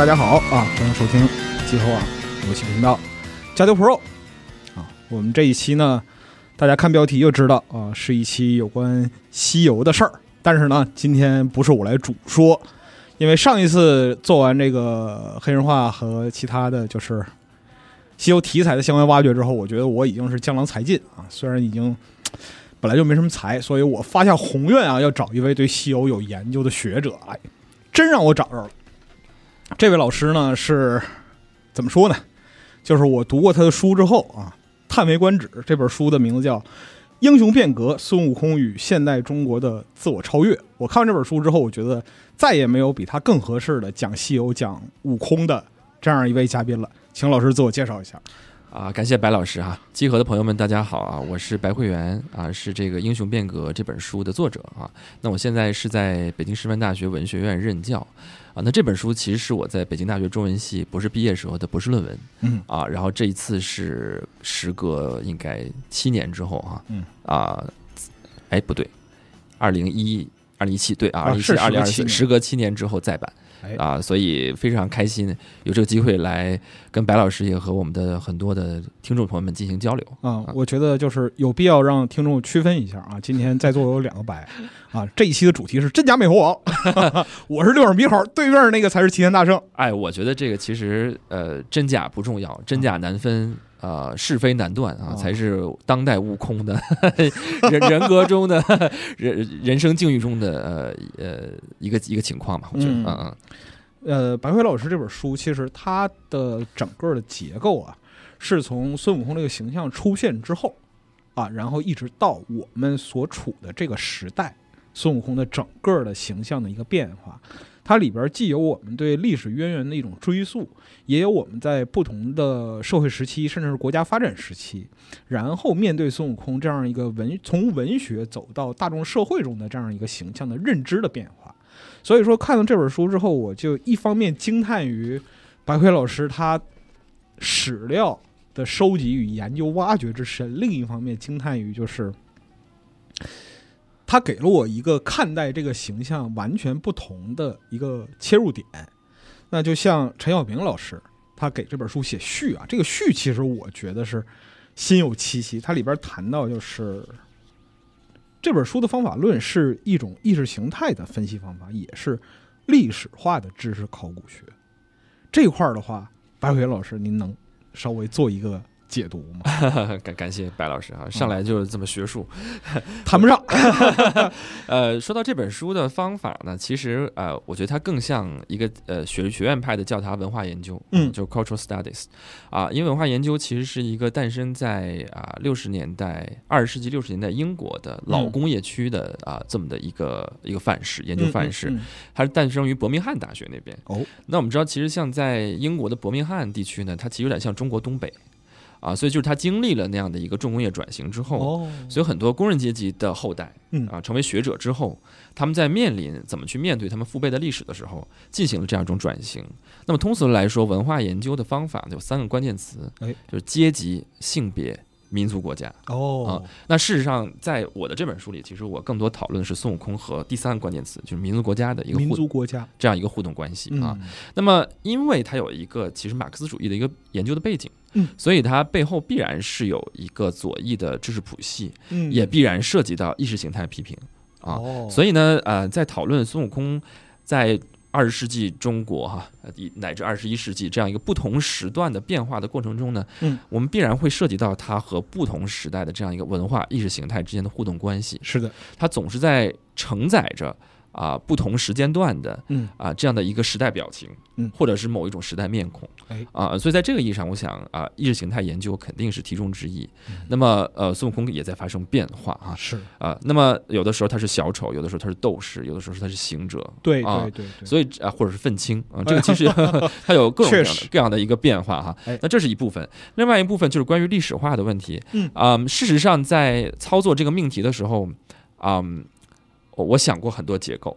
大家好啊，欢迎收听机核网游戏频道。加六 Pro 啊，我们这一期呢，大家看标题就知道啊，是一期有关西游的事儿。但是呢，今天不是我来主说，因为上一次做完这个黑人话和其他的就是西游题材的相关挖掘之后，我觉得我已经是江郎才尽啊。虽然已经本来就没什么才，所以我发下宏愿啊，要找一位对西游有研究的学者。哎，真让我找着了。这位老师呢是，怎么说呢？就是我读过他的书之后啊，叹为观止。这本书的名字叫《英雄变革：孙悟空与现代中国的自我超越》。我看完这本书之后，我觉得再也没有比他更合适的讲西游、讲悟空的这样一位嘉宾了。请老师自我介绍一下。啊，感谢白老师哈！集合的朋友们，大家好啊！我是白慧元啊，是这个《英雄变革》这本书的作者啊。那我现在是在北京师范大学文学院任教。啊，那这本书其实是我在北京大学中文系博士毕业时候的博士论文，嗯，啊，然后这一次是时隔应该七年之后哈，嗯，啊，哎不对，二零一二零一七对啊，二零一七二零二七，时隔七年之后再版。啊，所以非常开心有这个机会来跟白老师也和我们的很多的听众朋友们进行交流。啊，我觉得就是有必要让听众区分一下啊，今天在座有两个白，啊，这一期的主题是真假美猴王，我是六耳猕猴，对面那个才是齐天大圣。哎，我觉得这个其实呃真假不重要，真假难分。啊，是非难断啊，才是当代悟空的 人人格中的人人生境遇中的呃呃一个一个情况吧，我觉得嗯嗯，呃，白辉老师这本书其实它的整个的结构啊，是从孙悟空这个形象出现之后啊，然后一直到我们所处的这个时代，孙悟空的整个的形象的一个变化。它里边既有我们对历史渊源的一种追溯，也有我们在不同的社会时期，甚至是国家发展时期，然后面对孙悟空这样一个文从文学走到大众社会中的这样一个形象的认知的变化。所以说，看了这本书之后，我就一方面惊叹于白奎老师他史料的收集与研究挖掘之深，另一方面惊叹于就是。他给了我一个看待这个形象完全不同的一个切入点，那就像陈晓明老师，他给这本书写序啊，这个序其实我觉得是心有戚戚。它里边谈到就是这本书的方法论是一种意识形态的分析方法，也是历史化的知识考古学这块儿的话，白伟老师，您能稍微做一个？解读嘛，感感谢白老师啊，上来就是这么学术，谈不上。呃，说到这本书的方法呢，其实呃，我觉得它更像一个呃学学院派的教他文化研究，嗯，就 cultural studies，啊，因为文化研究其实是一个诞生在啊六十年代二十世纪六十年代英国的老工业区的啊这么的一个一个范式研究范式，它是诞生于伯明翰大学那边。哦，那我们知道，其实像在英国的伯明翰地区呢，它其实有点像中国东北。啊，所以就是他经历了那样的一个重工业转型之后，所以很多工人阶级的后代啊，成为学者之后，他们在面临怎么去面对他们父辈的历史的时候，进行了这样一种转型。那么通俗来说，文化研究的方法有三个关键词，就是阶级、性别、民族国家。哦，啊，那事实上，在我的这本书里，其实我更多讨论的是孙悟空和第三个关键词，就是民族国家的一个民族国家这样一个互动关系啊。那么，因为它有一个其实马克思主义的一个研究的背景。嗯，所以它背后必然是有一个左翼的知识谱系，嗯，也必然涉及到意识形态批评啊。所以呢，呃，在讨论孙悟空在二十世纪中国哈，乃至二十一世纪这样一个不同时段的变化的过程中呢，嗯，我们必然会涉及到他和不同时代的这样一个文化意识形态之间的互动关系。是的，他总是在承载着。啊，不同时间段的，嗯，啊，这样的一个时代表情，嗯，或者是某一种时代面孔，哎，啊，所以在这个意义上，我想啊，意识形态研究肯定是其中之一。那么，呃，孙悟空也在发生变化啊，是啊，那么有的时候他是小丑，有的时候他是斗士，有的时候他是行者，对对对，所以啊，或者是愤青啊，这个 其实他 有各种各样的各样的一个变化哈。那这是一部分，另外一部分就是关于历史化的问题，嗯啊，事实上在操作这个命题的时候，嗯。我想过很多结构，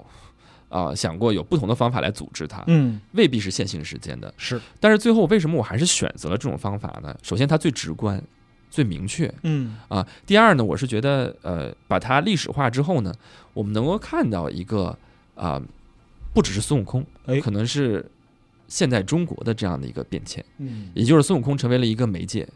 啊，想过有不同的方法来组织它，嗯，未必是线性时间的，是。但是最后为什么我还是选择了这种方法呢？首先，它最直观、最明确，嗯啊。第二呢，我是觉得，呃，把它历史化之后呢，我们能够看到一个啊，不只是孙悟空，可能是现在中国的这样的一个变迁，嗯，也就是孙悟空成为了一个媒介，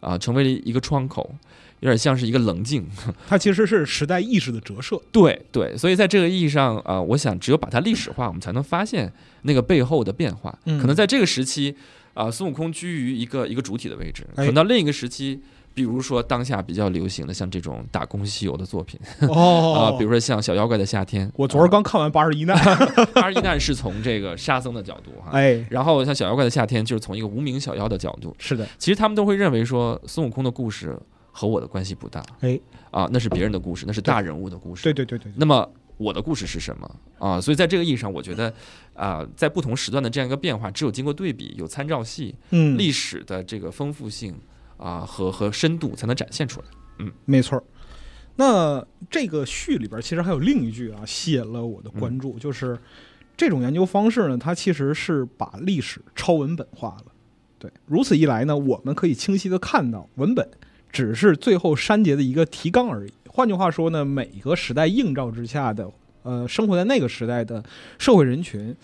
啊，成为了一个窗口。有点像是一个棱镜，它其实是时代意识的折射。对对，所以在这个意义上啊，我想只有把它历史化，我们才能发现那个背后的变化。嗯，可能在这个时期啊，孙悟空居于一个一个主体的位置；，可能到另一个时期，比如说当下比较流行的像这种打工西游的作品，哦，啊，比如说像《小妖怪的夏天》。我昨儿刚看完《八十一难 》，八十一难是从这个沙僧的角度哈，哎，然后像《小妖怪的夏天》就是从一个无名小妖的角度。是的，其实他们都会认为说孙悟空的故事。和我的关系不大，哎，啊，那是别人的故事，那是大人物的故事，对对对对。那么我的故事是什么啊？所以在这个意义上，我觉得啊，在不同时段的这样一个变化，只有经过对比，有参照系，嗯，历史的这个丰富性啊和和深度才能展现出来，嗯，没错儿。那这个序里边其实还有另一句啊，吸引了我的关注，就是这种研究方式呢，它其实是把历史超文本化了，对，如此一来呢，我们可以清晰的看到文本。只是最后删节的一个提纲而已。换句话说呢，每个时代映照之下的，呃，生活在那个时代的社会人群，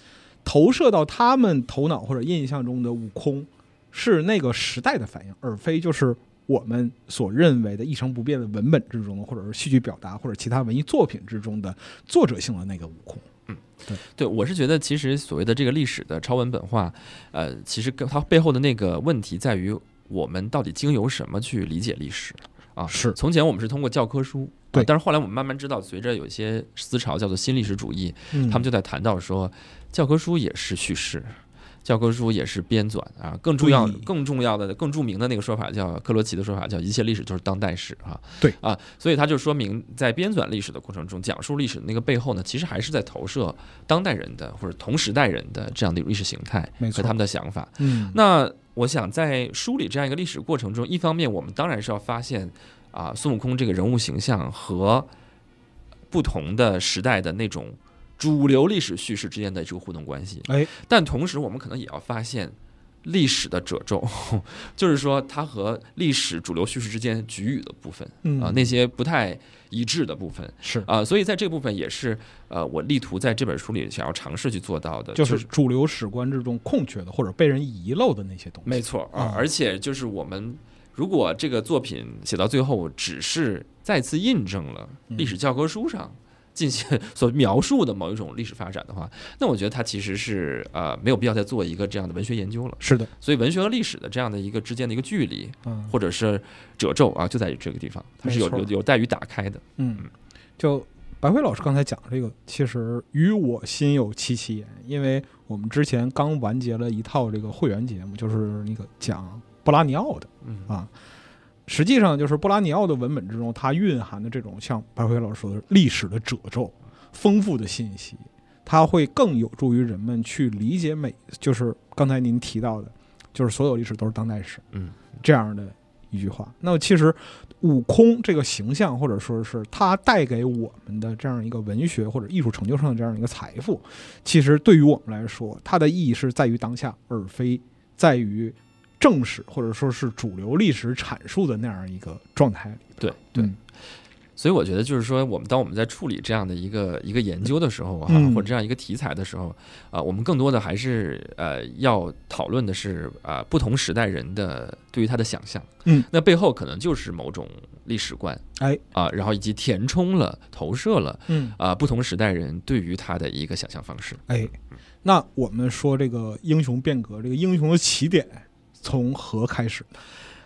投射到他们头脑或者印象中的悟空，是那个时代的反应，而非就是我们所认为的一成不变的文本之中或者是戏剧表达或者其他文艺作品之中的作者性的那个悟空。嗯，对，对我是觉得，其实所谓的这个历史的超文本化，呃，其实跟它背后的那个问题在于。我们到底经由什么去理解历史啊？是，从前我们是通过教科书，对，但是后来我们慢慢知道，随着有一些思潮叫做新历史主义，他们就在谈到说，教科书也是叙事。教科书也是编纂啊，更重要、更重要的、更著名的那个说法叫克罗奇的说法，叫一切历史都是当代史啊。对啊，所以他就说明，在编纂历史的过程中，讲述历史的那个背后呢，其实还是在投射当代人的或者同时代人的这样的一种意识形态和他们的想法。嗯，那我想在梳理这样一个历史过程中，一方面我们当然是要发现啊，孙悟空这个人物形象和不同的时代的那种。主流历史叙事之间的这个互动关系，哎，但同时我们可能也要发现，历史的褶皱，就是说它和历史主流叙事之间局域的部分，啊，那些不太一致的部分是啊，所以在这部分也是呃，我力图在这本书里想要尝试去做到的，就是主流史观之中空缺的或者被人遗漏的那些东西，没错啊，而且就是我们如果这个作品写到最后，只是再次印证了历史教科书上。进行 所描述的某一种历史发展的话，那我觉得它其实是呃没有必要再做一个这样的文学研究了。是的，所以文学和历史的这样的一个之间的一个距离，或者是褶皱啊，就在于这个地方，它是有有有待于打开的。嗯，就白辉老师刚才讲这个，其实与我心有戚戚焉，因为我们之前刚完结了一套这个会员节目，就是那个讲布拉尼奥的，啊。实际上，就是布拉尼奥的文本之中，它蕴含的这种像白辉老师说的历史的褶皱、丰富的信息，它会更有助于人们去理解美。就是刚才您提到的，就是所有历史都是当代史，嗯，这样的一句话。那么，其实悟空这个形象，或者说是它带给我们的这样一个文学或者艺术成就上的这样一个财富，其实对于我们来说，它的意义是在于当下，而非在于。正史或者说是主流历史阐述的那样一个状态里，对对，所以我觉得就是说，我们当我们在处理这样的一个一个研究的时候哈，或者这样一个题材的时候啊，我们更多的还是呃要讨论的是啊不同时代人的对于他的想象，嗯，那背后可能就是某种历史观，哎啊，然后以及填充了、投射了，嗯啊不同时代人对于他的一个想象方式，哎，那我们说这个英雄变革，这个英雄的起点。从何开始？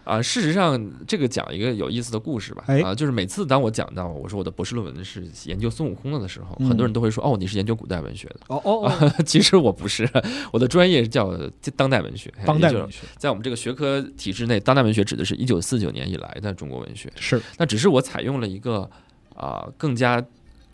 啊，事实上，这个讲一个有意思的故事吧。啊，就是每次当我讲到我说我的博士论文是研究孙悟空的时候，很多人都会说：“哦，你是研究古代文学的。”哦哦，其实我不是，我的专业叫当代文学。当代文学在我们这个学科体制内，当代文学指的是一九四九年以来的中国文学。是，那只是我采用了一个啊更加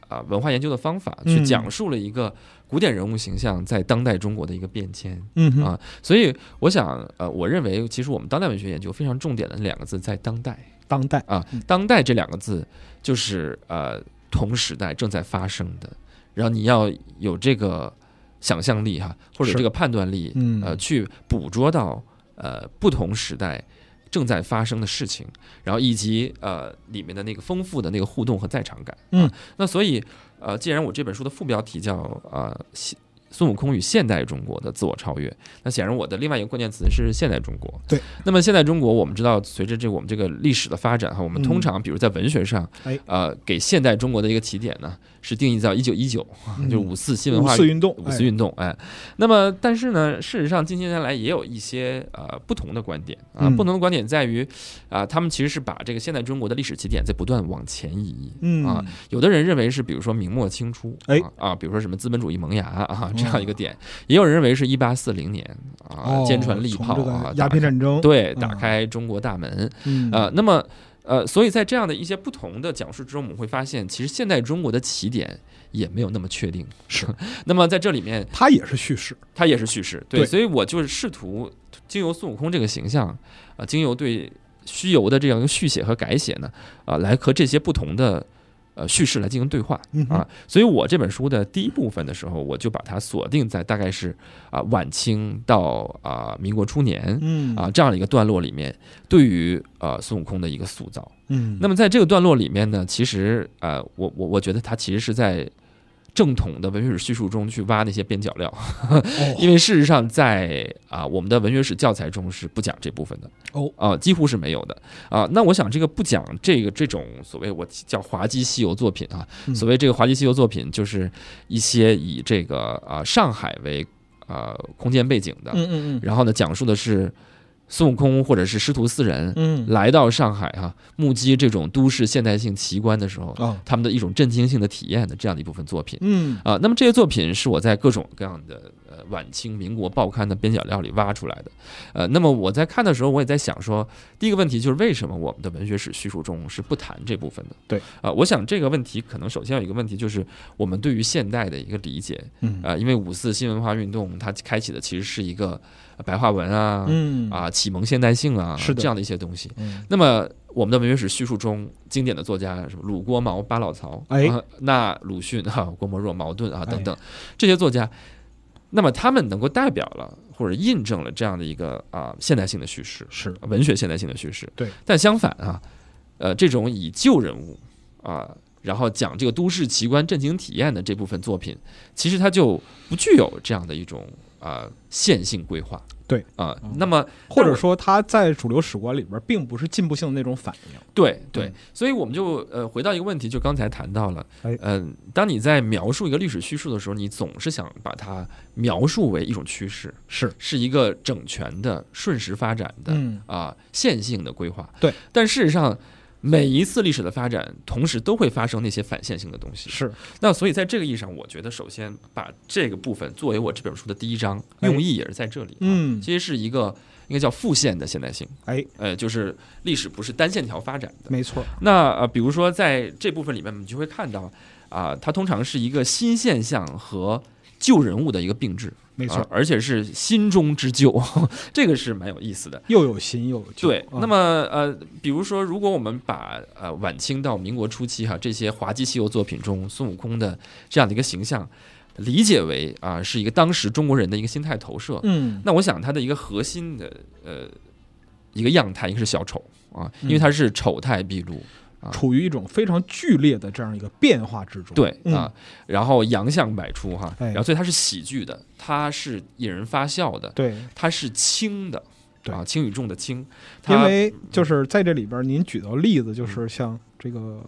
啊文化研究的方法去讲述了一个。古典人物形象在当代中国的一个变迁，嗯啊，所以我想，呃，我认为其实我们当代文学研究非常重点的两个字在当代，当代啊，当代这两个字就是呃，同时代正在发生的，然后你要有这个想象力哈，或者这个判断力，呃，去捕捉到呃不同时代正在发生的事情，然后以及呃里面的那个丰富的那个互动和在场感，嗯，那所以。呃，既然我这本书的副标题叫呃《孙悟空与现代中国的自我超越》，那显然我的另外一个关键词是现代中国。对，那么现代中国，我们知道随着这我们这个历史的发展哈，我们通常比如在文学上，呃，给现代中国的一个起点呢。是定义在一九一九，就是五四新文化运动、五四运动，哎，那么但是呢，事实上近些年来也有一些呃不同的观点啊，不同的观点在于啊，他们其实是把这个现代中国的历史起点在不断往前移，嗯啊，有的人认为是比如说明末清初，哎啊，比如说什么资本主义萌芽啊这样一个点，也有人认为是一八四零年啊，坚船利炮啊，鸦片战争对打开中国大门，嗯啊，那么。呃，所以在这样的一些不同的讲述之中，我们会发现，其实现代中国的起点也没有那么确定。是，那么在这里面，它也是叙事，它也是叙事。对，所以我就是试图经由孙悟空这个形象，啊，经由对虚游的这样一个续写和改写呢，啊，来和这些不同的。呃，叙事来进行对话啊，所以我这本书的第一部分的时候，我就把它锁定在大概是啊晚清到啊民国初年，嗯啊这样的一个段落里面，对于呃孙悟空的一个塑造。嗯，那么在这个段落里面呢，其实呃，我我我觉得他其实是在。正统的文学史叙述中去挖那些边角料，因为事实上在啊我们的文学史教材中是不讲这部分的哦啊几乎是没有的啊。那我想这个不讲这个这种所谓我叫滑稽西游作品啊，所谓这个滑稽西游作品就是一些以这个啊上海为啊空间背景的，嗯嗯嗯，然后呢讲述的是。孙悟空或者是师徒四人，嗯，来到上海哈，目击这种都市现代性奇观的时候，啊，他们的一种震惊性的体验的这样的一部分作品，嗯啊，那么这些作品是我在各种各样的呃晚清民国报刊的边角料里挖出来的，呃，那么我在看的时候，我也在想说，第一个问题就是为什么我们的文学史叙述中是不谈这部分的？对啊，我想这个问题可能首先有一个问题就是我们对于现代的一个理解，嗯啊，因为五四新文化运动它开启的其实是一个。白话文啊，嗯啊，启蒙现代性啊，是这样的一些东西。那么，我们的文学史叙述中，经典的作家什么鲁郭毛巴老曹，哎，那鲁迅啊，郭沫若、茅盾啊等等这些作家，那么他们能够代表了或者印证了这样的一个啊现代性的叙事，是文学现代性的叙事。对，但相反啊，呃，这种以旧人物啊，然后讲这个都市奇观、震惊体验的这部分作品，其实它就不具有这样的一种。呃，线性规划，对，啊，那么或者说，它在主流史观里边并不是进步性的那种反应，对对，所以我们就呃回到一个问题，就刚才谈到了，嗯，当你在描述一个历史叙述的时候，你总是想把它描述为一种趋势，是是一个整全的、瞬时发展的啊线性的规划，对，但事实上。每一次历史的发展，同时都会发生那些反线性的东西。是，那所以在这个意义上，我觉得首先把这个部分作为我这本书的第一章，用意也是在这里。嗯，其实是一个应该叫复线的现代性。哎，呃，就是历史不是单线条发展的。没错。那呃，比如说在这部分里面，我们就会看到，啊，它通常是一个新现象和旧人物的一个并置。没错，而且是心中之旧，这个是蛮有意思的，又有新又有旧。对，那么呃，比如说，如果我们把呃晚清到民国初期哈这些滑稽戏游作品中孙悟空的这样的一个形象，理解为啊是一个当时中国人的一个心态投射，嗯，那我想它的一个核心的呃一个样态应该是小丑啊，因为它是丑态毕露。处于一种非常剧烈的这样一个变化之中，对啊，然后洋相百出哈，然后所以它是喜剧的，它是引人发笑的，对，它是轻的，啊，轻与重的轻，因为就是在这里边，您举到例子就是像这个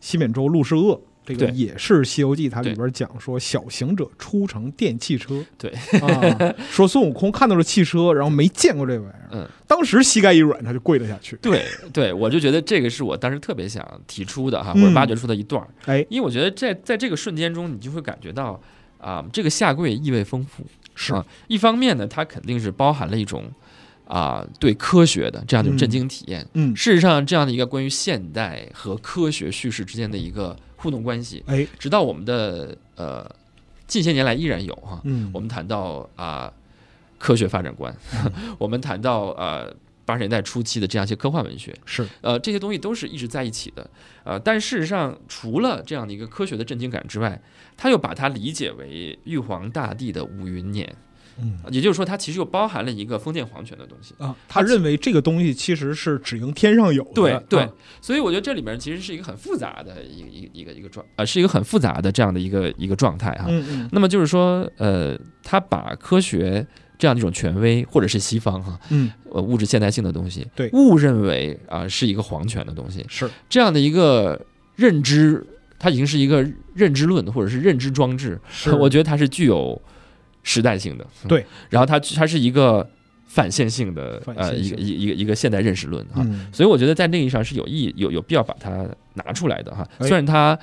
西敏州路士恶。这个也是《西游记》，它里边讲说，小行者出城电汽车，对，啊、说孙悟空看到了汽车，然后没见过这玩意儿，嗯，当时膝盖一软，他就跪了下去。对，对，我就觉得这个是我当时特别想提出的哈，或者挖掘出的一段儿，哎，因为我觉得在在这个瞬间中，你就会感觉到啊，这个下跪意味丰富，是啊，一方面呢，它肯定是包含了一种啊对科学的这样的震惊体验，嗯，事实上，这样的一个关于现代和科学叙事之间的一个。互动关系，哎，直到我们的呃，近些年来依然有哈，嗯，我们谈到啊，科学发展观，我们谈到呃，八十年代初期的这样一些科幻文学，是，呃，这些东西都是一直在一起的，呃，但事实上，除了这样的一个科学的震惊感之外，他又把它理解为玉皇大帝的五云年。嗯，也就是说，它其实就包含了一个封建皇权的东西啊。他认为这个东西其实是只应天上有。对对，所以我觉得这里面其实是一个很复杂的一一一个一个状，呃，是一个很复杂的这样的一个一个状态哈。嗯嗯。那么就是说，呃，他把科学这样的一种权威，或者是西方哈，嗯，呃，物质现代性的东西，对，误认为啊是一个皇权的东西，是这样的一个认知，它已经是一个认知论或者是认知装置。是，我觉得它是具有。时代性的，对，然后它它是一个反线性的呃，一个一一个一个现代认识论哈，所以我觉得在那意义上是有意有有必要把它拿出来的哈。虽然它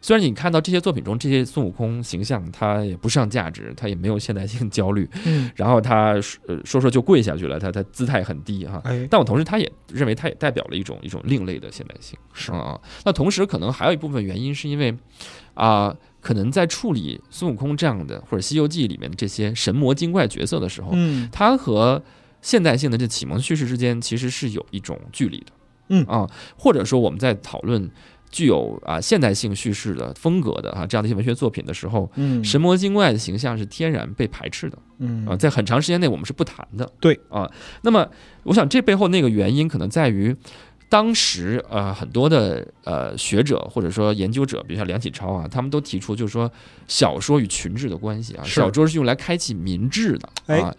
虽然你看到这些作品中这些孙悟空形象，它也不上价值，它也没有现代性焦虑，然后他说说说就跪下去了，他他姿态很低哈。但我同时他也认为他也代表了一种一种另类的现代性，是啊。那同时可能还有一部分原因是因为啊。可能在处理孙悟空这样的，或者《西游记》里面这些神魔精怪角色的时候，嗯，它和现代性的这启蒙叙事之间其实是有一种距离的，嗯啊，或者说我们在讨论具有啊现代性叙事的风格的哈这样的一些文学作品的时候，嗯，神魔精怪的形象是天然被排斥的，嗯啊，在很长时间内我们是不谈的，对啊。那么我想这背后那个原因可能在于。当时啊，很多的呃学者或者说研究者，比如像梁启超啊，他们都提出就是说小说与群治的关系啊，小说是用来开启民智的。哎，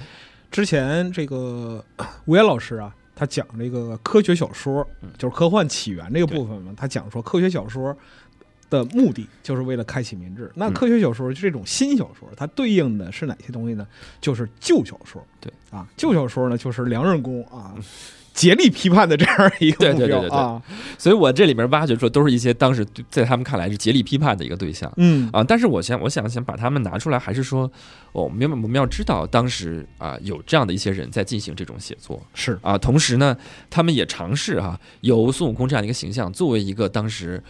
之前这个吴岩老师啊，他讲这个科学小说，就是科幻起源这个部分嘛，他讲说科学小说的目的就是为了开启民智。那科学小说这种新小说，它对应的是哪些东西呢？就是旧小说。对啊，旧小说呢就是梁任公啊。竭力批判的这样一个目标啊，所以我这里面挖掘出都是一些当时在他们看来是竭力批判的一个对象，嗯啊，但是我想我想想把他们拿出来，还是说我们要我们要知道当时啊有这样的一些人在进行这种写作，是啊，同时呢，他们也尝试哈，由孙悟空这样的一个形象作为一个当时。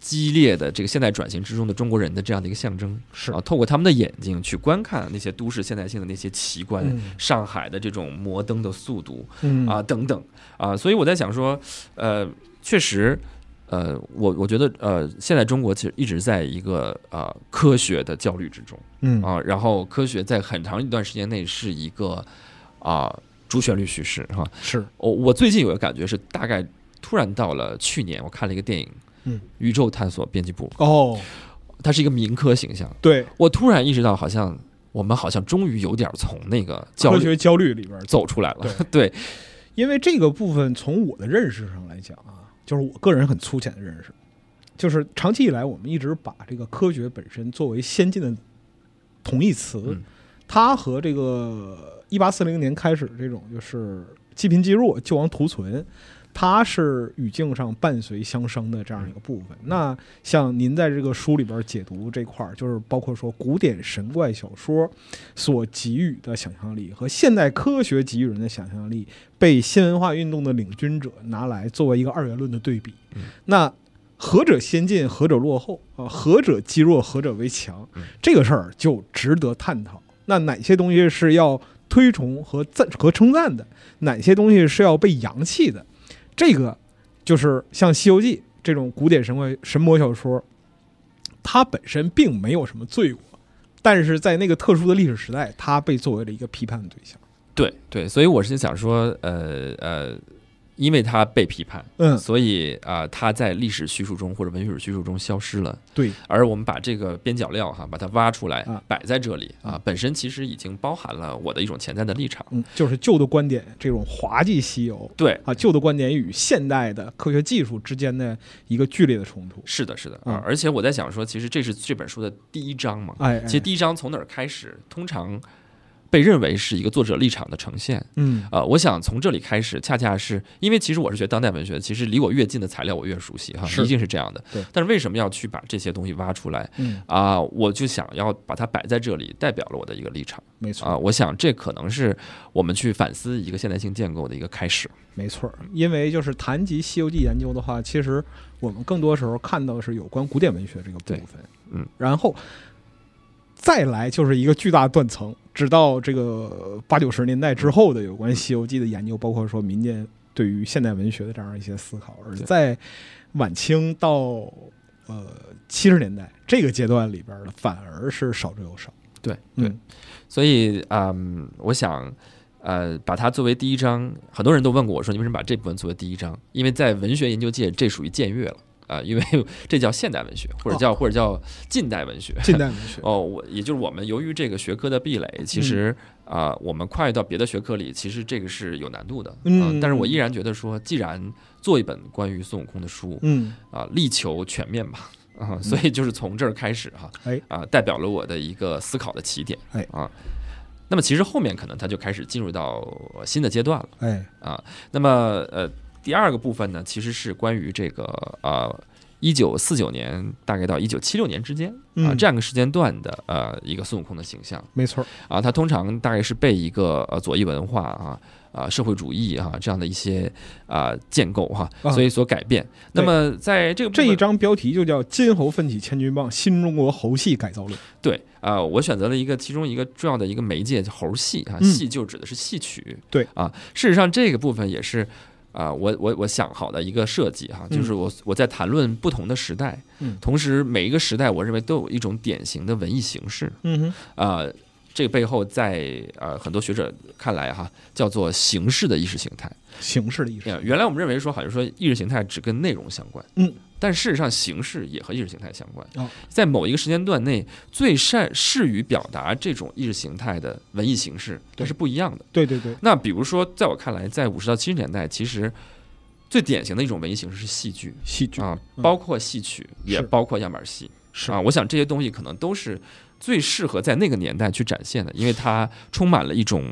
激烈的这个现代转型之中的中国人的这样的一个象征，是啊，透过他们的眼睛去观看那些都市现代性的那些奇观，上海的这种摩登的速度，啊等等，啊，所以我在想说，呃，确实，呃，我我觉得，呃，现在中国其实一直在一个呃科学的焦虑之中，嗯啊，然后科学在很长一段时间内是一个啊主旋律叙事，哈，是我我最近有个感觉是，大概突然到了去年，我看了一个电影。嗯，宇宙探索编辑部哦，他是一个民科形象。对我突然意识到，好像我们好像终于有点从那个科学焦虑里边走出来了。对，因为这个部分从我的认识上来讲啊，就是我个人很粗浅的认识，就是长期以来我们一直把这个科学本身作为先进的同义词，它和这个一八四零年开始这种就是积贫积弱、救亡图存。它是语境上伴随相生的这样一个部分。那像您在这个书里边解读这块儿，就是包括说古典神怪小说所给予的想象力和现代科学给予人的想象力，被新文化运动的领军者拿来作为一个二元论的对比。那何者先进，何者落后啊？何者积弱，何者为强？这个事儿就值得探讨。那哪些东西是要推崇和赞和称赞的？哪些东西是要被扬弃的？这个就是像《西游记》这种古典神怪神魔小说，它本身并没有什么罪过，但是在那个特殊的历史时代，它被作为了一个批判的对象。对对，所以我是想说，呃呃。因为它被批判，嗯，所以啊，它在历史叙述中或者文学史叙述中消失了。对，而我们把这个边角料哈，把它挖出来摆在这里啊，本身其实已经包含了我的一种潜在的立场，就是旧的观点这种滑稽西游对啊，旧的观点与现代的科学技术之间的一个剧烈的冲突。是的，是的啊，而且我在想说，其实这是这本书的第一章嘛？哎，其实第一章从哪儿开始？通常。被认为是一个作者立场的呈现，嗯啊，我想从这里开始，恰恰是因为其实我是学当代文学的，其实离我越近的材料我越熟悉哈，一定是这样的。对，但是为什么要去把这些东西挖出来？嗯啊，我就想要把它摆在这里，代表了我的一个立场。没错啊，我想这可能是我们去反思一个现代性建构的一个开始。没错，因为就是谈及《西游记》研究的话，其实我们更多时候看到的是有关古典文学这个部分，嗯，然后再来就是一个巨大断层。直到这个八九十年代之后的有关《西游记》的研究，包括说民间对于现代文学的这样一些思考，而在晚清到呃七十年代这个阶段里边的，反而是少之又少。对对，所以嗯，我想呃把它作为第一章。很多人都问过我说，你为什么把这部分作为第一章？因为在文学研究界，这属于僭越了。啊，因为 这叫现代文学，或者叫或者叫近代文学。近代文学哦，我也就是我们由于这个学科的壁垒，其实啊，我们跨越到别的学科里，其实这个是有难度的。嗯，但是我依然觉得说，既然做一本关于孙悟空的书，嗯，啊，力求全面吧。啊，所以就是从这儿开始哈，哎，啊，代表了我的一个思考的起点，哎，啊，那么其实后面可能他就开始进入到新的阶段了，哎，啊，那么呃。第二个部分呢，其实是关于这个呃，一九四九年大概到一九七六年之间啊，这样一个时间段的呃一个孙悟空的形象，没错啊，他通常大概是被一个呃左翼文化啊啊社会主义哈这样的一些啊建构哈，所以所改变。那么在这个这一章标题就叫《金猴奋起千钧棒：新中国猴戏改造论》。对啊，我选择了一个其中一个重要的一个媒介，猴戏啊，戏就指的是戏曲。对啊，事实上这个部分也是。啊，我我我想好的一个设计哈，就是我我在谈论不同的时代，同时每一个时代，我认为都有一种典型的文艺形式，嗯，啊。这个背后，在呃很多学者看来，哈叫做形式的意识形态，形式的意识形态。原来我们认为说，好像说意识形态只跟内容相关，嗯，但事实上形式也和意识形态相关。在某一个时间段内，最善适于表达这种意识形态的文艺形式，它是不一样的。对对对。那比如说，在我看来，在五十到七十年代，其实最典型的一种文艺形式是戏剧，戏剧啊，包括戏曲，也包括样板戏，是啊。我想这些东西可能都是。最适合在那个年代去展现的，因为它充满了一种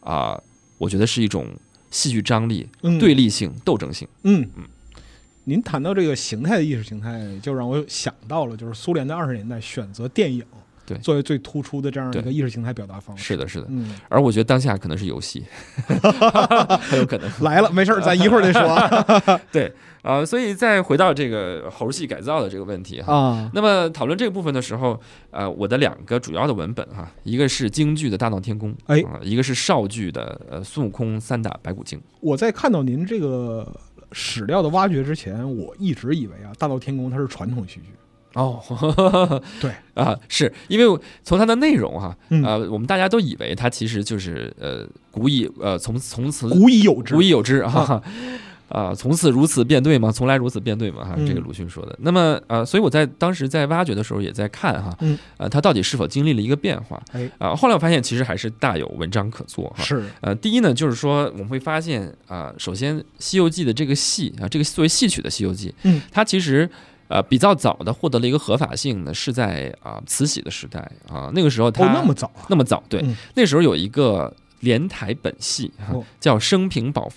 啊，我觉得是一种戏剧张力、对立性、斗争性。嗯嗯，您谈到这个形态的意识形态，就让我想到了，就是苏联的二十年代选择电影。作为最突出的这样一个意识形态表达方式，是的，是的。嗯，而我觉得当下可能是游戏，很有可能来了，没事儿，咱一会儿再说。对，呃，所以在回到这个猴戏改造的这个问题哈，那么讨论这个部分的时候，呃，我的两个主要的文本哈，一个是京剧的《大闹天宫》，哎，一个是绍剧的呃《孙悟空三打白骨精》。我在看到您这个史料的挖掘之前，我一直以为啊，《大闹天宫》它是传统戏剧。哦，对 啊，是因为从它的内容哈，呃，我们大家都以为它其实就是呃古以呃从从此古已有之，古已有之啊，啊从此如此变对吗？从来如此变对吗？哈，这个鲁迅说的。那么呃，所以我在当时在挖掘的时候也在看哈，呃，它到底是否经历了一个变化？啊，后来我发现其实还是大有文章可做哈。是，呃，第一呢，就是说我们会发现啊，首先《西游记》的这个戏啊，这个作为戏曲的《西游记》，嗯，它其实。呃，比较早的获得了一个合法性呢，是在啊慈禧的时代啊，那个时候他那么早啊，那么早对，那时候有一个莲台本戏，叫《升平宝筏》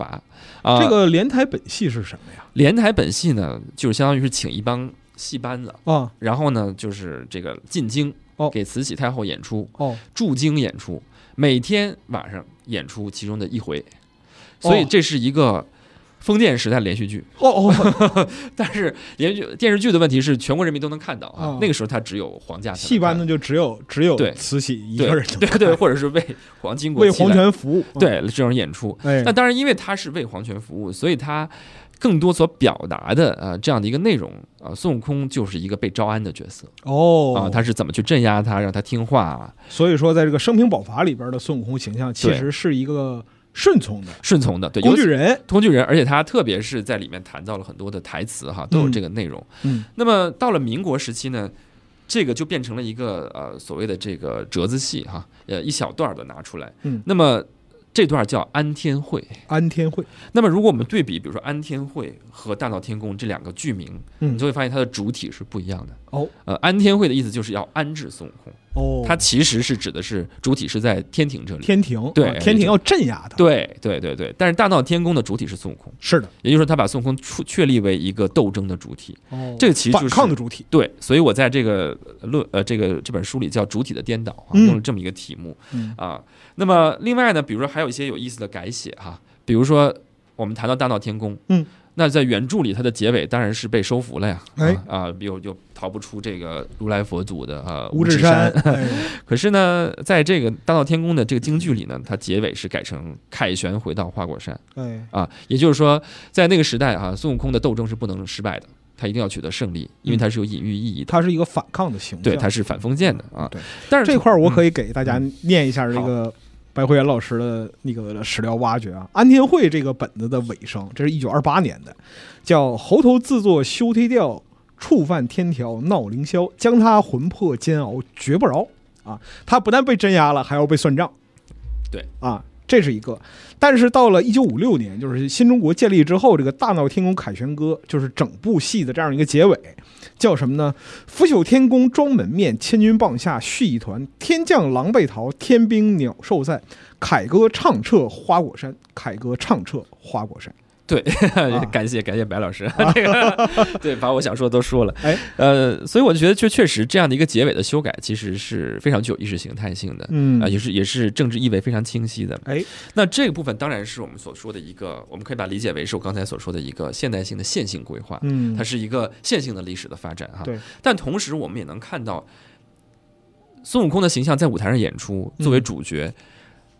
啊。这个莲台本戏是什么呀？莲台本戏呢，就是相当于是请一帮戏班子啊，然后呢，就是这个进京给慈禧太后演出哦，驻京演出，每天晚上演出其中的一回，所以这是一个。封建时代连续剧哦，但是连续电视剧的问题是全国人民都能看到啊。那个时候他只有皇家戏班的，就只有只有对慈禧一个人，对对，或者是为皇金为皇权服务，对这种演出。那当然，因为他是为皇权服务，所以他更多所表达的啊这样的一个内容啊，孙悟空就是一个被招安的角色哦啊，他是怎么去镇压他，让他听话。所以说，在这个《生平宝法》里边的孙悟空形象，其实是一个。顺从的，顺从的，对，工具人，工具人，而且他特别是在里面谈到了很多的台词哈，都有这个内容。嗯，那么到了民国时期呢，这个就变成了一个呃，所谓的这个折子戏哈，呃，一小段儿的拿出来。嗯，那么这段叫《安天会》，《安天会》。那么如果我们对比，比如说《安天会》和《大闹天宫》这两个剧名，嗯，你就会发现它的主体是不一样的。哦，呃，安天会的意思就是要安置孙悟空。哦，它其实是指的是主体是在天庭这里。天庭对，天庭要镇压的。对，对，对，对。但是大闹天宫的主体是孙悟空。是的，也就是说他把孙悟空确立为一个斗争的主体。哦，这个其实反抗的主体。对，所以我在这个论呃这个这本书里叫主体的颠倒，用了这么一个题目啊。那么另外呢，比如说还有一些有意思的改写哈，比如说我们谈到大闹天宫，嗯。那在原著里，它的结尾当然是被收服了呀，哎，啊，又又逃不出这个如来佛祖的啊五指山。可是呢，在这个大闹天宫的这个京剧里呢，它结尾是改成凯旋回到花果山。哎，啊，也就是说，在那个时代啊，孙悟空的斗争是不能失败的，他一定要取得胜利，因为它是有隐喻意义的。它是一个反抗的行为，对，它是反封建的啊。对，但是这块儿我可以给大家念一下这个。白慧元老师的那个史料挖掘啊，安天会这个本子的尾声，这是一九二八年的，叫猴头自作休天吊，触犯天条闹凌霄，将他魂魄煎熬绝不饶啊！他不但被镇压了，还要被算账。对啊。这是一个，但是到了一九五六年，就是新中国建立之后，这个《大闹天宫》凯旋歌就是整部戏的这样一个结尾，叫什么呢？腐朽天宫装门面，千军棒下续一团，天将狼狈逃，天兵鸟兽散，凯歌唱彻花果山，凯歌唱彻花果山。对，感谢感谢白老师，这个对把我想说的都说了，呃，所以我就觉得确确实这样的一个结尾的修改，其实是非常具有意识形态性的，嗯啊，也是也是政治意味非常清晰的，哎，那这个部分当然是我们所说的一个，我们可以把理解为是我刚才所说的一个现代性的线性规划，嗯，它是一个线性的历史的发展哈，对，但同时我们也能看到孙悟空的形象在舞台上演出作为主角。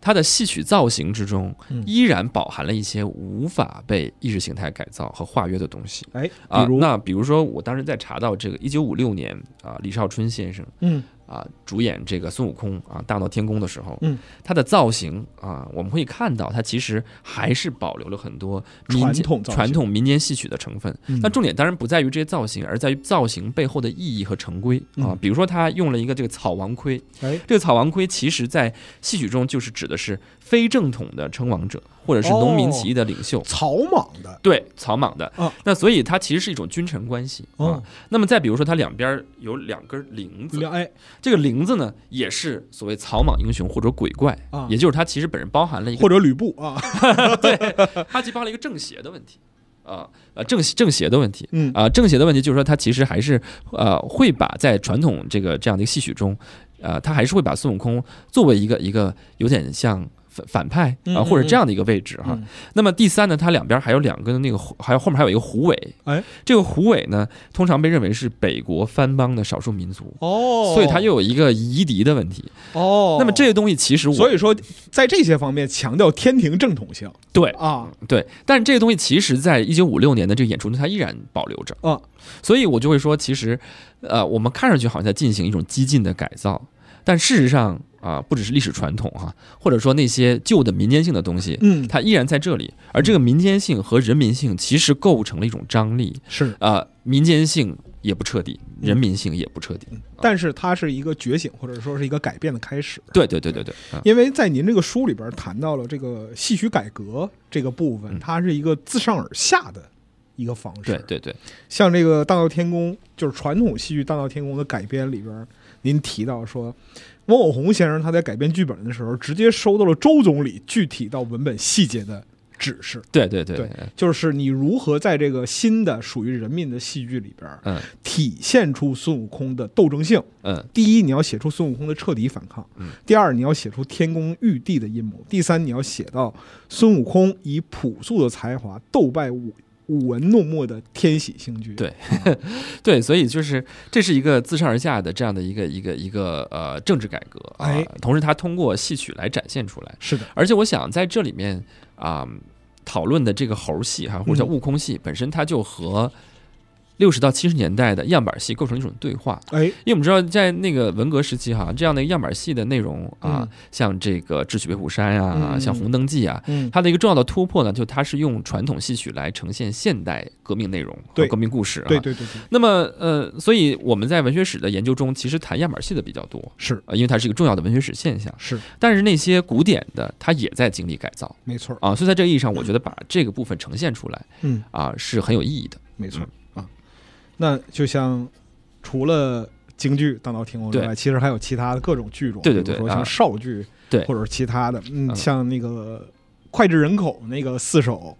它的戏曲造型之中，依然饱含了一些无法被意识形态改造和化约的东西。哎，啊，那比如说，我当时在查到这个一九五六年啊，李少春先生，嗯。啊，主演这个孙悟空啊，大闹天宫的时候，嗯，他的造型啊，我们可以看到，他其实还是保留了很多传统传统民间戏曲的成分。那重点当然不在于这些造型，而在于造型背后的意义和成规啊。比如说，他用了一个这个草王盔，这个草王盔其实，在戏曲中就是指的是。非正统的称王者，或者是农民起义的领袖，草莽的，对草莽的。那所以它其实是一种君臣关系啊。那么再比如说，它两边有两根铃子，哎，这个铃子呢，也是所谓草莽英雄或者鬼怪啊，也就是它其实本身包含了一个或者吕布啊，对，它激发了一个正邪的问题啊，呃，正正邪的问题，嗯啊，正邪的问题就是说，他其实还是呃，会把在传统这个这样的一个戏曲中，呃，他还是会把孙悟空作为一个一个有点像。反派啊，或者这样的一个位置哈。那么第三呢，它两边还有两根那个，还有后面还有一个胡尾。哎，这个胡尾呢，通常被认为是北国藩邦的少数民族哦，所以它又有一个夷狄的问题哦。那么这些东西其实，所以说在这些方面强调天庭正统性，对啊，对。但是这个东西其实在一九五六年的这个演出中，它依然保留着啊。所以我就会说，其实呃，我们看上去好像在进行一种激进的改造。但事实上啊，不只是历史传统哈，或者说那些旧的民间性的东西，嗯，它依然在这里。而这个民间性和人民性其实构成了一种张力，是啊，民间性也不彻底，人民性也不彻底，但是它是一个觉醒或者说是一个改变的开始。对对对对对，因为在您这个书里边谈到了这个戏曲改革这个部分，它是一个自上而下的一个方式，对对对，像这个《大闹天宫》就是传统戏曲《大闹天宫》的改编里边。您提到说，汪永红先生他在改编剧本的时候，直接收到了周总理具体到文本细节的指示。对对对，就是你如何在这个新的属于人民的戏剧里边，体现出孙悟空的斗争性。嗯，第一，你要写出孙悟空的彻底反抗；，第二，你要写出天宫玉帝的阴谋；，第三，你要写到孙悟空以朴素的才华斗败武。舞文弄墨的天喜星君。对，对，所以就是这是一个自上而下的这样的一个一个一个呃政治改革，哎，同时他通过戏曲来展现出来，是的，而且我想在这里面啊讨论的这个猴戏哈，或者叫悟空戏，本身它就和。六十到七十年代的样板戏构成一种对话，哎，因为我们知道在那个文革时期哈，这样的样板戏的内容啊，像这个《智取威虎山》啊，像《红灯记》啊，嗯，它的一个重要的突破呢，就它是用传统戏曲来呈现现代革命内容和革命故事，对对对。那么呃，所以我们在文学史的研究中，其实谈样板戏的比较多，是啊，因为它是一个重要的文学史现象，是。但是那些古典的，它也在经历改造，没错啊。所以在这个意义上，我觉得把这个部分呈现出来，嗯啊，是很有意义的，没错。那就像，除了京剧大闹天宫》之外，其实还有其他的各种剧种，比如说像绍剧，对，或者是其他的，嗯，像那个脍炙人口那个四首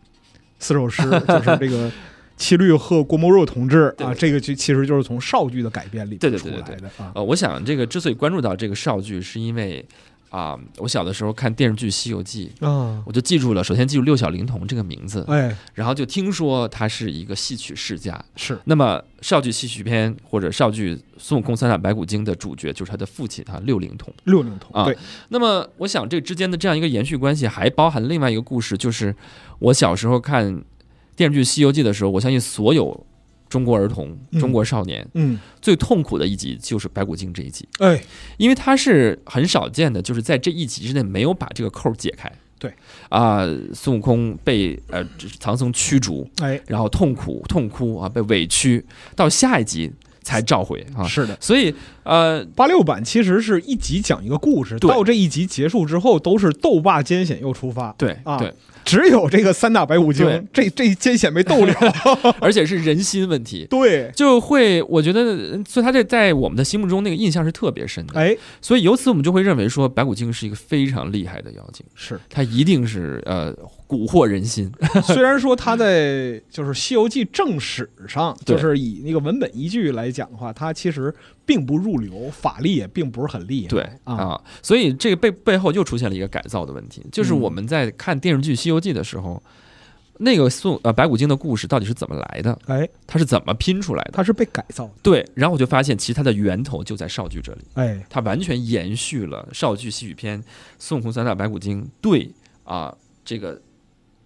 四首诗，就是这个《七律和郭沫若同志》啊，这个就其实就是从绍剧的改编里对对对来的。呃，我想这个之所以关注到这个绍剧，是因为。啊，我小的时候看电视剧《西游记》，啊，我就记住了，首先记住六小龄童这个名字，哎，然后就听说他是一个戏曲世家，是。那么少剧戏曲片或者少剧《孙悟空三打白骨精》的主角就是他的父亲啊，六龄童。六龄童啊，对。那么我想，这之间的这样一个延续关系，还包含另外一个故事，就是我小时候看电视剧《西游记》的时候，我相信所有。中国儿童，中国少年，嗯，最痛苦的一集就是白骨精这一集，哎，因为它是很少见的，就是在这一集之内没有把这个扣解开。对，啊，孙悟空被呃唐僧驱逐，哎，然后痛苦痛哭啊，被委屈，到下一集才召回啊。是的，所以呃，八六版其实是一集讲一个故事，到这一集结束之后都是斗罢艰险又出发。对，对。只有这个三大白骨精，这这一艰险没斗了，而且是人心问题，对，就会我觉得，所以他这在我们的心目中那个印象是特别深的，哎，所以由此我们就会认为说，白骨精是一个非常厉害的妖精，是，他一定是呃。蛊惑人心，虽然说他在就是《西游记》正史上，就是以那个文本依据来讲的话，他其实并不入流，法力也并不是很厉害。对啊，所以这个背背后又出现了一个改造的问题，就是我们在看电视剧《西游记》的时候，那个宋呃白骨精的故事到底是怎么来的？哎，它是怎么拼出来的？它是被改造的。对，然后我就发现，其实它的源头就在少剧这里。哎，它完全延续了少剧戏曲片《孙悟空三打白骨精》。对啊，这个。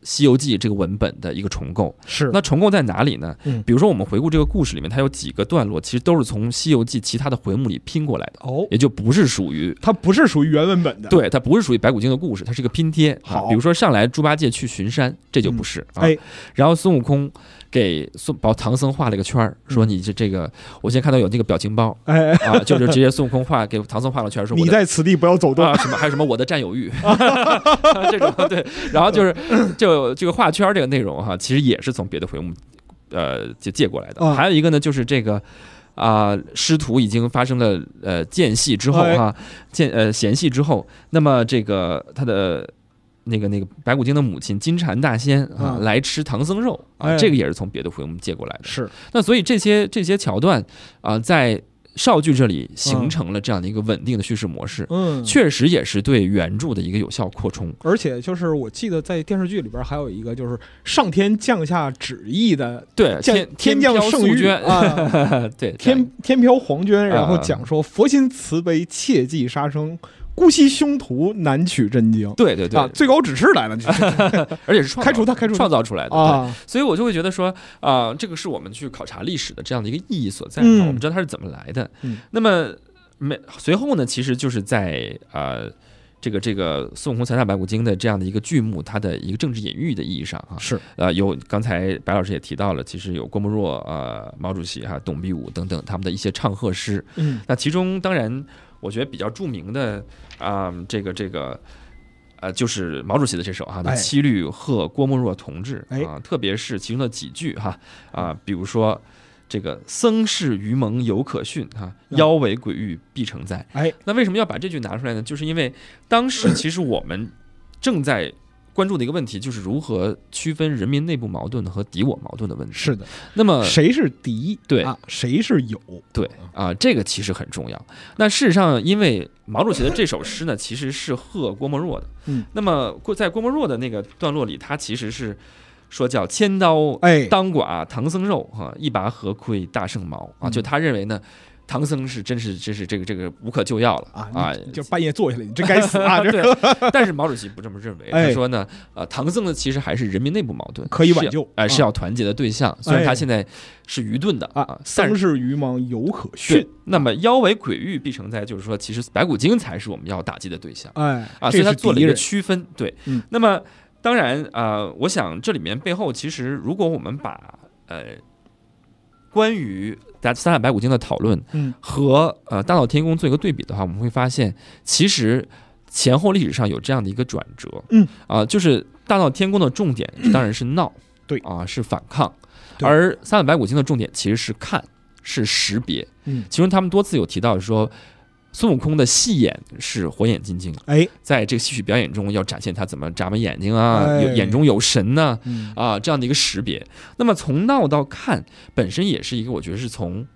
《西游记》这个文本的一个重构，是那重构在哪里呢？嗯，比如说我们回顾这个故事里面，它有几个段落，其实都是从《西游记》其他的回目里拼过来的哦，也就不是属于它不是属于原文本的，对，它不是属于白骨精的故事，它是一个拼贴。好，比如说上来猪八戒去巡山，这就不是，哎，然后孙悟空。给孙把唐僧画了一个圈儿，说你这这个，我先看到有那个表情包，哎，啊，就是直接孙悟空画给唐僧画了圈儿，说你在此地不要走动啊，什么，还有什么我的占有欲 这种对，然后就是 就这个画圈这个内容哈，其实也是从别的回目呃借借过来的，还有一个呢就是这个啊，师徒已经发生了呃间隙之后哈，间呃嫌隙之后，那么这个他的。那个那个白骨精的母亲金蝉大仙啊，来吃唐僧肉啊，这个也是从别的回们借过来的。是，那所以这些这些桥段啊，在少剧这里形成了这样的一个稳定的叙事模式。嗯，确实也是对原著的一个有效扩充。而且就是我记得在电视剧里边还有一个就是上天降下旨意的，对，天天降圣雨啊，对，天天飘黄绢，然后讲说佛心慈悲，切忌杀生。姑息凶徒难取真经，对对对，最高指示来了，而且是开除他开除创造出来的啊，所以我就会觉得说啊，这个是我们去考察历史的这样的一个意义所在，我们知道它是怎么来的。那么没随后呢，其实就是在呃。这个这个孙悟空三下《白骨精》的这样的一个剧目，它的一个政治隐喻的意义上啊，是呃，有刚才白老师也提到了，其实有郭沫若、呃毛主席、哈董必武等等他们的一些唱和诗，嗯，那其中当然。我觉得比较著名的啊，这个这个，呃，就是毛主席的这首哈《七律·贺郭沫若同志》啊，特别是其中的几句哈啊，比如说这个“僧是愚蒙犹可训，哈妖为鬼蜮必成灾”。哎，那为什么要把这句拿出来呢？就是因为当时 其实我们正在。关注的一个问题就是如何区分人民内部矛盾和敌我矛盾的问题。是的，那么谁是敌？对啊，谁是有？对啊，这个其实很重要。那事实上，因为毛主席的这首诗呢，其实是贺郭沫若的。嗯，那么郭在郭沫若的那个段落里，他其实是说叫“千刀哎当剐唐僧肉”哈，“一拔何亏大圣毛”啊，就他认为呢。唐僧是真是真是这个这个无可救药了啊啊！就半夜坐下来，你真该死啊！对，但是毛主席不这么认为，他说呢，呃，唐僧呢其实还是人民内部矛盾，可以挽救，哎，是要团结的对象，虽然他现在是愚钝的啊，但是愚盲犹可训。那么妖为鬼蜮必成灾，就是说其实白骨精才是我们要打击的对象，哎，啊，所以他做了一个区分，对。那么当然啊，我想这里面背后其实如果我们把呃。关于《大三打白骨精》的讨论，嗯，和呃《大闹天宫》做一个对比的话，我们会发现，其实前后历史上有这样的一个转折，嗯，啊，就是《大闹天宫》的重点 当然是闹，对，啊，是反抗，而《三打白骨精》的重点其实是看，是识别，嗯，其中他们多次有提到说。孙悟空的戏眼是火眼金睛。哎，在这个戏曲表演中，要展现他怎么眨巴眼睛啊，有眼中有神呢？啊，这样的一个识别。那么从闹到看，本身也是一个我觉得是从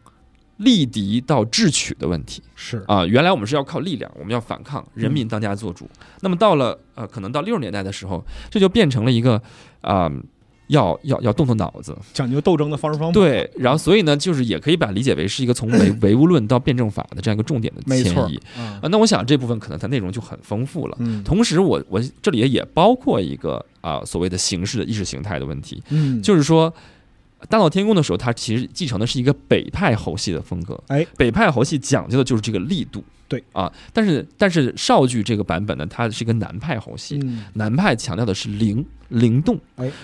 力敌到智取的问题。是啊，原来我们是要靠力量，我们要反抗，人民当家作主。那么到了呃，可能到六十年代的时候，这就变成了一个啊。要要要动动脑子，讲究斗争的方式方法。对，然后所以呢，就是也可以把理解为是一个从唯 唯物论到辩证法的这样一个重点的迁移。没啊，那我想这部分可能它内容就很丰富了。嗯，同时我我这里也包括一个啊所谓的形式的意识形态的问题。嗯，就是说大闹天宫的时候，它其实继承的是一个北派猴戏的风格。哎，北派猴戏讲究的就是这个力度。对啊，但是但是绍剧这个版本呢，它是一个南派猴戏，南派强调的是灵灵动，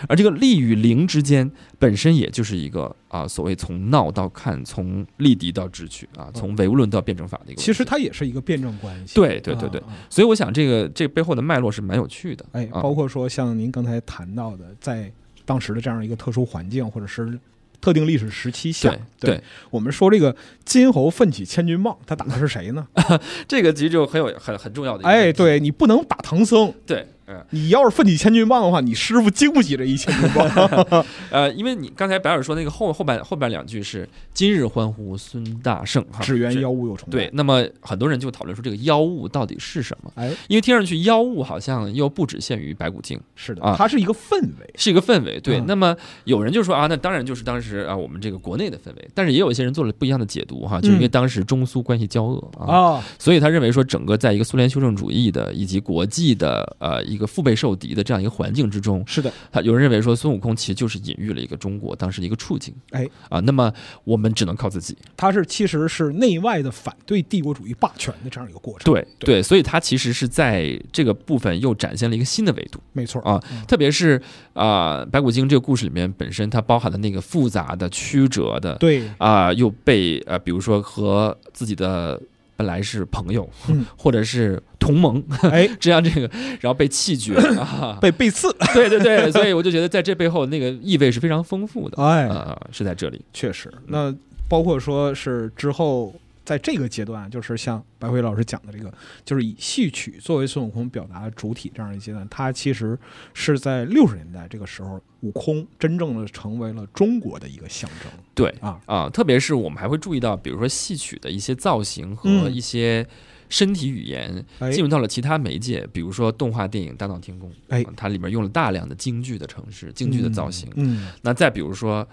而这个力与灵之间本身也就是一个啊，所谓从闹到看，从立敌到智取啊，从唯物论到辩证法的一个。其实它也是一个辩证关系。对对对对，所以我想这个这背后的脉络是蛮有趣的。哎，包括说像您刚才谈到的，在当时的这样一个特殊环境或者是。特定历史时期下，对我们说这个“金猴奋起千钧棒”，他打的是谁呢？这个其实就很有很很重要的。哎，对你不能打唐僧，对。你要是奋起千钧棒的话，你师傅经不起这一千钧棒。呃，因为你刚才白尔说那个后后半后半两句是“今日欢呼孙大圣，哈，只缘妖物有重”。对，那么很多人就讨论说这个妖物到底是什么？哎，因为听上去妖物好像又不只限于白骨精。是的，啊，它是一个氛围，是一个氛围。对，那么有人就说啊，那当然就是当时啊我们这个国内的氛围。但是也有一些人做了不一样的解读哈，就因为当时中苏关系交恶啊，所以他认为说整个在一个苏联修正主义的以及国际的呃一。一个腹背受敌的这样一个环境之中，是的，他有人认为说孙悟空其实就是隐喻了一个中国当时的一个处境，哎啊，那么我们只能靠自己。他是其实是内外的反对帝国主义霸权的这样一个过程，对对，所以他其实是在这个部分又展现了一个新的维度，没错啊，特别是啊白骨精这个故事里面本身它包含的那个复杂的曲折的，对啊又被呃比如说和自己的。本来是朋友，或者是同盟，哎，这样这个，然后被弃绝 啊，被被刺，对对对，所以我就觉得在这背后那个意味是非常丰富的，哎，啊，是在这里，确实，那包括说是之后。在这个阶段，就是像白辉老师讲的这个，就是以戏曲作为孙悟空表达主体这样一阶段，它其实是在六十年代这个时候，悟空真正的成为了中国的一个象征。对啊啊，特别是我们还会注意到，比如说戏曲的一些造型和一些身体语言进入到了其他媒介，比如说动画电影《大闹天宫》，哎，它里面用了大量的京剧的城市、京剧的造型。嗯，那再比如说。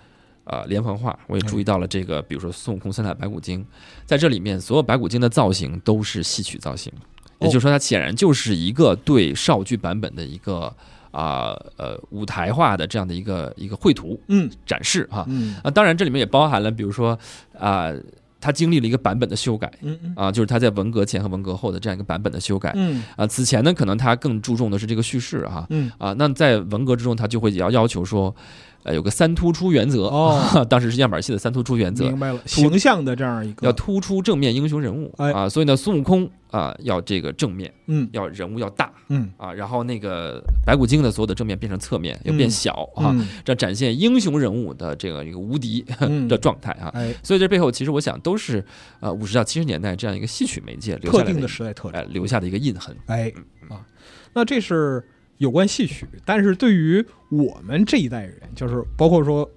啊，连环画我也注意到了这个，比如说孙悟空三打白骨精，在这里面所有白骨精的造型都是戏曲造型，也就是说它显然就是一个对少剧版本的一个啊呃舞台化的这样的一个一个绘图嗯展示哈啊当然这里面也包含了比如说啊他经历了一个版本的修改嗯啊就是他在文革前和文革后的这样一个版本的修改嗯啊此前呢可能他更注重的是这个叙事哈嗯啊那在文革之中他就会要要求说。呃，有个三突出原则，哦，当时是样板戏的三突出原则，明白了，形象的这样一个，要突出正面英雄人物，哎啊，所以呢，孙悟空啊，要这个正面，嗯，要人物要大，嗯啊，然后那个白骨精的所有的正面变成侧面，要变小啊，这展现英雄人物的这个一个无敌 的状态啊，哎，所以这背后其实我想都是，呃，五十到七十年代这样一个戏曲媒介，特定的时代特点，留下的一个印痕，哎啊，那这是。有关戏曲，但是对于我们这一代人，就是包括说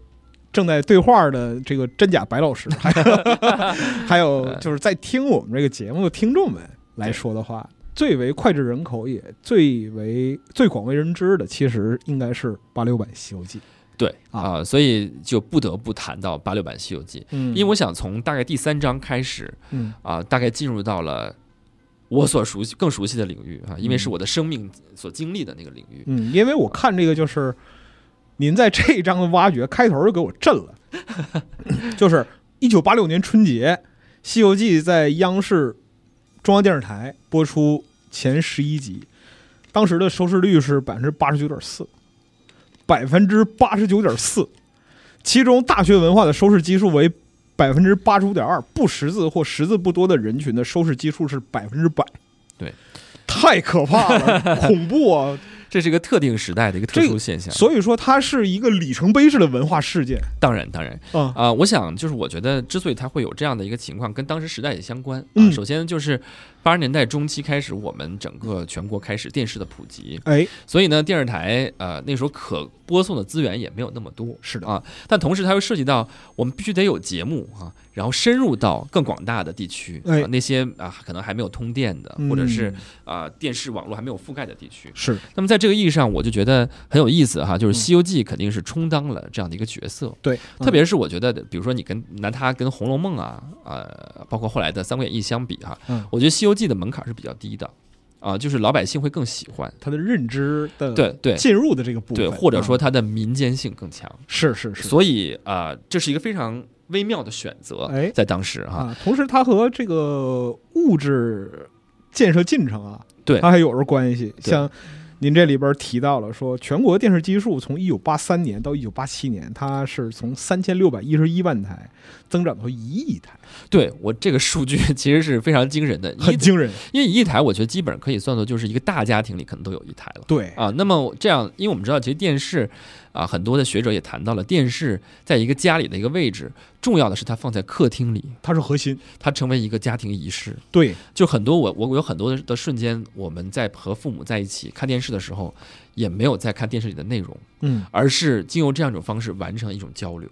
正在对话的这个真假白老师，还有 还有就是在听我们这个节目的听众们来说的话，最为脍炙人口，也最为最广为人知的，其实应该是八六版《西游记》。对啊，所以就不得不谈到八六版《西游记》，因为我想从大概第三章开始，啊，大概进入到了。我所熟悉、更熟悉的领域啊，因为是我的生命所经历的那个领域。嗯，因为我看这个就是，您在这章的挖掘开头就给我震了，就是一九八六年春节，《西游记》在央视中央电视台播出前十一集，当时的收视率是百分之八十九点四，百分之八十九点四，其中大学文化的收视基数为。百分之八十五点二，不识字或识字不多的人群的收视基数是百分之百，对，太可怕了，恐怖啊！这是一个特定时代的一个特殊现象，所以说它是一个里程碑式的文化事件。当然，当然，啊，我想就是我觉得，之所以它会有这样的一个情况，跟当时时代也相关啊。首先就是。八十年代中期开始，我们整个全国开始电视的普及，哎，所以呢，电视台呃那时候可播送的资源也没有那么多，是的啊。但同时，它又涉及到我们必须得有节目啊，然后深入到更广大的地区，那些啊可能还没有通电的，或者是啊电视网络还没有覆盖的地区。是。那么在这个意义上，我就觉得很有意思哈，就是《西游记》肯定是充当了这样的一个角色，对。特别是我觉得，比如说你跟拿它跟《红楼梦》啊，呃，包括后来的《三国演义》相比哈，嗯，我觉得《西游》。技的门槛是比较低的，啊，就是老百姓会更喜欢他的认知的，对对，进入的这个部分，或者说他的民间性更强，是是是，所以啊，这是一个非常微妙的选择，在当时啊，同时它和这个物质建设进程啊，对，它还有着关系。像您这里边提到了说，全国电视机数从一九八三年到一九八七年，它是从三千六百一十一万台增长到一亿台。对我这个数据 其实是非常惊人的，很惊人。因为一台，我觉得基本上可以算作就是一个大家庭里可能都有一台了。对啊，那么这样，因为我们知道，其实电视啊，很多的学者也谈到了电视在一个家里的一个位置，重要的是它放在客厅里，它是核心，它成为一个家庭仪式。对，就很多我我有很多的的瞬间，我们在和父母在一起看电视的时候，也没有在看电视里的内容，嗯，而是经由这样一种方式完成一种交流。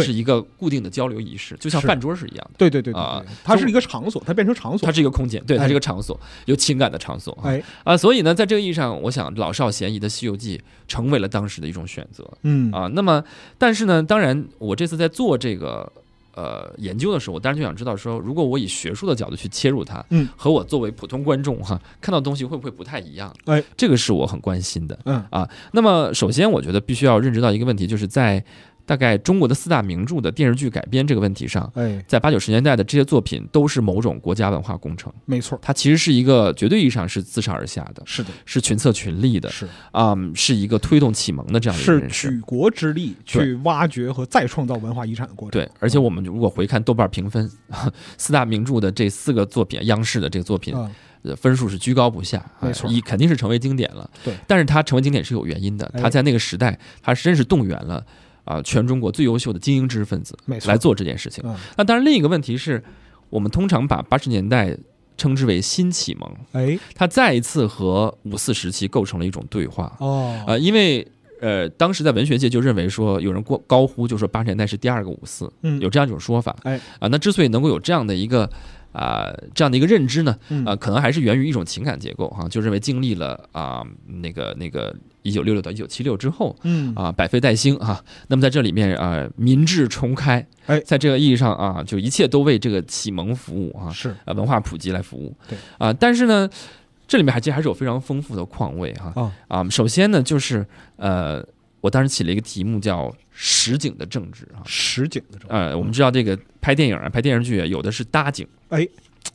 是一个固定的交流仪式，就像饭桌是一样。的。对对对啊，它是一个场所，它变成场所，它是一个空间，对，它是一个场所，有情感的场所。哎啊，所以呢，在这个意义上，我想老少咸宜的《西游记》成为了当时的一种选择。嗯啊，那么，但是呢，当然，我这次在做这个呃研究的时候，我当然就想知道说，如果我以学术的角度去切入它，嗯，和我作为普通观众哈看到东西会不会不太一样？哎，这个是我很关心的。嗯啊，那么首先，我觉得必须要认知到一个问题，就是在。大概中国的四大名著的电视剧改编这个问题上，哎，在八九十年代的这些作品都是某种国家文化工程，没错，它其实是一个绝对意义上是自上而下的，是的，是群策群力的，是啊，是一个推动启蒙的这样的个识，是举国之力去挖掘和再创造文化遗产的过程，对。而且我们如果回看豆瓣评分，四大名著的这四个作品，央视的这个作品，分数是居高不下，没错，肯定是成为经典了，对。但是它成为经典是有原因的，它在那个时代，它真是动员了。啊，全中国最优秀的精英知识分子来做这件事情。那当然，另一个问题是，我们通常把八十年代称之为新启蒙，哎，它再一次和五四时期构成了一种对话。哦，呃，因为呃，当时在文学界就认为说，有人过高呼就说八十年代是第二个五四，嗯，有这样一种说法。哎，啊，那之所以能够有这样的一个。啊，这样的一个认知呢，啊，可能还是源于一种情感结构哈，就认为经历了啊，那个那个一九六六到一九七六之后，嗯，啊，百废待兴哈，那么在这里面啊，民智重开，哎，在这个意义上啊，就一切都为这个启蒙服务啊，是，文化普及来服务，对，啊，但是呢，这里面还其实还是有非常丰富的矿味哈，啊，首先呢，就是呃。我当时起了一个题目叫“实景的政治”啊，实景的政呃，我们知道这个拍电影啊、拍电视剧，啊，有的是搭景，哎，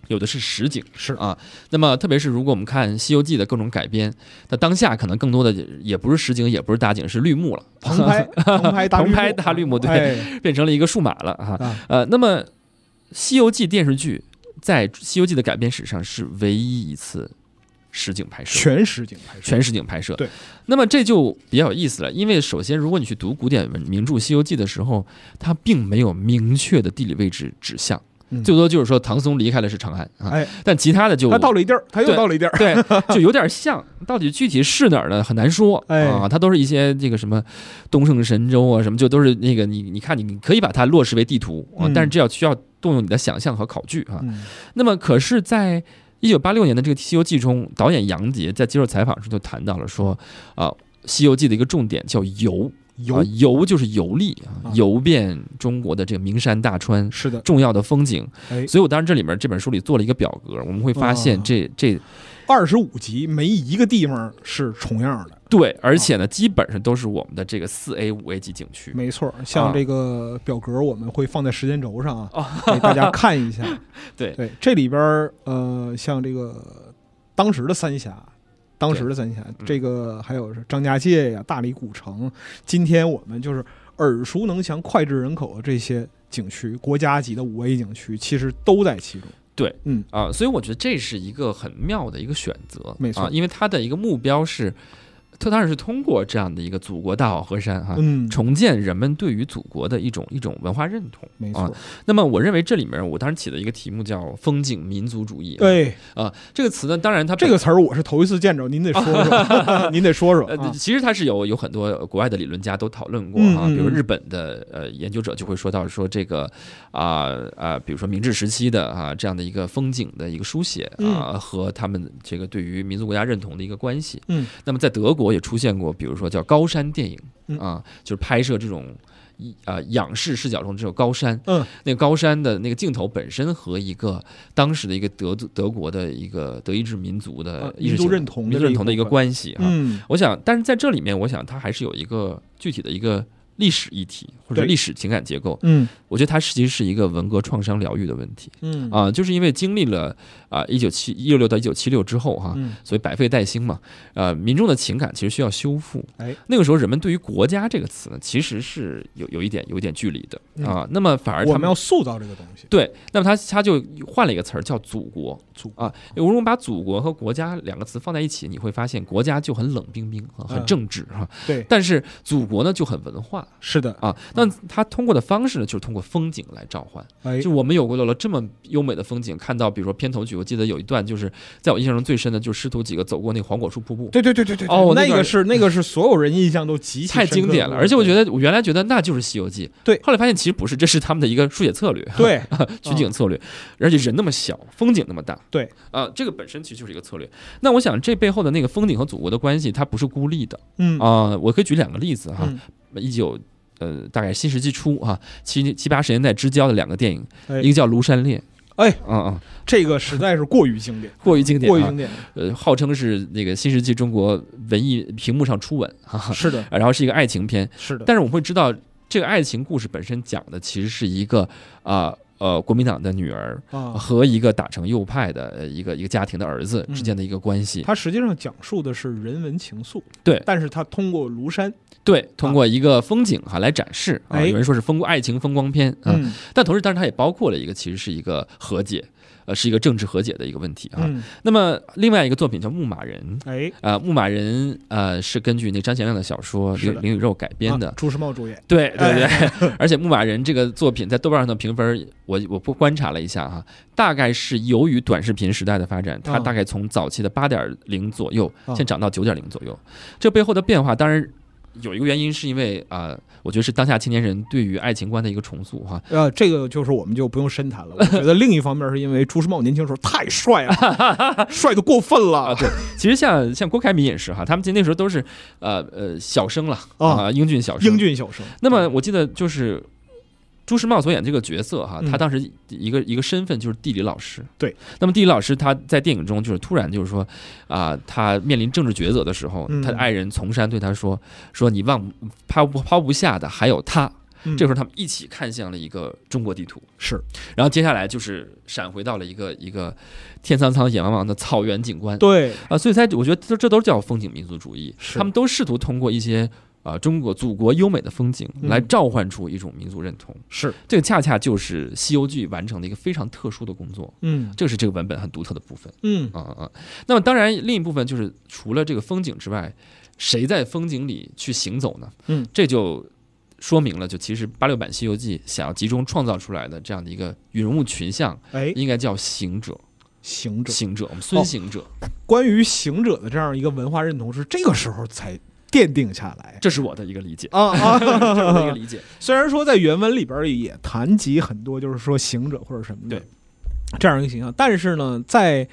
有的是实景，是啊。那么特别是如果我们看《西游记》的各种改编，那当下可能更多的也不是实景，也不是搭景，是绿幕了，棚拍，棚拍，棚拍大绿幕对，变成了一个数码了哈。呃，那么《西游记》电视剧在《西游记》的改编史上是唯一一次。实景拍摄，全实景拍摄，全实景拍摄。对，那么这就比较有意思了，因为首先，如果你去读古典文名著《西游记》的时候，它并没有明确的地理位置指向，最多就是说唐僧离开了是长安啊，但其他的就他到了一地儿，他又到了一地儿，对，就有点像，到底具体是哪儿呢？很难说啊，它都是一些这个什么东胜神州啊，什么就都是那个你你看，你你可以把它落实为地图啊，但是这要需要动用你的想象和考据啊。那么可是在一九八六年的这个《西游记》中，导演杨洁在接受采访时就谈到了说：“啊，《西游记》的一个重点叫‘游’，游就是游历，游遍中国的这个名山大川，是的，重要的风景。所以，我当然这里面这本书里做了一个表格，我们会发现这这二十五集没一个地方是重样的。”对，而且呢，基本上都是我们的这个四 A、五 A 级景区。没错，像这个表格我们会放在时间轴上啊，给大家看一下。对对，这里边儿呃，像这个当时的三峡，当时的三峡，这个还有张家界呀、大理古城，今天我们就是耳熟能详、脍炙人口的这些景区，国家级的五 A 景区，其实都在其中。对，嗯啊，所以我觉得这是一个很妙的一个选择。没错，因为它的一个目标是。他当然是通过这样的一个祖国大好河山哈，重建人们对于祖国的一种一种文化认同。没错。那么我认为这里面我当时起的一个题目叫“风景民族主义”。对啊，这个词呢，当然它这个词儿我是头一次见着，您得说说，您得说说。其实它是有有很多国外的理论家都讨论过哈，比如日本的呃研究者就会说到说这个啊啊，比如说明治时期的啊这样的一个风景的一个书写啊和他们这个对于民族国家认同的一个关系。嗯。那么在德国。我也出现过，比如说叫高山电影啊，就是拍摄这种，啊仰视视角中这种高山，嗯，那高山的那个镜头本身和一个当时的一个德德国的一个德意志民族的民族认同认同的一个关系啊，我想，但是在这里面，我想它还是有一个具体的一个。历史议题或者历史情感结构，嗯，我觉得它其实是一个文革创伤疗愈的问题，嗯啊，就是因为经历了啊一九七六六到一九七六之后哈，所以百废待兴嘛，呃，民众的情感其实需要修复。哎，那个时候人们对于“国家”这个词呢，其实是有有一点有一点距离的啊。那么反而他们要塑造这个东西，对。那么他他就换了一个词儿叫“祖国”，祖啊。如果我们把“祖国”和“国家”两个词放在一起，你会发现“国家”就很冷冰冰啊，很政治啊。对。但是“祖国”呢就很文化。是的啊，那他通过的方式呢，就是通过风景来召唤。就我们有过了这么优美的风景，看到比如说片头曲，我记得有一段就是在我印象中最深的，就是师徒几个走过那个黄果树瀑布。对对对对对，哦，那个是那个是所有人印象都极其太经典了。而且我觉得我原来觉得那就是《西游记》，对，后来发现其实不是，这是他们的一个书写策略，对，取景策略，而且人那么小，风景那么大，对，啊，这个本身其实就是一个策略。那我想这背后的那个风景和祖国的关系，它不是孤立的。嗯啊，我可以举两个例子哈。一九，呃，大概新世纪初啊，七七八十年代之交的两个电影，一个叫《庐山恋》，哎，嗯嗯，这个实在是过于经典，过于经典，过于经典。呃，号称是那个新世纪中国文艺屏幕上初吻，是的。然后是一个爱情片，是的。但是我们会知道，这个爱情故事本身讲的其实是一个啊。呃，国民党的女儿和一个打成右派的一个一个家庭的儿子之间的一个关系，它实际上讲述的是人文情愫，对，但是它通过庐山，对，通过一个风景哈来展示，啊。有人说是风爱情风光片啊，但同时，但是它也包括了一个，其实是一个和解。呃，是一个政治和解的一个问题啊。那么另外一个作品叫《牧马人》，哎，啊，《牧马人》呃是根据那张贤亮的小说《林林与肉》改编的，朱时茂主演，对对对。而且《牧马人》这个作品在豆瓣上的评分，我我不观察了一下哈，大概是由于短视频时代的发展，它大概从早期的八点零左右，现涨到九点零左右。这背后的变化，当然。有一个原因是因为啊，我觉得是当下青年人对于爱情观的一个重塑哈。呃，这个就是我们就不用深谈了。我觉得另一方面是因为朱时茂年轻时候太帅了，帅的过分了。对，其实像像郭凯敏也是哈，他们其实那时候都是呃呃小生了啊，英俊小生，英俊小生。那么我记得就是。朱时茂所演这个角色哈，他当时一个一个身份就是地理老师。对，那么地理老师他在电影中就是突然就是说，啊，他面临政治抉择的时候，他的爱人丛山对他说：“说你忘抛不抛不下的还有他。”这时候他们一起看向了一个中国地图，是。然后接下来就是闪回到了一个一个天苍苍野茫茫的草原景观。对，啊，所以才我觉得这这都叫风景民族主义，他们都试图通过一些。啊，中国祖国优美的风景来召唤出一种民族认同，是这个，恰恰就是《西游记》完成的一个非常特殊的工作。嗯，这是这个文本很独特的部分。嗯，啊啊。那么，当然另一部分就是除了这个风景之外，谁在风景里去行走呢？嗯，这就说明了，就其实八六版《西游记》想要集中创造出来的这样的一个云雾群像，哎，应该叫行者，行者，行者，我们孙行者。关于行者的这样一个文化认同，是这个时候才。奠定下来，这是我的一个理解啊，我的一个理解。虽然说在原文里边也谈及很多，就是说行者或者什么的这样一个形象，但是呢，在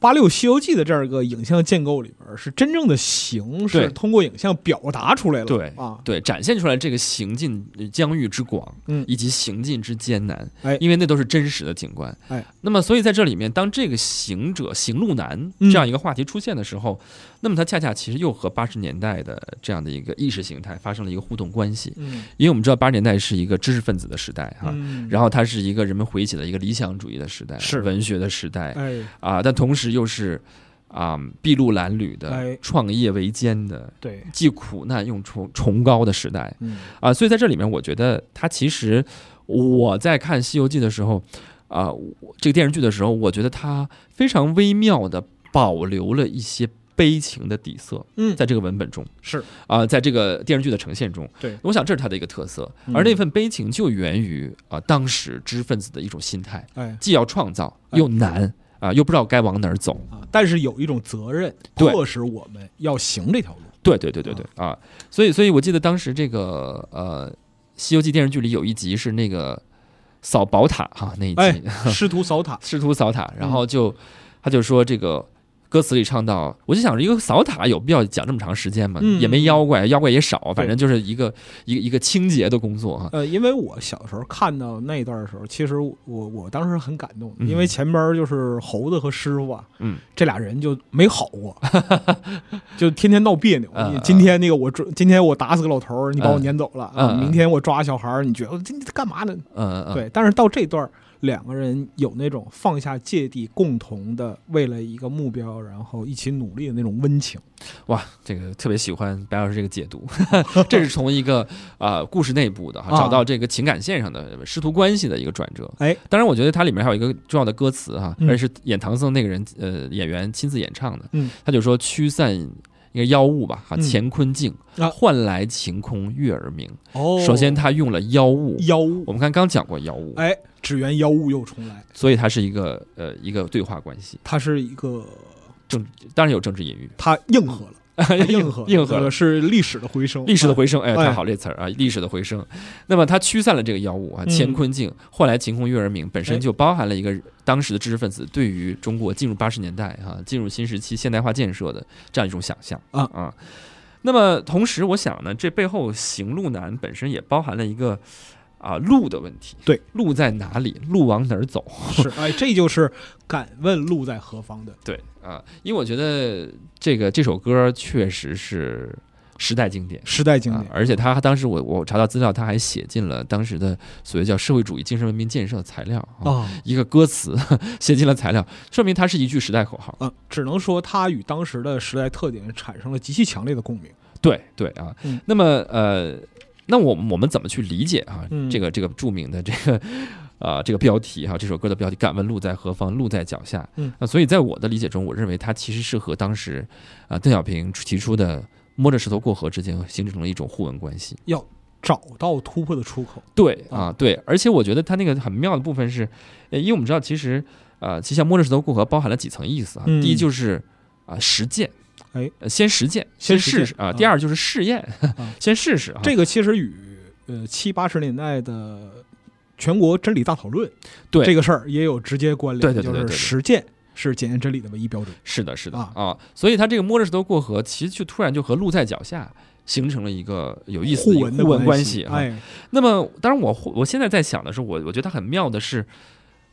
八六《西游记》的这样一个影像建构里边，是真正的行是通过影像表达出来的，对啊，对，展现出来这个行进疆域之广，嗯，以及行进之艰难，哎，因为那都是真实的景观，哎，那么所以在这里面，当这个行者行路难这样一个话题出现的时候。那么它恰恰其实又和八十年代的这样的一个意识形态发生了一个互动关系，嗯，因为我们知道八十年代是一个知识分子的时代哈，然后它是一个人们回忆起了一个理想主义的时代，是文学的时代，哎啊，但同时又是啊筚路蓝缕的创业维艰的，对，既苦难又崇崇高的时代，嗯啊，所以在这里面，我觉得它其实我在看《西游记》的时候啊，这个电视剧的时候，我觉得它非常微妙的保留了一些。悲情的底色，嗯，在这个文本中是啊，在这个电视剧的呈现中，对，我想这是他的一个特色，而那份悲情就源于啊，当时知识分子的一种心态，哎，既要创造又难啊，又不知道该往哪儿走啊，但是有一种责任迫使我们要行这条路，对对对对对啊，所以所以，我记得当时这个呃，《西游记》电视剧里有一集是那个扫宝塔哈那一集，师徒扫塔，师徒扫塔，然后就他就说这个。歌词里唱到，我就想着一个扫塔有必要讲这么长时间吗？嗯，也没妖怪，妖怪也少，反正就是一个一个一个清洁的工作哈。呃，因为我小时候看到那一段的时候，其实我我当时很感动，因为前边就是猴子和师傅啊，嗯，这俩人就没好过，就天天闹别扭。今天那个我抓，今天我打死个老头儿，你把我撵走了；明天我抓小孩儿，你觉得这干嘛呢？嗯。对，但是到这段儿。两个人有那种放下芥蒂、共同的为了一个目标，然后一起努力的那种温情。哇，这个特别喜欢白老师这个解读，这是从一个啊故事内部的找到这个情感线上的师徒关系的一个转折。哎，当然我觉得它里面还有一个重要的歌词哈，而是演唐僧那个人呃演员亲自演唱的。嗯，他就说驱散一个妖物吧，哈，乾坤镜，换来晴空月儿明。哦，首先他用了妖物，妖物，我们刚刚讲过妖物。哎。只缘妖物又重来，所以它是一个呃一个对话关系。它是一个政，当然有政治隐喻。它硬核了，硬 核硬核了，是历史的回声，历史的回声。哎，太好这词儿啊！历史的回声。那么它驱散了这个妖物啊，乾坤镜后来晴空月儿明，本身就包含了一个当时的知识分子对于中国进入八十年代啊，进入新时期现代化建设的这样一种想象啊啊。那么同时，我想呢，这背后行路难本身也包含了一个。啊，路的问题，对，路在哪里？路往哪儿走？是，哎，这就是“敢问路在何方”的。对，啊，因为我觉得这个这首歌确实是时代经典，时代经典。而且他当时，我我查到资料，他还写进了当时的所谓叫社会主义精神文明建设的材料啊，一个歌词 写进了材料，说明它是一句时代口号嗯，只能说，它与当时的时代特点产生了极其强烈的共鸣。对对啊，那么呃。那我我们怎么去理解啊？这个这个著名的这个啊这个标题哈，这首歌的标题“敢问路在何方，路在脚下”。嗯，那所以在我的理解中，我认为它其实是和当时啊邓小平提出的“摸着石头过河”之间形成了一种互文关系。要找到突破的出口。对啊，对。而且我觉得他那个很妙的部分是，因为我们知道其实啊，其实像“摸着石头过河”包含了几层意思啊。第一就是啊实践。哎，先实践，先试试啊！第二就是试验，先试试啊！这个其实与呃七八十年代的全国真理大讨论，对这个事儿也有直接关联。对对对，就是实践是检验真理的唯一标准。是的，是的啊啊！所以，他这个摸着石头过河，其实就突然就和路在脚下形成了一个有意思互文的关系啊。那么，当然我我现在在想的是，我我觉得它很妙的是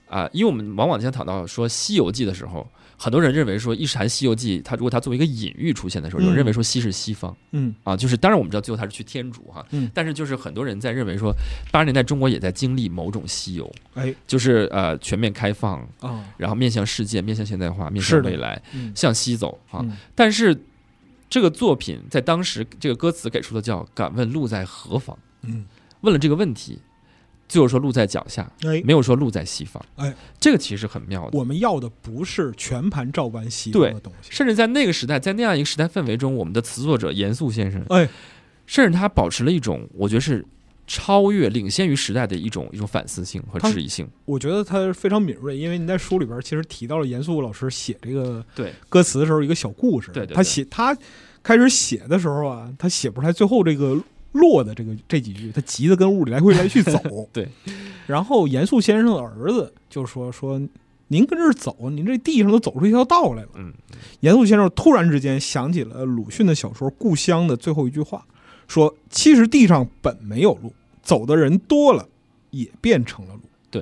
啊，因为我们往往先谈到说《西游记》的时候。很多人认为说《西游记》，它如果它作为一个隐喻出现的时候，有人认为说西是西方，嗯啊，就是当然我们知道最后他是去天竺哈，嗯，但是就是很多人在认为说八十年代中国也在经历某种西游，哎，就是呃全面开放啊，然后面向世界、面向现代化、面向未来，向西走啊。但是这个作品在当时这个歌词给出的叫“敢问路在何方”，嗯，问了这个问题。就是说，路在脚下，没有说路在西方。哎，这个其实很妙的。我们要的不是全盘照搬西方的东西，甚至在那个时代，在那样一个时代氛围中，我们的词作者严肃先生，哎，甚至他保持了一种，我觉得是超越、领先于时代的一种一种反思性和质疑性。我觉得他非常敏锐，因为你在书里边其实提到了严肃老师写这个对歌词的时候一个小故事。对，他写他开始写的时候啊，他写不出来，最后这个。落的这个这几句，他急得跟屋里来回来去走。对，然后严肃先生的儿子就说：“说您跟这儿走，您这地上都走出一条道来了。”嗯，严肃先生突然之间想起了鲁迅的小说《故乡》的最后一句话，说：“其实地上本没有路，走的人多了，也变成了路。”对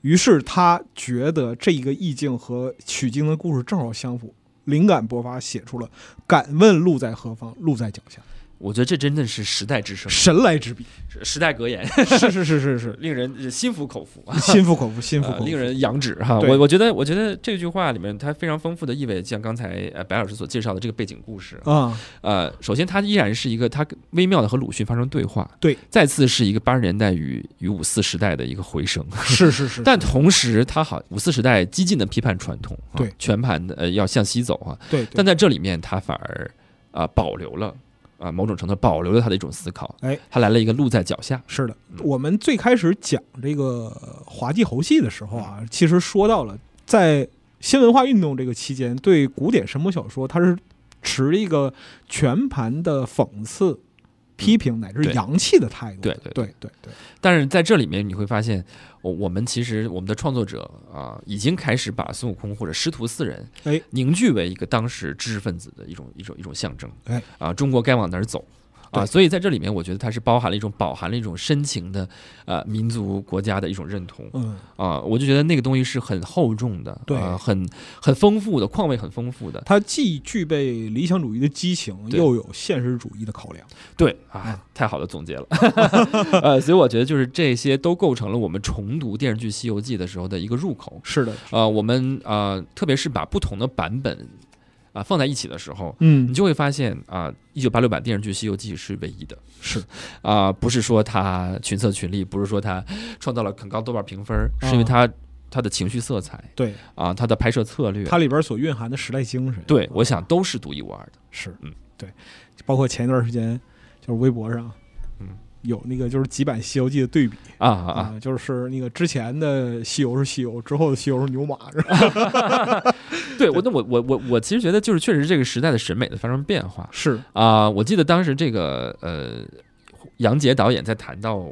于是，他觉得这一个意境和取经的故事正好相符，灵感勃发，写出了“敢问路在何方，路在脚下。”我觉得这真的是时代之声，神来之笔，时代格言，是是是是是，令人心服口服啊，心服口服，心服口服，令人仰止哈。我我觉得我觉得这句话里面它非常丰富的意味，像刚才呃白老师所介绍的这个背景故事啊，呃，首先它依然是一个它微妙的和鲁迅发生对话，对，再次是一个八十年代与与五四时代的一个回声，是是是，但同时它好五四时代激进的批判传统，对，全盘的呃要向西走啊，对，但在这里面它反而啊保留了。啊，某种程度保留了他的一种思考。哎，他来了一个路在脚下。是的，我们最开始讲这个滑稽猴戏的时候啊，其实说到了在新文化运动这个期间，对古典神魔小说，他是持一个全盘的讽刺。批评乃至洋气的态度，对对对对但是在这里面，你会发现，我我们其实我们的创作者啊，已经开始把孙悟空或者师徒四人，凝聚为一个当时知识分子的一种一种一种象征，哎啊，中国该往哪儿走？啊，所以在这里面，我觉得它是包含了一种饱含了一种深情的，呃，民族国家的一种认同。嗯，啊，我就觉得那个东西是很厚重的，对，很很丰富的，况味很丰富的。它既具备理想主义的激情，又有现实主义的考量。对，啊，太好的总结了。呃，所以我觉得就是这些都构成了我们重读电视剧《西游记》的时候的一个入口。是的，呃，我们啊，特别是把不同的版本。啊，放在一起的时候，嗯，你就会发现啊，一九八六版电视剧《西游记》是唯一的是，啊，不是说他群策群力，不是说他创造了很高豆瓣评分，是因为他他的情绪色彩，对，啊，他的拍摄策略，它里边所蕴含的时代精神，对，我想都是独一无二的，是，嗯，对，包括前一段时间就是微博上。有那个就是几版《西游记》的对比啊啊，就是那个之前的《西游》是西游，之后的《西游》是牛马，哈哈哈哈哈。对，我那我我我我其实觉得就是确实这个时代的审美的发生变化是啊。我记得当时这个呃，杨洁导演在谈到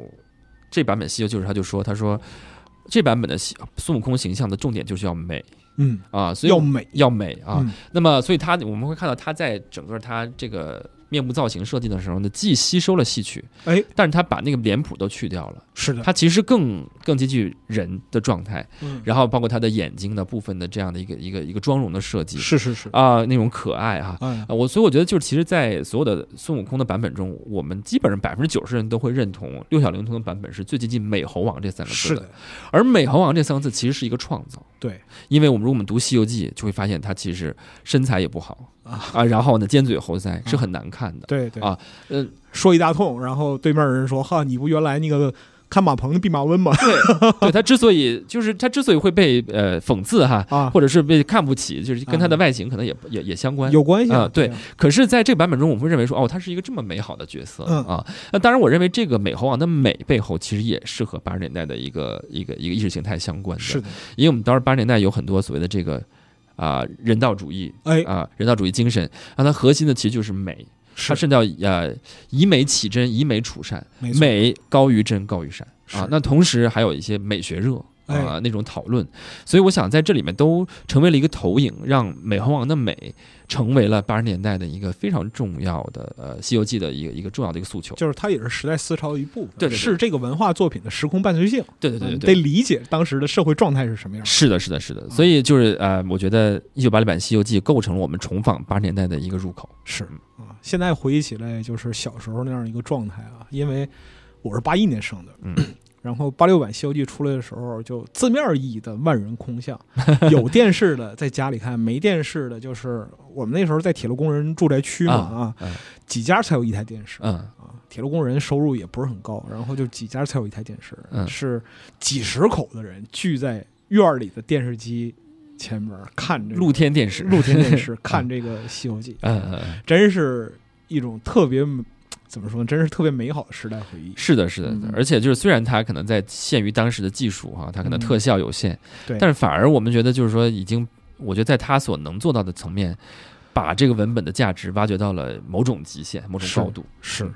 这版本《西游》就是他就说他说这版本的西孙悟空形象的重点就是要美，嗯啊，所以要美要美啊。那么所以他我们会看到他在整个他这个。面部造型设计的时候呢，既吸收了戏曲，哎，但是他把那个脸谱都去掉了，是的，他其实更更接近人的状态，然后包括他的眼睛的部分的这样的一个一个一个妆容的设计，是是是啊，那种可爱哈，我所以我觉得就是其实在所有的孙悟空的版本中，我们基本上百分之九十人都会认同六小龄童的版本是最接近美猴王这三个字的，而美猴王这三个字其实是一个创造，对，因为我们如果我们读《西游记》就会发现他其实身材也不好。啊然后呢，尖嘴猴腮是很难看的。对对啊，呃，说一大通，然后对面的人说：“哈，你不原来那个看马棚的弼马温吗？”对，对他之所以就是他之所以会被呃讽刺哈，或者是被看不起，就是跟他的外形可能也也也相关，有关系啊。对。可是在这个版本中，我们会认为说哦，他是一个这么美好的角色啊。那当然，我认为这个美猴王的美背后，其实也是和八十年代的一个一个一个意识形态相关的。是的，因为我们当时八十年代有很多所谓的这个。啊，人道主义，哎，啊，人道主义精神，那它核心的其实就是美，它甚至要呃，以美启真，以美处善，美高于真，高于善啊。那同时还有一些美学热。啊，那种讨论，所以我想在这里面都成为了一个投影，让美猴王的美成为了八十年代的一个非常重要的呃《西游记》的一个一个重要的一个诉求，就是它也是时代思潮的一部分，是这个文化作品的时空伴随性。对对对对对，得理解当时的社会状态是什么样。是的，是的，是的。所以就是呃，我觉得一九八六版《西游记》构成了我们重访八十年代的一个入口。是啊，现在回忆起来，就是小时候那样一个状态啊，因为我是八一年生的。嗯。然后八六版《西游记》出来的时候，就字面意义的万人空巷，有电视的在家里看，没电视的，就是我们那时候在铁路工人住宅区嘛啊，几家才有一台电视，啊，铁路工人收入也不是很高，然后就几家才有一台电视，是几十口的人聚在院里的电视机前面看着露天电视，露天电视 看这个《西游记》，嗯嗯，真是一种特别。怎么说？真是特别美好的时代回忆。是的，是的，而且就是虽然它可能在限于当时的技术哈，它可能特效有限，对，但是反而我们觉得就是说，已经我觉得在它所能做到的层面，把这个文本的价值挖掘到了某种极限、某种高度。是，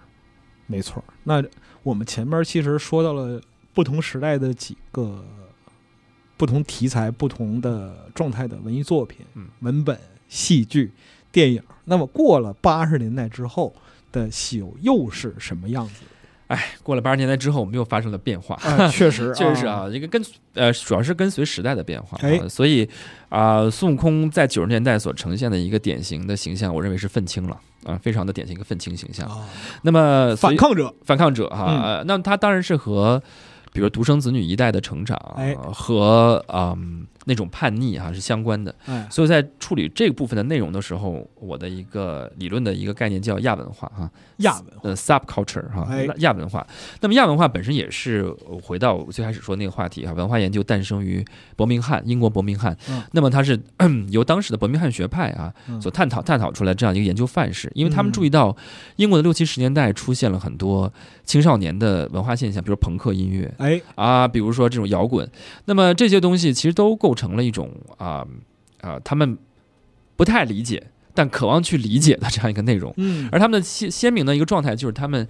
没错。那我们前面其实说到了不同时代的几个不同题材、不同的状态的文艺作品、嗯、文本、戏剧、电影。那么过了八十年代之后。的喜又是什么样子？哎，过了八十年代之后，我们又发生了变化。确实，确实是啊，一个跟呃，主要是跟随时代的变化啊。所以啊，孙悟空在九十年代所呈现的一个典型的形象，我认为是愤青了啊，非常的典型一个愤青形象。那么，反抗者，反抗者啊。那他当然是和，比如独生子女一代的成长，和嗯。那种叛逆哈是相关的，所以在处理这部分的内容的时候，我的一个理论的一个概念叫亚文化哈，亚文化，subculture 哈，亚文化。那么亚文化本身也是回到我最开始说那个话题哈，文化研究诞生于伯明翰，英国伯明翰。那么它是由当时的伯明翰学派啊所探讨探讨出来这样一个研究范式，因为他们注意到英国的六七十年代出现了很多青少年的文化现象，比如朋克音乐，哎啊，比如说这种摇滚，那么这些东西其实都构成。成了一种啊啊，他们不太理解，但渴望去理解的这样一个内容。嗯，而他们的鲜鲜明的一个状态就是，他们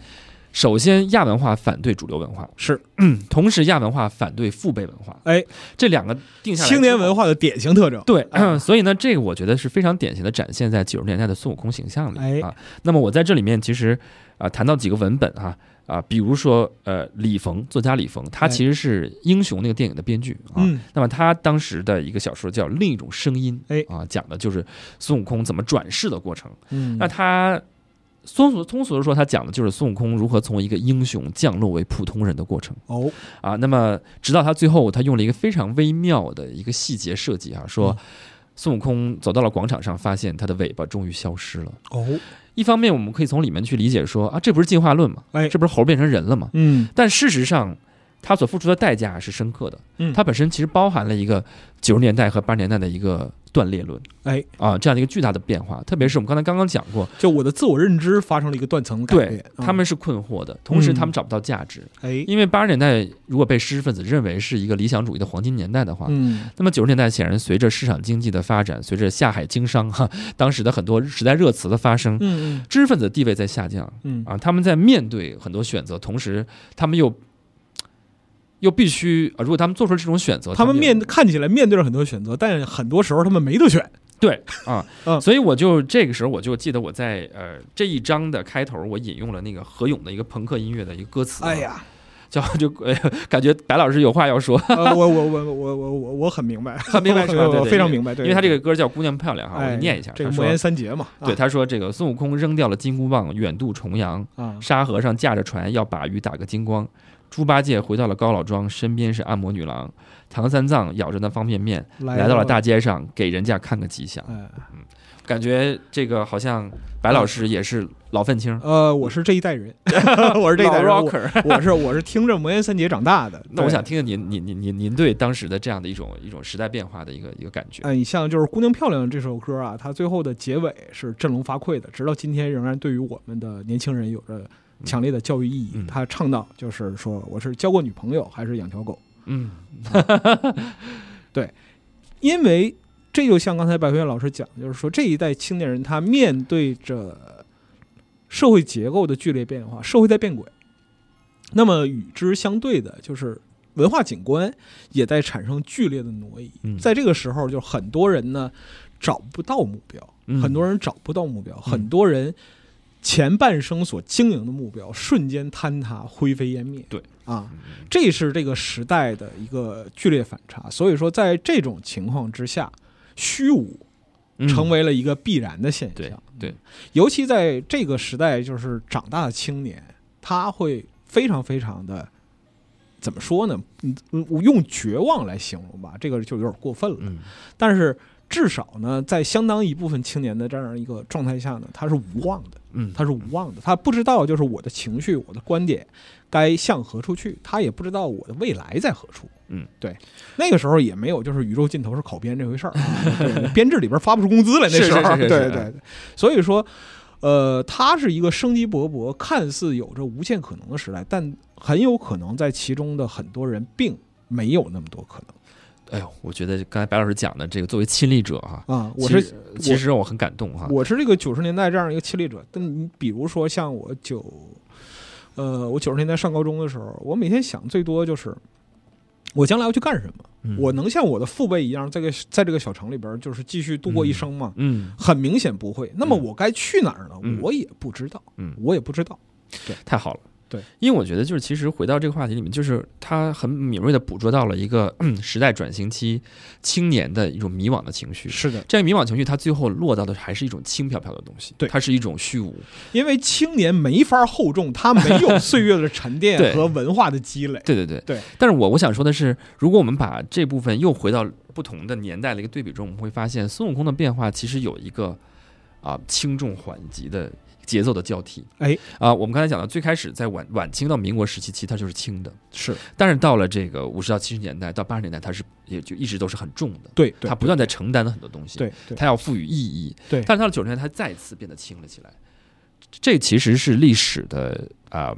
首先亚文化反对主流文化，是；同时亚文化反对父辈文化。哎，这两个定下青年文化的典型特征。对，所以呢，这个我觉得是非常典型的展现在九十年代的孙悟空形象里啊。那么我在这里面其实啊谈到几个文本哈。啊，比如说，呃，李冯，作家李冯，他其实是《英雄》那个电影的编剧啊。嗯。那么他当时的一个小说叫《另一种声音》，哎，啊，讲的就是孙悟空怎么转世的过程。嗯。那他通俗通俗的说，他讲的就是孙悟空如何从一个英雄降落为普通人的过程。哦。啊，那么直到他最后，他用了一个非常微妙的一个细节设计，哈，说孙悟空走到了广场上，发现他的尾巴终于消失了。哦。一方面，我们可以从里面去理解说啊，这不是进化论嘛，这不是猴变成人了嘛？嗯，但事实上，它所付出的代价是深刻的。嗯，它本身其实包含了一个九十年代和八十年代的一个。断裂论，哎啊，这样的一个巨大的变化，特别是我们刚才刚刚讲过，就我的自我认知发生了一个断层。对，他们是困惑的，同时他们找不到价值。哎，因为八十年代如果被知识分子认为是一个理想主义的黄金年代的话，嗯，那么九十年代显然随着市场经济的发展，随着下海经商，哈，当时的很多时代热词的发生，嗯，知识分子地位在下降，嗯啊，他们在面对很多选择，同时他们又。又必须啊！如果他们做出这种选择，他们面看起来面对着很多选择，但很多时候他们没得选。对啊，所以我就这个时候我就记得我在呃这一章的开头，我引用了那个何勇的一个朋克音乐的一个歌词。哎呀，叫就 感觉白老师有话要说。我我我我我我我很明白，明白是吧？非常明白，因为他这个歌叫《姑娘漂亮》哈，我给你念一下。这个《莫言三杰》嘛，对他说这个孙悟空扔掉了金箍棒，远渡重洋；沙和尚驾着船要把鱼打个精光。猪八戒回到了高老庄，身边是按摩女郎；唐三藏咬着那方便面，来到了大街上给人家看个吉祥。嗯，感觉这个好像白老师也是老愤青。呃，我是这一代人，我是这一代 rocker，我是我是听着《魔岩三杰》长大的。那我想听听您您您您您对当时的这样的一种一种时代变化的一个一个感觉。嗯，你像就是《姑娘漂亮》这首歌啊，它最后的结尾是振聋发聩的，直到今天仍然对于我们的年轻人有着。强烈的教育意义，他倡导就是说，我是交过女朋友还是养条狗？嗯，对，因为这就像刚才白飞月老师讲，就是说这一代青年人他面对着社会结构的剧烈变化，社会在变轨，那么与之相对的，就是文化景观也在产生剧烈的挪移。在这个时候，就很多人呢找不到目标，很多人找不到目标，很多人。前半生所经营的目标瞬间坍塌，灰飞烟灭。对啊，这是这个时代的一个剧烈反差。所以说，在这种情况之下，虚无成为了一个必然的现象。对，尤其在这个时代，就是长大的青年，他会非常非常的怎么说呢？用绝望来形容吧，这个就有点过分了。但是至少呢，在相当一部分青年的这样一个状态下呢，他是无望的。嗯，他是无望的，他不知道就是我的情绪、我的观点该向何处去，他也不知道我的未来在何处。嗯，对，那个时候也没有就是宇宙尽头是考编这回事儿，编制里边发不出工资来那时候。对对对，所以说，呃，它是一个生机勃勃、看似有着无限可能的时代，但很有可能在其中的很多人并没有那么多可能。哎呦，我觉得刚才白老师讲的这个，作为亲历者哈，啊，我是其实让我很感动哈。我是这个九十年代这样一个亲历者，但你比如说像我九，呃，我九十年代上高中的时候，我每天想最多就是，我将来要去干什么？我能像我的父辈一样，在个在这个小城里边，就是继续度过一生吗？嗯，很明显不会。那么我该去哪儿呢？我也不知道，嗯，我也不知道。对，太好了。对，因为我觉得就是，其实回到这个话题里面，就是他很敏锐的捕捉到了一个时代转型期青年的一种迷惘的情绪。是的，这样迷惘情绪，他最后落到的还是一种轻飘飘的东西。对，它是一种虚无，因为青年没法厚重，他没有岁月的沉淀 和文化的积累。对对对对。但是我我想说的是，如果我们把这部分又回到不同的年代的一个对比中，我们会发现孙悟空的变化其实有一个啊轻重缓急的。节奏的交替，哎啊，我们刚才讲到，最开始在晚晚清到民国时期，其实它就是轻的，是；但是到了这个五十到七十年代到八十年代，它是也就一直都是很重的，对，它不断在承担了很多东西，对，它要赋予意义，对；但是到了九十年代，它再次变得轻了起来，这其实是历史的啊，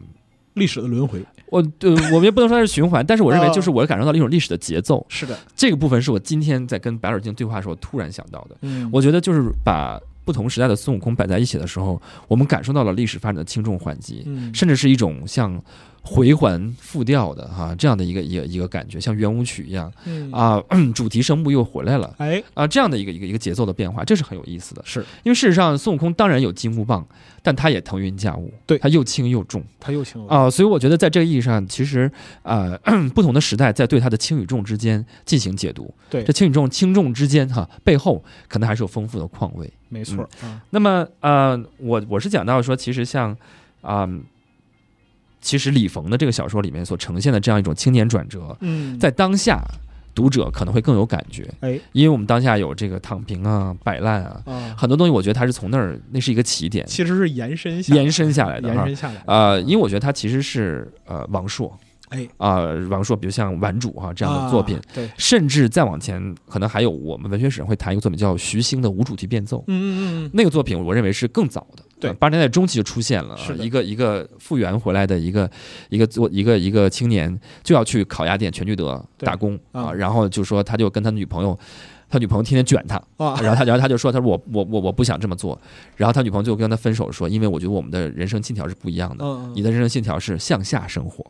历史的轮回。我呃，我们也不能说它是循环，但是我认为 就是我感受到了一种历史的节奏，是的。这个部分是我今天在跟白尔静对话的时候突然想到的，嗯，我觉得就是把。不同时代的孙悟空摆在一起的时候，我们感受到了历史发展的轻重缓急，甚至是一种像回环复调的哈这样的一个一个一个感觉，像圆舞曲一样啊。主题声部又回来了，哎啊，这样的一个一个一个节奏的变化，这是很有意思的。是因为事实上，孙悟空当然有金箍棒，但他也腾云驾雾，对他又轻又重，他又轻啊。所以我觉得，在这个意义上，其实啊，不同的时代在对他的轻与重之间进行解读。对这轻与重、轻重之间哈，背后可能还是有丰富的况味。没错，那么呃，我我是讲到说，其实像啊，其实李冯的这个小说里面所呈现的这样一种青年转折，嗯，在当下读者可能会更有感觉，哎，因为我们当下有这个躺平啊、摆烂啊，很多东西，我觉得他是从那儿那是一个起点，其实是延伸延伸下来的，延伸下来呃，因为我觉得他其实是呃王朔。哎啊，王朔，比如像《顽主》哈这样的作品，对，甚至再往前，可能还有我们文学史上会谈一个作品叫徐星的《无主题变奏》。嗯嗯嗯，那个作品我认为是更早的。对，八十年代中期就出现了，是一个一个复原回来的一个一个作一个一个青年就要去烤鸭店全聚德打工啊，然后就说他就跟他女朋友。他女朋友天天卷他，然后他，然后他就说：“他说我，我，我我不想这么做。”然后他女朋友就跟他分手说：“因为我觉得我们的人生信条是不一样的。你的人生信条是向下生活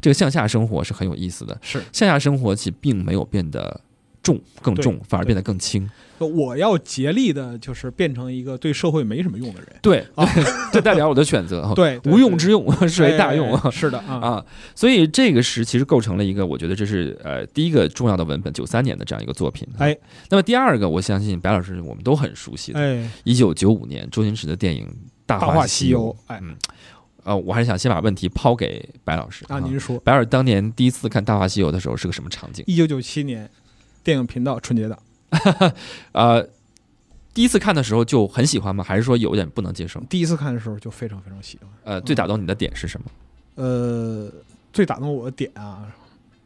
这个向下生活是很有意思的。是向下生活，其实并没有变得重，更重，反而变得更轻。”我要竭力的，就是变成一个对社会没什么用的人。对，这代表我的选择。对，无用之用是为大用。是的啊啊，所以这个是其实构成了一个，我觉得这是呃第一个重要的文本，九三年的这样一个作品。哎，那么第二个，我相信白老师我们都很熟悉。哎，一九九五年周星驰的电影《大话西游》。哎，嗯，呃，我还是想先把问题抛给白老师。那您说，白老师当年第一次看《大话西游》的时候是个什么场景？一九九七年，电影频道春节档。呃，第一次看的时候就很喜欢吗？还是说有点不能接受？第一次看的时候就非常非常喜欢。呃，最打动你的点是什么？呃，最打动我的点啊，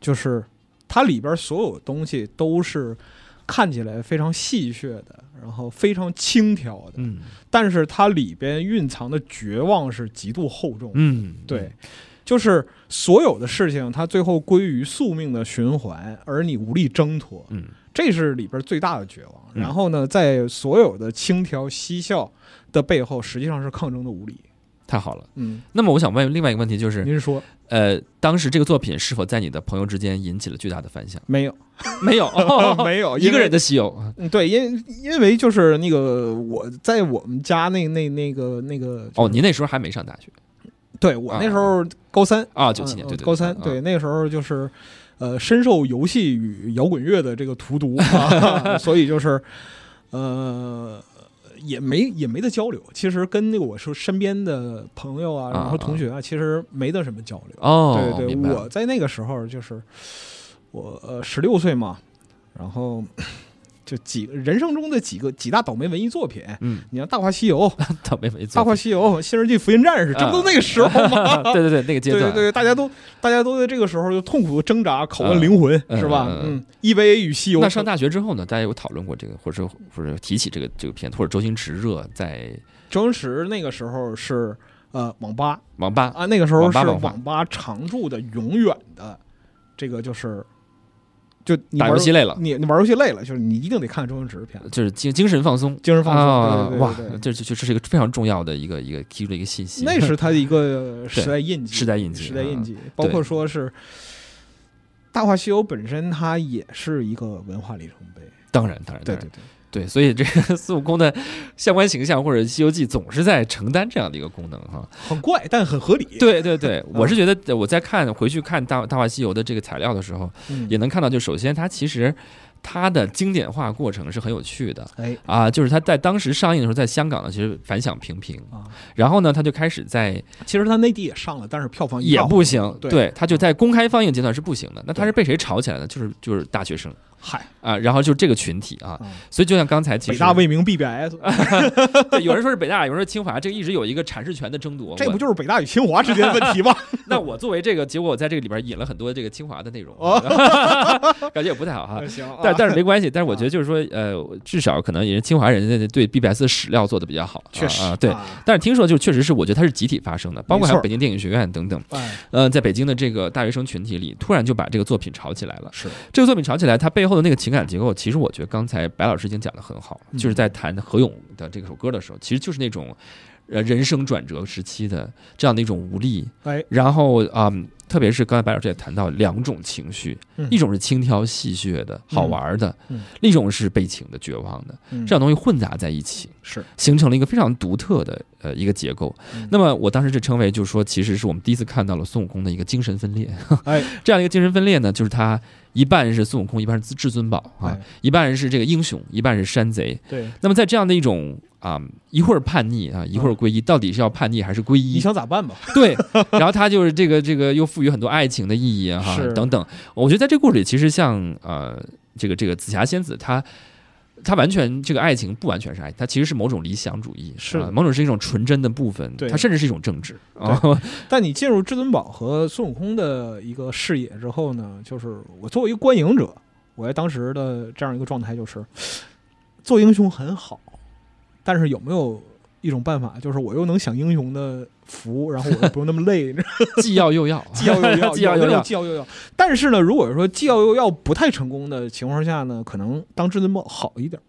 就是它里边所有东西都是看起来非常戏谑的，然后非常轻佻的。嗯，但是它里边蕴藏的绝望是极度厚重的。嗯，对，就是所有的事情，它最后归于宿命的循环，而你无力挣脱。嗯。这是里边最大的绝望。然后呢，在所有的轻佻嬉笑的背后，实际上是抗争的无力。太好了，嗯。那么我想问另外一个问题，就是您说，呃，当时这个作品是否在你的朋友之间引起了巨大的反响？没有，没有，没有，一个人的稀有嗯，对，因因为就是那个我在我们家那那那个那个哦，您那时候还没上大学？对我那时候高三啊，九七年对对高三对，那个时候就是。呃，深受游戏与摇滚乐的这个荼毒，所以就是，呃，也没也没得交流。其实跟那个我说身边的朋友啊，然后同学啊，其实没得什么交流。哦，对对，我在那个时候就是我十六岁嘛，然后。就几人生中的几个几大倒霉文艺作品，嗯，你像《大话西游》，倒霉文艺作品，《大话西游》《新《世纪福音战士》，这不都那个时候吗？对对对，那个阶段，对对，大家都大家都在这个时候就痛苦挣扎，拷问灵魂，是吧？嗯，一《杯与西游》。那上大学之后呢？大家有讨论过这个，或者说或者提起这个这个片，或者周星驰热在周星驰那个时候是呃网吧，网吧啊，那个时候是网吧常驻的、永远的，这个就是。就你打游戏累了，你你玩游戏累了，就是你一定得看中文指示片就是精精神放松，精神放松，哇，这这这是一个非常重要的一个一个提出的一个信息。那是他的一个 时代印记，时代印记，时代印记，包括说是《大话西游》本身，它也是一个文化里程碑。当然，当然，对对对。对，所以这个孙悟空的相关形象或者《西游记》总是在承担这样的一个功能哈，很怪，但很合理。对对对，我是觉得我在看回去看《大大话西游》的这个材料的时候，也能看到，就首先它其实它的经典化过程是很有趣的。哎，啊，就是它在当时上映的时候，在香港呢，其实反响平平然后呢，他就开始在，其实他内地也上了，但是票房也不行。对，他就在公开放映阶段是不行的。那他是被谁炒起来的？就是就是大学生。嗨啊，然后就这个群体啊，所以就像刚才，北大未名 BBS，有人说是北大，有人说清华，这一直有一个阐释权的争夺。这不就是北大与清华之间的问题吗？那我作为这个结果，我在这个里边引了很多这个清华的内容，感觉也不太好哈。行，但但是没关系，但是我觉得就是说，呃，至少可能也是清华人家对 BBS 的史料做的比较好，确实对。但是听说就确实是，我觉得它是集体发生的，包括还有北京电影学院等等。嗯，在北京的这个大学生群体里，突然就把这个作品炒起来了。是这个作品炒起来，它背。最后的那个情感结构，其实我觉得刚才白老师已经讲的很好，就是在谈何勇的这首歌的时候，其实就是那种。呃，人生转折时期的这样的一种无力，哎，然后啊，特别是刚才白老师也谈到两种情绪，一种是轻佻戏谑的好玩的，另一种是悲情的绝望的，这样东西混杂在一起，是形成了一个非常独特的呃一个结构。那么我当时就称为就是说，其实是我们第一次看到了孙悟空的一个精神分裂。哎，这样一个精神分裂呢，就是他一半是孙悟空，一半是至尊宝啊，一半是这个英雄，一半是山贼。对，那么在这样的一种。啊，一会儿叛逆啊，一会儿皈依，到底是要叛逆还是皈依？你想咋办吧？对，然后他就是这个这个，又赋予很多爱情的意义哈，等等。我觉得在这故事里，其实像呃，这个这个紫霞仙子，她她完全这个爱情不完全是爱，她其实是某种理想主义，是某种是一种纯真的部分，她甚至是一种政治。啊。但你进入至尊宝和孙悟空的一个视野之后呢，就是我作为一个观影者，我在当时的这样一个状态就是，做英雄很好。但是有没有一种办法，就是我又能享英雄的福，然后我又不用那么累，既要又要，既要又要，既要又要，既要又要。但是呢，如果说既要又要不太成功的情况下呢，可能当至尊宝好一点。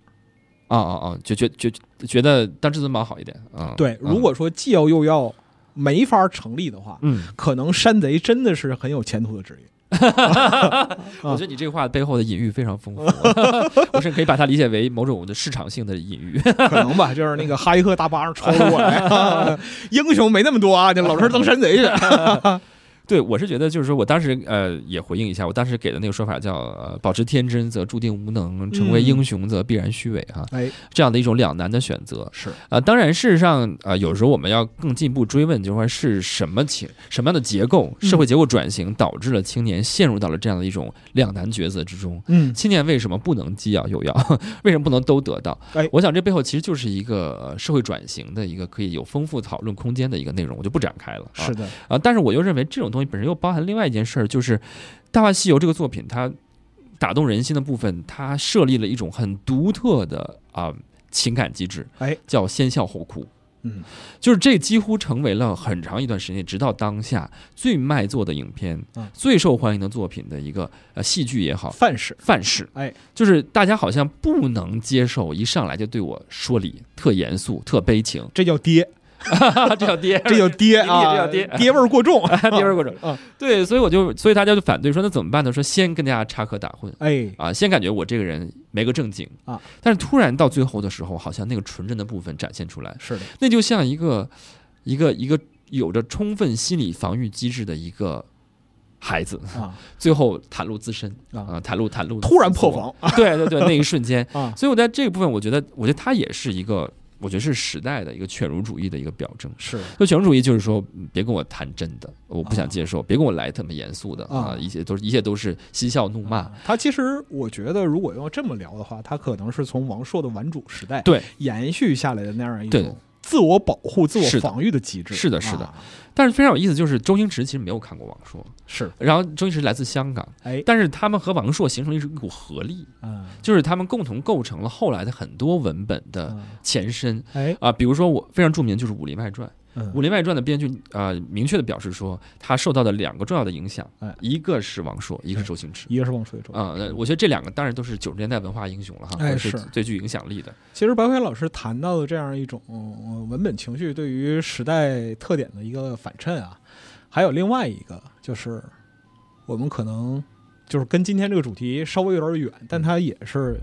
啊啊啊！就觉觉觉得当至尊宝好一点啊。对，如果说既要又要没法成立的话，嗯，可能山贼真的是很有前途的职业。哈哈哈哈哈！我觉得你这话背后的隐喻非常丰富，我甚至可以把它理解为某种的市场性的隐喻，可能吧，就是那个哈耶克大巴上抽过来，英雄没那么多啊，你老是当山贼去。对，我是觉得就是说我当时呃也回应一下，我当时给的那个说法叫：保持天真则注定无能，成为英雄则必然虚伪哈。这样的一种两难的选择是啊。当然，事实上啊，有时候我们要更进一步追问，就是说是什么情什么样的结构，社会结构转型导致了青年陷入到了这样的一种两难抉择之中。嗯，青年为什么不能既要又要？为什么不能都得到？哎，我想这背后其实就是一个社会转型的一个可以有丰富讨论空间的一个内容，我就不展开了。是的啊，但是我又认为这种东。东西本身又包含另外一件事儿，就是《大话西游》这个作品，它打动人心的部分，它设立了一种很独特的啊情感机制，哎，叫先笑后哭，嗯，就是这几乎成为了很长一段时间，直到当下最卖座的影片、最受欢迎的作品的一个呃戏剧也好范式范式，哎，就是大家好像不能接受一上来就对我说理，特严肃、特悲情，这叫爹。这叫爹，这叫爹，这叫爹，爹味儿过重，爹味儿过重。对，所以我就，所以大家就反对说，那怎么办呢？说先跟大家插科打诨，哎，啊，先感觉我这个人没个正经啊。但是突然到最后的时候，好像那个纯真的部分展现出来，是的，那就像一个一个一个有着充分心理防御机制的一个孩子啊，最后袒露自身啊，袒露袒露，突然破防，对对对，那一瞬间啊，所以我在这个部分，我觉得，我觉得他也是一个。我觉得是时代的一个犬儒主义的一个表征，是。那犬儒主义就是说，别跟我谈真的，我不想接受，别跟我来这么严肃的啊，一切都是一切都是嬉笑怒骂。他其实，我觉得如果要这么聊的话，他可能是从王朔的玩主时代对延续下来的那样一种。自我保护、自我防御的机制是的，是的。但是非常有意思，就是周星驰其实没有看过王朔，是。然后周星驰来自香港，哎，但是他们和王朔形成了一一股合力，嗯，就是他们共同构成了后来的很多文本的前身，哎啊，比如说我非常著名就是《武林外传》。《武林外传》的编剧啊，明确的表示说，他受到的两个重要的影响，哎，一个是王朔，一个是周星驰，一个是王朔。啊，那我觉得这两个当然都是九十年代文化英雄了哈，是最最具影响力的。其实白凯老师谈到的这样一种文本情绪对于时代特点的一个反衬啊，还有另外一个就是，我们可能就是跟今天这个主题稍微有点远，但它也是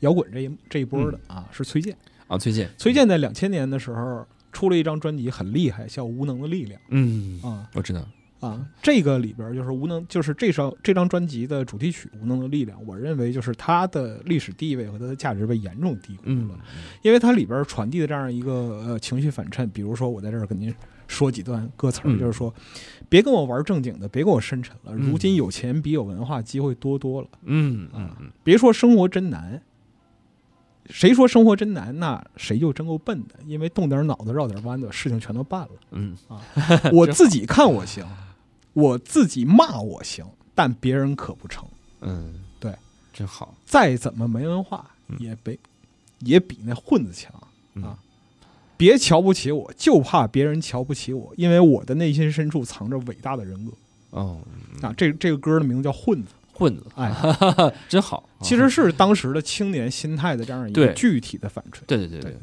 摇滚这一这一波的啊，是崔健啊，崔健，崔健在两千年的时候。出了一张专辑，很厉害，叫《无能的力量》。嗯啊，我知道啊，这个里边就是无能，就是这张这张专辑的主题曲《无能的力量》，我认为就是它的历史地位和它的价值被严重低估了，因为它里边传递的这样一个呃情绪反衬，比如说我在这儿跟您说几段歌词儿，就是说，别跟我玩正经的，别跟我深沉了，如今有钱比有文化机会多多了。嗯啊，别说生活真难。谁说生活真难？那谁就真够笨的，因为动点脑子、绕点弯子，事情全都办了。嗯啊，我自己看我行，我自己骂我行，但别人可不成。嗯，对，真好。再怎么没文化，也比也比那混子强啊！别瞧不起我，就怕别人瞧不起我，因为我的内心深处藏着伟大的人格。哦，那这这个歌的名字叫《混子》。棍子，哎，真好，其实是当时的青年心态的这样一个具体的反衬。对对对对，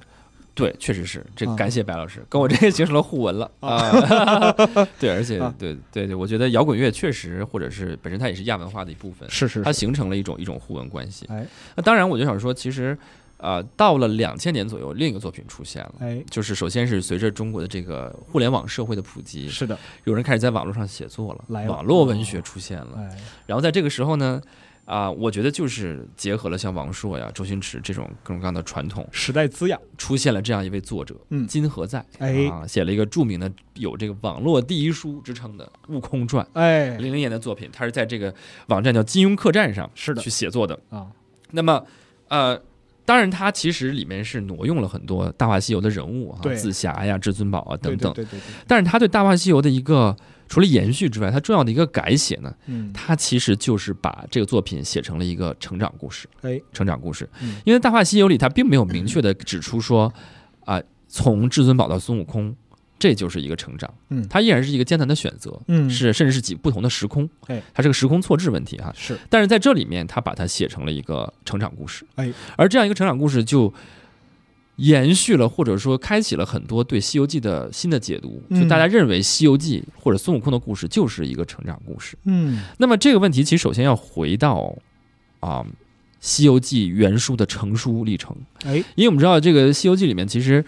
对，确实是这，感谢白老师，跟我这个形成了互文了啊。对，而且对对对，我觉得摇滚乐确实，或者是本身它也是亚文化的一部分，是是，它形成了一种一种互文关系。哎，那当然，我就想说，其实。啊，到了两千年左右，另一个作品出现了，哎，就是首先是随着中国的这个互联网社会的普及，是的，有人开始在网络上写作了，网络文学出现了。然后在这个时候呢，啊，我觉得就是结合了像王朔呀、周星驰这种各种各样的传统时代滋养，出现了这样一位作者，嗯，金何在，哎，写了一个著名的有这个“网络第一书”之称的《悟空传》，哎，零零年的作品，他是在这个网站叫“金庸客栈”上是的去写作的啊。那么，呃。当然，它其实里面是挪用了很多《大话西游》的人物啊，紫霞呀、至尊宝啊等等。对对对。但是，他对《大话西游》的一个除了延续之外，它重要的一个改写呢，它其实就是把这个作品写成了一个成长故事。哎，成长故事。因为《大话西游》里，它并没有明确的指出说，啊，从至尊宝到孙悟空。这就是一个成长，嗯，它依然是一个艰难的选择，嗯，是甚至是几不同的时空，哎，它是个时空错置问题哈，是。但是在这里面，他把它写成了一个成长故事，哎，而这样一个成长故事就延续了或者说开启了很多对《西游记》的新的解读，就大家认为《西游记》或者孙悟空的故事就是一个成长故事，嗯。那么这个问题其实首先要回到啊，《西游记》原书的成书历程，哎，因为我们知道这个《西游记》里面其实。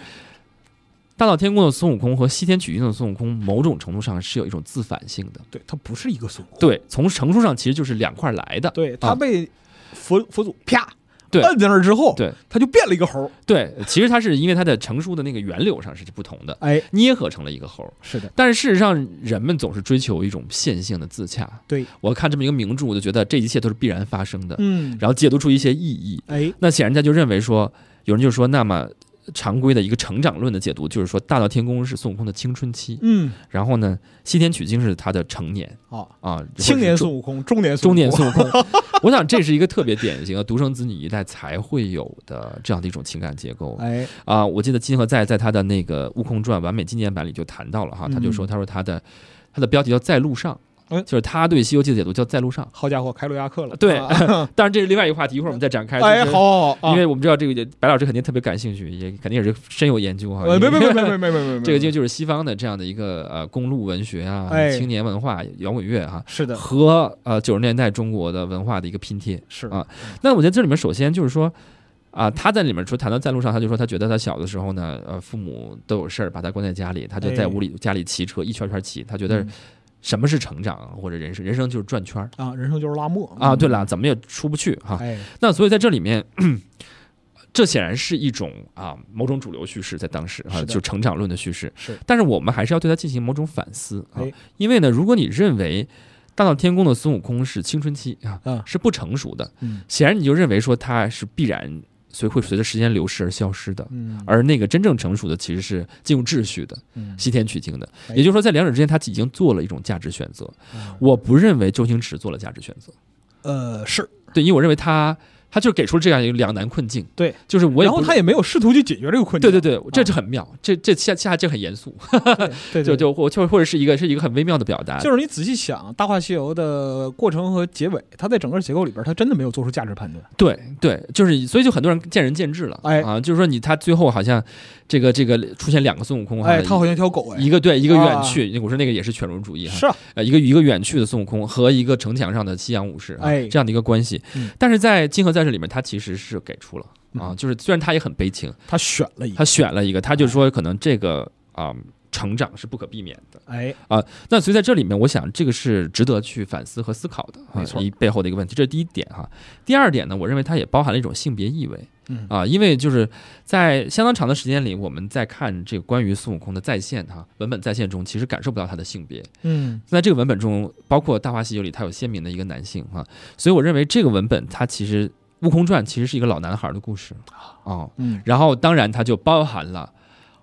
大闹天宫的孙悟空和西天取经的孙悟空，某种程度上是有一种自反性的。对，他不是一个孙悟空。对，从成书上其实就是两块来的。对他被佛佛祖啪摁在那儿之后，对，他就变了一个猴。对，其实他是因为他的成书的那个源流上是不同的。哎，捏合成了一个猴。是的。但是事实上，人们总是追求一种线性的自洽。对，我看这么一个名著，我就觉得这一切都是必然发生的。嗯。然后解读出一些意义。哎，那显然他就认为说，有人就说，那么。常规的一个成长论的解读，就是说大闹天宫是孙悟空的青春期，嗯，然后呢，西天取经是他的成年，啊啊，青年孙悟空、中年中年孙悟空，我想这是一个特别典型的独生子女一代才会有的这样的一种情感结构。哎啊，我记得金和在在他的那个《悟空传》完美纪念版里就谈到了哈，他就说他说他的他的标题叫在路上。哎，就是他对《西游记》的解读叫在路上。好家伙，开路亚克了。对，但是这是另外一个话题，一会儿我们再展开。哎，好，因为我们知道这个白老师肯定特别感兴趣，也肯定也是深有研究哈。没没没没没没没。这个就就是西方的这样的一个呃公路文学啊，青年文化、摇滚乐哈。是的。和呃九十年代中国的文化的一个拼贴。是啊。那我觉得这里面首先就是说，啊，他在里面说谈到在路上，他就说他觉得他小的时候呢，呃，父母都有事儿，把他关在家里，他就在屋里家里骑车一圈圈骑，他觉得。什么是成长？或者人生？人生就是转圈儿啊，人生就是拉磨啊。对了，怎么也出不去哈。那所以在这里面，这显然是一种啊某种主流叙事，在当时啊，就成长论的叙事。是，但是我们还是要对它进行某种反思啊。因为呢，如果你认为大闹天宫的孙悟空是青春期啊，是不成熟的，显然你就认为说他是必然。所以会随着时间流逝而消失的，嗯，而那个真正成熟的其实是进入秩序的，西天取经的，也就是说，在两者之间，他已经做了一种价值选择。我不认为周星驰做了价值选择，呃，是对，因为我认为他。他就给出了这样一个两难困境，对，就是我。然后他也没有试图去解决这个困境。对对对，这就很妙，这这下下这很严肃，对对对，就就或就或者是一个是一个很微妙的表达。就是你仔细想《大话西游》的过程和结尾，它在整个结构里边，它真的没有做出价值判断。对对，就是所以就很多人见仁见智了。哎啊，就是说你他最后好像。这个这个出现两个孙悟空，哎，他好像一条狗哎，一个对一个远去，我说那个也是犬儒主义哈，是啊，呃一个一个远去的孙悟空和一个城墙上的夕阳武士，哎，这样的一个关系，但是在金河战士里面，他其实是给出了啊，就是虽然他也很悲情，他选了一个，他选了一个，他就说可能这个啊。成长是不可避免的，哎啊，那所以在这里面，我想这个是值得去反思和思考的，没错，一背后的一个问题，这是第一点哈。第二点呢，我认为它也包含了一种性别意味，嗯啊，因为就是在相当长的时间里，我们在看这个关于孙悟空的再现哈，文本再现中，其实感受不到他的性别，嗯，在这个文本中，包括《大话西游》里，它有鲜明的一个男性哈，所以我认为这个文本它其实《悟空传》其实是一个老男孩的故事，哦，嗯，然后当然它就包含了。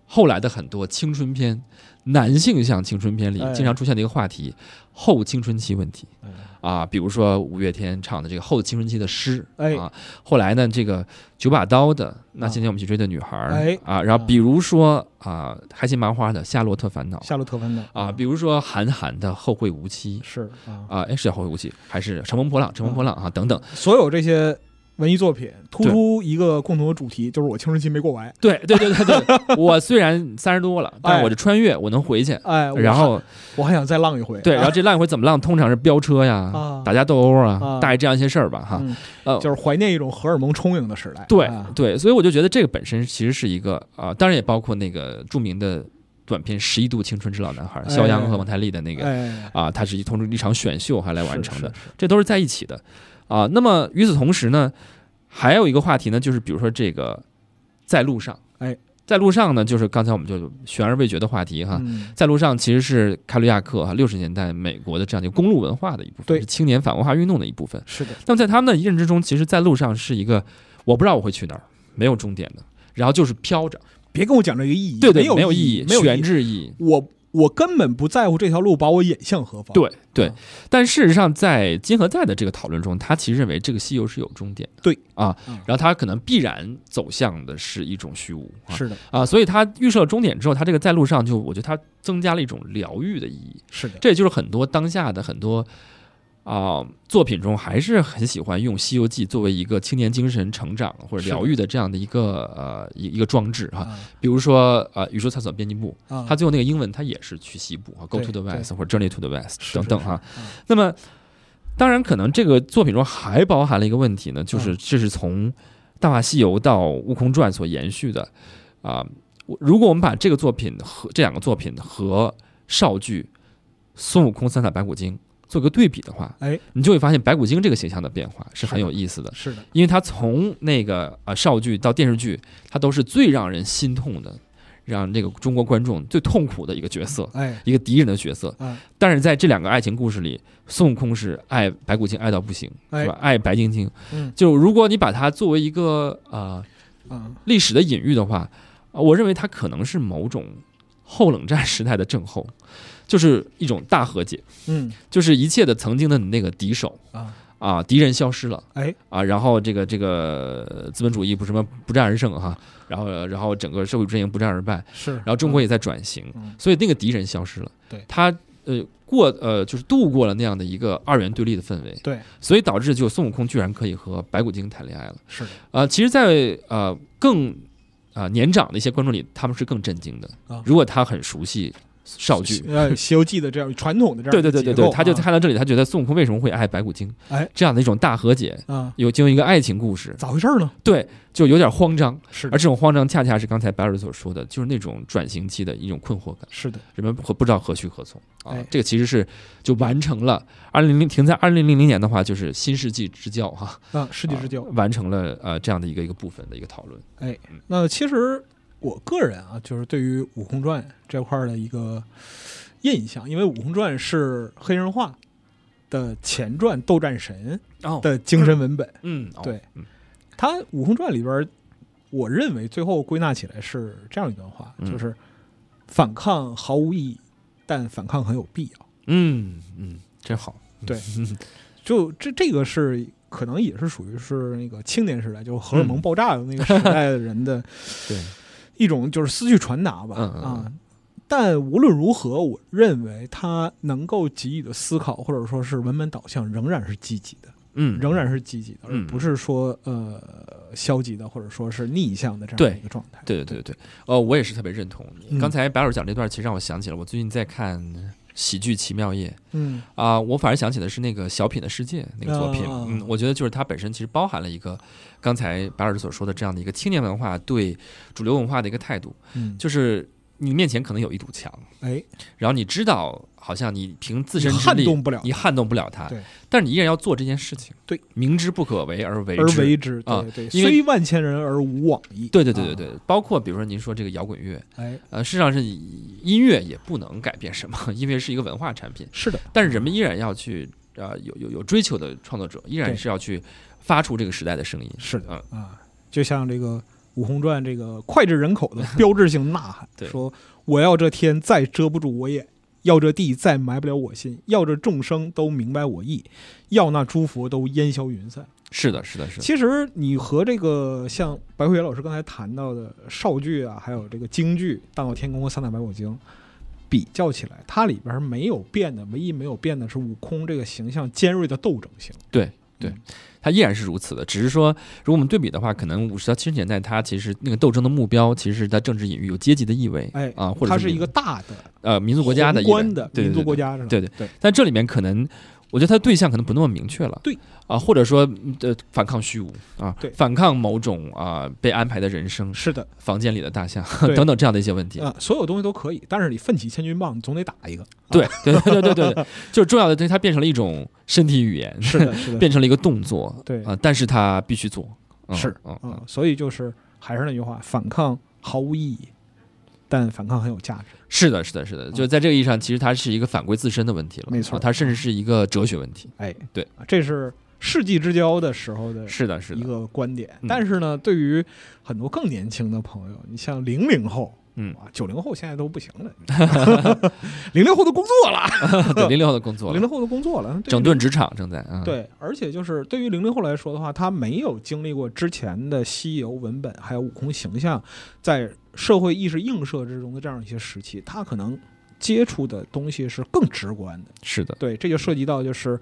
后来的很多青春片，男性向青春片里经常出现的一个话题，后青春期问题，啊，比如说五月天唱的这个后青春期的诗，啊，后来呢这个九把刀的那今天我们去追的女孩，哎啊，然后比如说啊开心麻花的夏洛特烦恼，夏洛特烦恼啊，比如说韩寒的后会无期，是啊，哎是叫《后会无期还是乘风破浪乘风破浪啊等等，所有这些。文艺作品突出一个共同的主题，就是我青春期没过完。对对对对对，我虽然三十多了，但我这穿越，我能回去。哎，然后我还想再浪一回。对，然后这浪一回怎么浪？通常是飙车呀，打架斗殴啊，大概这样一些事儿吧，哈。呃，就是怀念一种荷尔蒙充盈的时代。对对，所以我就觉得这个本身其实是一个啊，当然也包括那个著名的短片《十一度青春之老男孩》，肖央和王太利的那个啊，他是通过一场选秀还来完成的，这都是在一起的。啊，那么与此同时呢，还有一个话题呢，就是比如说这个在路上，哎，在路上呢，就是刚才我们就悬而未决的话题哈，在路上其实是凯鲁亚克哈六十年代美国的这样一个公路文化的一部分，青年反文化运动的一部分。是的，那么在他们的认知中，其实在路上是一个我不知道我会去哪儿，没有终点的，然后就是飘着，别跟我讲这个意义，对对，没有意义，悬置意义，我。我根本不在乎这条路把我引向何方。对对，但事实上，在金和在的这个讨论中，他其实认为这个西游是有终点的。对啊，然后他可能必然走向的是一种虚无。是的啊，所以他预设了终点之后，他这个在路上就，我觉得他增加了一种疗愈的意义。是的，这也就是很多当下的很多。啊，作品中还是很喜欢用《西游记》作为一个青年精神成长或者疗愈的这样的一个呃一一个装置哈，比如说呃，宇宙探索编辑部》，它最后那个英文它也是去西部啊，Go to the West 或者 Journey to the West 等等哈。那么，当然可能这个作品中还包含了一个问题呢，就是这是从《大话西游》到《悟空传》所延续的啊。如果我们把这个作品和这两个作品和少剧《孙悟空三打白骨精》。做个对比的话，哎，你就会发现白骨精这个形象的变化是很有意思的，是的，因为他从那个呃少剧到电视剧，他都是最让人心痛的，让这个中国观众最痛苦的一个角色，哎，一个敌人的角色。但是在这两个爱情故事里，孙悟空是爱白骨精爱到不行，是吧？爱白晶晶，嗯，就如果你把它作为一个呃嗯历史的隐喻的话，我认为它可能是某种后冷战时代的症候。就是一种大和解，嗯，就是一切的曾经的那个敌手啊啊敌人消失了，哎啊，然后这个这个资本主义不什么不战而胜哈，然后然后整个社会阵营不战而败是，然后中国也在转型，所以那个敌人消失了，对，他呃过呃就是度过了那样的一个二元对立的氛围，对，所以导致就孙悟空居然可以和白骨精谈恋爱了，是啊，其实，在呃更啊年长的一些观众里，他们是更震惊的，如果他很熟悉。少剧，呃，《西游记》的这样传统的这样对对对对对，他就看到这里，他觉得孙悟空为什么会爱白骨精？哎，这样的一种大和解啊，有进入一个爱情故事，咋回事儿呢？对，就有点慌张，是而这种慌张恰恰是刚才白老师所说的，就是那种转型期的一种困惑感。是的，人们不不知道何去何从啊。这个其实是就完成了二零零停在二零零零年的话，就是新世纪之交哈啊，世纪之交完成了呃这样的一个一个部分的一个讨论。哎，那其实。我个人啊，就是对于《悟空传》这块的一个印象，因为《悟空传》是黑人化的前传《斗战神》的精神文本。嗯，对。他《悟空传》里边，我认为最后归纳起来是这样一段话：就是反抗毫无意义，但反抗很有必要。嗯嗯，真好。对，就这这个是可能也是属于是那个青年时代，就荷尔蒙爆炸的那个时代的人的。对。一种就是思绪传达吧，啊，但无论如何，我认为他能够给予的思考，或者说是文本导向，仍然是积极的，嗯，仍然是积极的，而不是说呃消极的，或者说是逆向的这样的一个状态。对对对对，呃，我也是特别认同。刚才白老师讲这段，其实让我想起了我最近在看。喜剧奇妙夜，嗯啊，我反而想起的是那个小品的世界那个作品，嗯，我觉得就是它本身其实包含了一个刚才白老师所说的这样的一个青年文化对主流文化的一个态度，嗯，就是。你面前可能有一堵墙，哎，然后你知道，好像你凭自身力你撼动不了它，对，但是你依然要做这件事情，对，明知不可为而为之，啊，对，虽万千人而无往矣，对，对，对，对，对，包括比如说您说这个摇滚乐，哎，呃，事实上是音乐也不能改变什么，因为是一个文化产品，是的，但是人们依然要去，呃，有有有追求的创作者依然是要去发出这个时代的声音，是的，啊，就像这个。《武空传》这个脍炙人口的 标志性呐喊，说：“我要这天再遮不住我眼，要这地再埋不了我心，要这众生都明白我意，要那诸佛都烟消云散。”是的，是的，是。的。其实你和这个像白慧元老师刚才谈到的少剧啊，还有这个京剧《大闹天宫》和《三打白骨精》比较起来，它里边没有变的，唯一没有变的是悟空这个形象尖锐的斗争性。对，对。它依然是如此的，只是说，如果我们对比的话，可能五十到七十年代，它其实那个斗争的目标，其实是在政治隐喻有阶级的意味，哎啊，或者它是一个大的呃民族国家的般的民族国家对对对，但这里面可能。我觉得他对象可能不那么明确了，对啊，或者说呃，反抗虚无啊，对，反抗某种啊被安排的人生，是的，房间里的大象 等等这样的一些问题，啊、所有东西都可以，但是你奋起千钧棒，总得打一个，对 对对对对，就是重要的，它变成了一种身体语言，是的，是的，变成了一个动作，对啊，但是他必须做，是啊，所以就是还是那句话，反抗毫无意义。但反抗很有价值，是的，是的，是的，就在这个意义上，其实它是一个反归自身的问题了，没错，它甚至是一个哲学问题。哎，对，这是世纪之交的时候的，是的，是一个观点。但是呢，对于很多更年轻的朋友，你像零零后。嗯，啊，九零后现在都不行了，零零后都工作了，对，零后都工作了，零零后都工作了，整顿职场正在对，而且就是对于零零后来说的话，他没有经历过之前的西游文本还有悟空形象在社会意识映射之中的这样一些时期，他可能接触的东西是更直观的。是的，对，这就涉及到就是，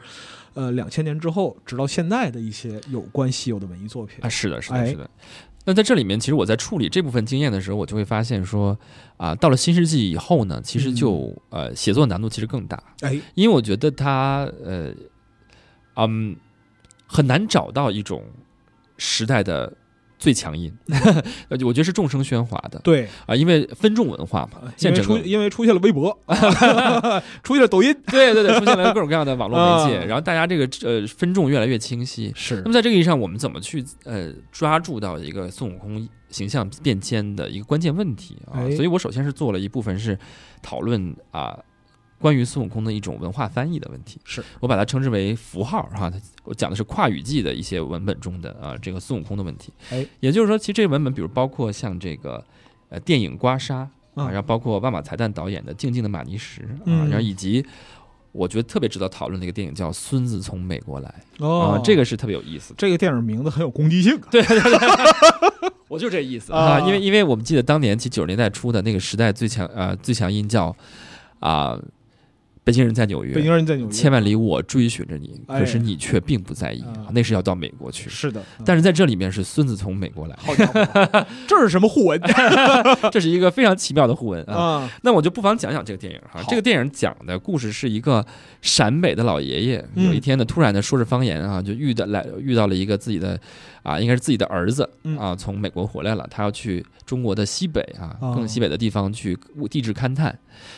呃，两千年之后直到现在的一些有关西游的文艺作品啊，是的，是的，是的。那在这里面，其实我在处理这部分经验的时候，我就会发现说，啊，到了新世纪以后呢，其实就呃，写作难度其实更大，哎，因为我觉得他呃，嗯，很难找到一种时代的。最强音，呃，我觉得是众生喧哗的。对啊，因为分众文化嘛，现出因为出现了微博，出现了抖音，对对对，出现了各种各样的网络媒介，然后大家这个呃分众越来越清晰。是，那么在这个意义上，我们怎么去呃抓住到一个孙悟空形象变迁的一个关键问题啊？所以我首先是做了一部分是讨论啊。关于孙悟空的一种文化翻译的问题，是我把它称之为符号哈。我讲的是跨语记的一些文本中的啊，这个孙悟空的问题。哎，也就是说，其实这个文本，比如包括像这个呃电影《刮痧》，啊，然后包括万马才旦导演的《静静的马尼石》啊，然后以及我觉得特别值得讨论的一个电影叫《孙子从美国来》。哦，这个是特别有意思。这个电影名字很有攻击性。对，我就这意思啊。因为，因为我们记得当年，其九十年代初的那个时代最强呃最强音叫啊。北京人在纽约，北京人在纽约，千万里我追寻着你，可是你却并不在意。那是要到美国去，是的。但是在这里面是孙子从美国来，这是什么互文？这是一个非常奇妙的互文啊。那我就不妨讲讲这个电影哈。这个电影讲的故事是一个陕北的老爷爷，有一天呢，突然的说着方言啊，就遇到来遇到了一个自己的啊，应该是自己的儿子啊，从美国回来了，他要去中国的西北啊，更西北的地方去地质勘探，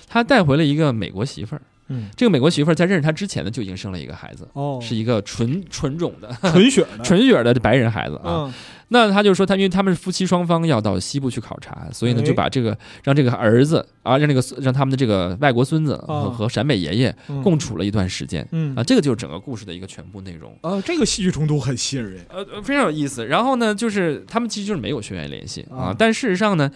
他带回了一个美国媳妇儿。嗯，这个美国媳妇儿在认识他之前呢，就已经生了一个孩子，是一个纯纯种的、纯血纯血的白人孩子啊。那他就说，他因为他们夫妻双方要到西部去考察，所以呢，就把这个让这个儿子啊，让这个让他们的这个外国孙子和陕北爷爷共处了一段时间。嗯啊，这个就是整个故事的一个全部内容啊。这个戏剧冲突很吸引人，呃，非常有意思。然后呢，就是他们其实就是没有血缘联系啊，但事实上呢。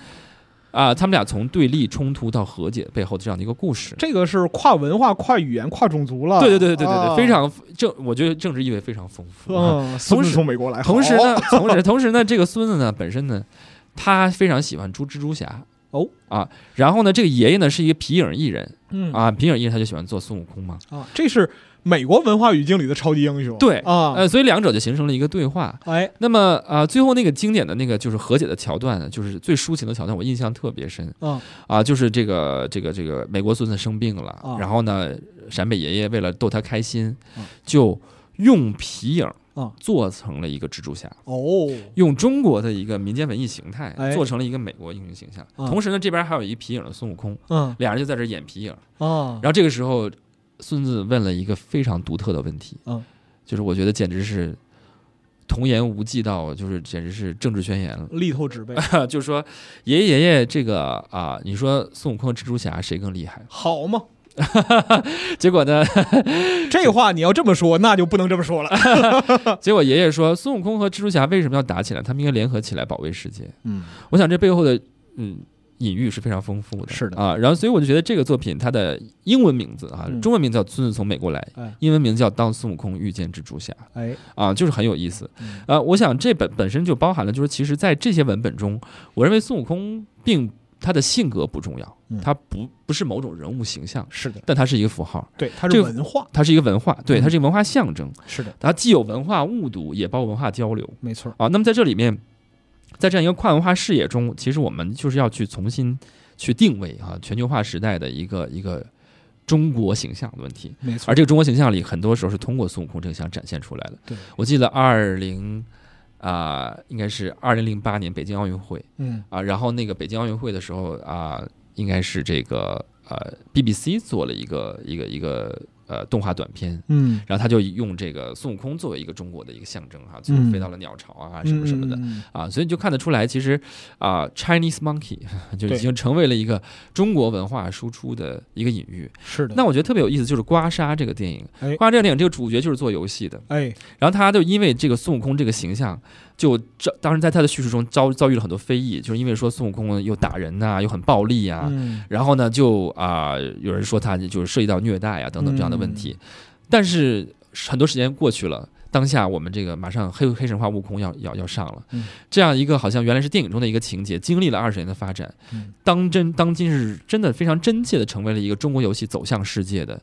啊，他们俩从对立冲突到和解背后的这样的一个故事，这个是跨文化、跨语言、跨种族了。对对对对对对，非常政，我觉得政治意味非常丰富。嗯，孙子从美国来，同时呢，同时同时呢，这个孙子呢，本身呢，他非常喜欢猪蜘蛛侠哦啊，然后呢，这个爷爷呢是一个皮影艺人，嗯啊，皮影艺人他就喜欢做孙悟空嘛啊，这是。美国文化语境里的超级英雄，对啊，呃，所以两者就形成了一个对话。哎，那么啊，最后那个经典的那个就是和解的桥段，就是最抒情的桥段，我印象特别深。啊啊，就是这个这个这个美国孙子生病了，然后呢，陕北爷爷为了逗他开心，就用皮影做成了一个蜘蛛侠。哦，用中国的一个民间文艺形态做成了一个美国英雄形象。同时呢，这边还有一皮影的孙悟空。嗯，俩人就在这演皮影。哦，然后这个时候。孙子问了一个非常独特的问题，嗯，就是我觉得简直是童言无忌到就是简直是政治宣言了，力透纸背。就是说，爷爷爷爷，这个啊，你说孙悟空、蜘蛛侠谁更厉害？好嘛，结果呢，这话你要这么说，那就不能这么说了。结果爷爷说，孙悟空和蜘蛛侠为什么要打起来？他们应该联合起来保卫世界。嗯，我想这背后的嗯。隐喻是非常丰富的，是的啊，然后所以我就觉得这个作品它的英文名字啊，中文名字叫《孙子从美国来》，英文名字叫《当孙悟空遇见蜘蛛侠》，哎，啊，就是很有意思，呃，我想这本本身就包含了，就是其实在这些文本中，我认为孙悟空并他的性格不重要，他不不是某种人物形象，是的，但他是一个符号，对，他是文化，他是一个文化，对，他是一个文化象征，是的，他既有文化误读，也包括文化交流，没错啊，那么在这里面。在这样一个跨文化视野中，其实我们就是要去重新去定位啊，全球化时代的一个一个中国形象的问题。没错，而这个中国形象里，很多时候是通过孙悟空这个形象展现出来的。对，我记得二零啊，应该是二零零八年北京奥运会。嗯啊，然后那个北京奥运会的时候啊，应该是这个呃，BBC 做了一个一个一个。呃，动画短片，嗯，然后他就用这个孙悟空作为一个中国的一个象征哈，就飞到了鸟巢啊什么什么的啊，所以就看得出来，其实啊，Chinese monkey 就已经成为了一个中国文化输出的一个隐喻。是的。那我觉得特别有意思，就是刮痧这个电影，刮痧这个电影这个主角就是做游戏的，哎，然后他就因为这个孙悟空这个形象。就这，当时在他的叙述中遭遭遇了很多非议，就是因为说孙悟空又打人呐，又很暴力啊，然后呢，就啊，有人说他就是涉及到虐待啊等等这样的问题。但是很多时间过去了，当下我们这个马上《黑黑神话：悟空》要要要上了，这样一个好像原来是电影中的一个情节，经历了二十年的发展，当真当今是真的非常真切的成为了一个中国游戏走向世界的。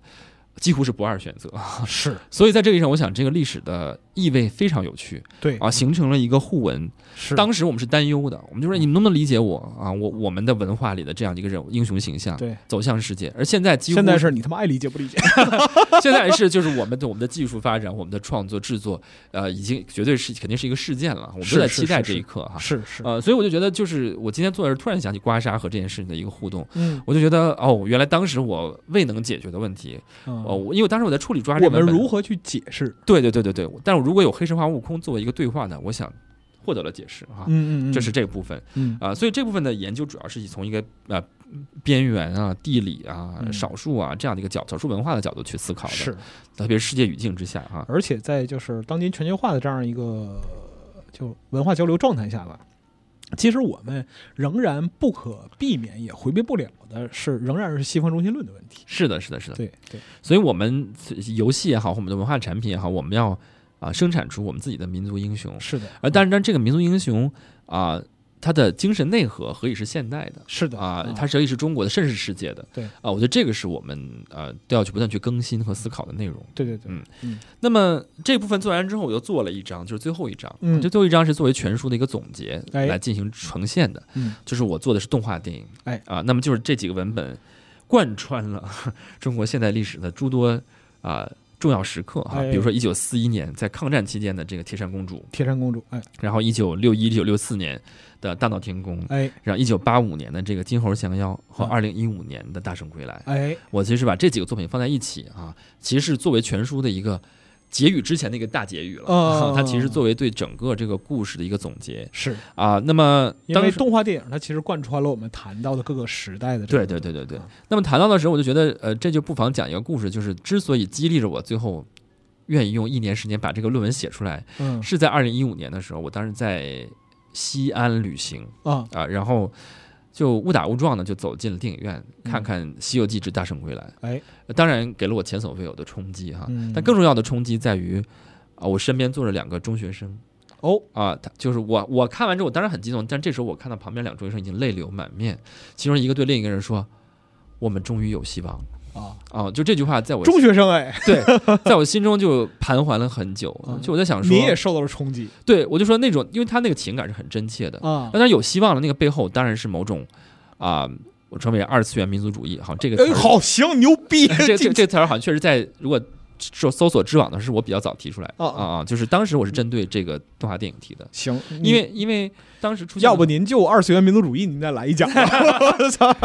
几乎是不二选择，是，所以在这个意义上，我想这个历史的意味非常有趣，对啊，形成了一个互文。是，当时我们是担忧的，我们就说，你们能不能理解我啊？我我们的文化里的这样一个人英雄形象，对，走向世界，而现在几乎现在是你他妈爱理解不理解？现在是就是我们的我们的技术发展，我们的创作制作，呃，已经绝对是肯定是一个事件了。我们都在期待这一刻哈，是是呃，所以我就觉得，就是我今天坐这突然想起刮痧和这件事情的一个互动，嗯，我就觉得哦，原来当时我未能解决的问题，嗯。哦，我因为当时我在处理抓这个，我们如何去解释？对对对对对。但是如果有黑神话悟空作为一个对话呢，我想获得了解释啊。嗯嗯这是这部分。嗯啊，所以这部分的研究主要是以从一个呃边缘啊、地理啊、少数啊这样的一个角少数文化的角度去思考的，是特别是世界语境之下啊。而且在就是当今全球化的这样一个就文化交流状态下吧。其实我们仍然不可避免也回避不了的是，仍然是西方中心论的问题。是的，是的，是的。对对，所以，我们游戏也好，我们的文化产品也好，我们要啊生产出我们自己的民族英雄。是的，而但是，但这个民族英雄啊。它的精神内核何以是现代的？是的啊，它何以是中国的，甚是世界的。对啊，我觉得这个是我们呃都要去不断去更新和思考的内容。对对对，嗯。那么这部分做完之后，我又做了一章，就是最后一章。嗯，这最后一章是作为全书的一个总结来进行呈现的。嗯，就是我做的是动画电影。哎啊，那么就是这几个文本贯穿了 中国现代历史的诸多啊。重要时刻哈，比如说一九四一年在抗战期间的这个《铁扇公主》，《铁扇公主》哎，然后一九六一九六四年的《大闹天宫》哎，然后一九八五年的这个《金猴降妖》和二零一五年的《大圣归来》哎，我其实把这几个作品放在一起啊，其实是作为全书的一个。结语之前那个大结语了，它其实作为对整个这个故事的一个总结是啊。那么因为动画电影它其实贯穿了我们谈到的各个时代的。对对对对对。那么谈到的时候，我就觉得呃，这就不妨讲一个故事，就是之所以激励着我最后愿意用一年时间把这个论文写出来，嗯，是在二零一五年的时候，我当时在西安旅行啊啊，然后。就误打误撞的就走进了电影院，看看《西游记之大圣归来》。哎，当然给了我前所未有的冲击哈。但更重要的冲击在于，啊，我身边坐着两个中学生。哦，啊，他就是我。我看完之后，我当然很激动，但这时候我看到旁边两个中学生已经泪流满面，其中一个对另一个人说：“我们终于有希望。”啊哦，就这句话在我中学生哎，对，在我心中就盘桓了很久。就我在想说，你也受到了冲击。对，我就说那种，因为他那个情感是很真切的啊。当然有希望了，那个背后当然是某种啊，我称为二次元民族主义。好，这个好行，牛逼。这这这词儿好像确实在如果。说搜索知网呢，是我比较早提出来啊啊，就是当时我是针对这个动画电影提的。行，因为因为当时出要不您就二次元民族主义，您再来一讲。我操，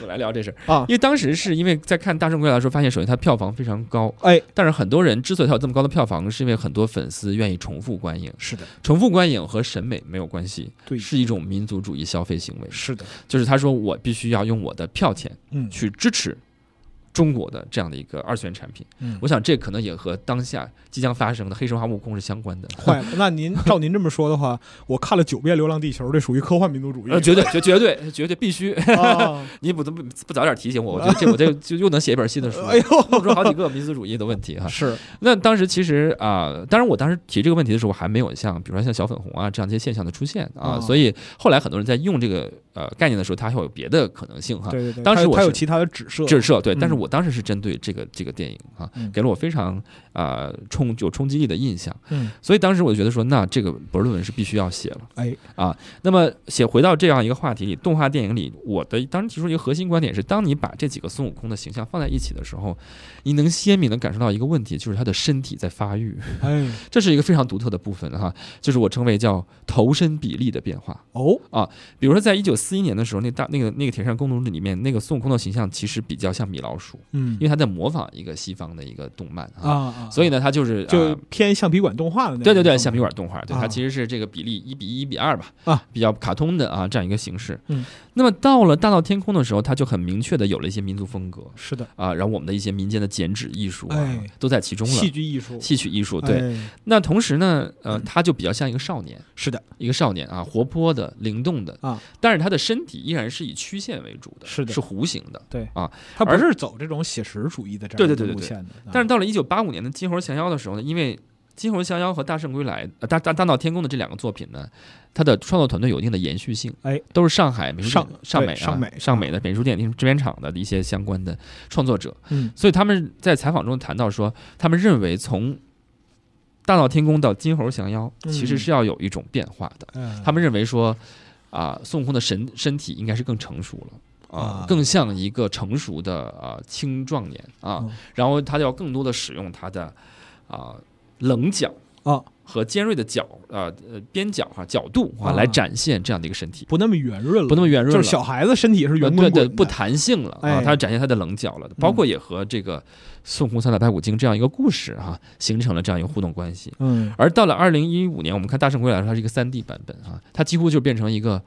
我来聊这事啊。因为当时是因为在看《大圣归来》的时候，发现首先它票房非常高，哎，但是很多人之所以它有这么高的票房，是因为很多粉丝愿意重复观影。是的，重复观影和审美没有关系，对，是一种民族主义消费行为。是的，就是他说我必须要用我的票钱嗯去支持。中国的这样的一个二次元产品，嗯，我想这可能也和当下即将发生的黑神话悟空是相关的。坏了，那您照您这么说的话，我看了九遍《流浪地球》，这属于科幻民族主义，绝对、绝绝对、绝对必须。你不能不不早点提醒我，我觉得这我这就又能写一本新的书。哎呦，我说好几个民族主义的问题哈。是。那当时其实啊，当然我当时提这个问题的时候，还没有像比如说像小粉红啊这样一些现象的出现啊，所以后来很多人在用这个呃概念的时候，它还有别的可能性哈。对对对。还有其他的指涉。指涉对，但是。我当时是针对这个这个电影啊，给了我非常啊冲有冲击力的印象，嗯，所以当时我就觉得说，那这个博士论文是必须要写了，哎，啊，那么写回到这样一个话题里，动画电影里，我的当时提出一个核心观点是，当你把这几个孙悟空的形象放在一起的时候，你能鲜明的感受到一个问题，就是他的身体在发育，哎，这是一个非常独特的部分哈，就是我称为叫头身比例的变化哦，啊，比如说在一九四一年的时候，那大那个那个铁扇公主里面那个孙悟空的形象，其实比较像米老鼠。嗯，因为他在模仿一个西方的一个动漫啊，所以呢，他就是就偏橡皮管动画的那种。对对对，橡皮管动画，对，它其实是这个比例一比一比二吧啊，比较卡通的啊这样一个形式。嗯，那么到了大闹天空的时候，他就很明确的有了一些民族风格，是的啊，然后我们的一些民间的剪纸艺术啊，都在其中了。戏剧艺术，戏曲艺术，对。那同时呢，呃，他就比较像一个少年，是的，一个少年啊，活泼的、灵动的啊，但是他的身体依然是以曲线为主的，是的，是弧形的，对啊，他不是走。这种写实主义的这样路线的，但是到了一九八五年的《金猴降妖》的时候呢，因为《金猴降妖》和《大圣归来》、《大大大闹天宫》的这两个作品呢，它的创作团队有一定的延续性，哎，都是上海上上美、上美、上美的美术电影制片厂的一些相关的创作者，所以他们在采访中谈到说，他们认为从《大闹天宫》到《金猴降妖》，其实是要有一种变化的，他们认为说，啊，孙悟空的神身体应该是更成熟了。啊，更像一个成熟的啊青壮年啊，然后他就要更多的使用他的啊棱角啊和尖锐的角啊呃边角哈角度啊来展现这样的一个身体，不那么圆润了，不那么圆润，了，就是小孩子身体是圆润的，不弹性了啊，他展现他的棱角了，包括也和这个孙悟空三打白骨精这样一个故事哈形成了这样一个互动关系。嗯，而到了二零一五年，我们看大圣归来的时候，它是一个三 D 版本啊，它几乎就变成一个。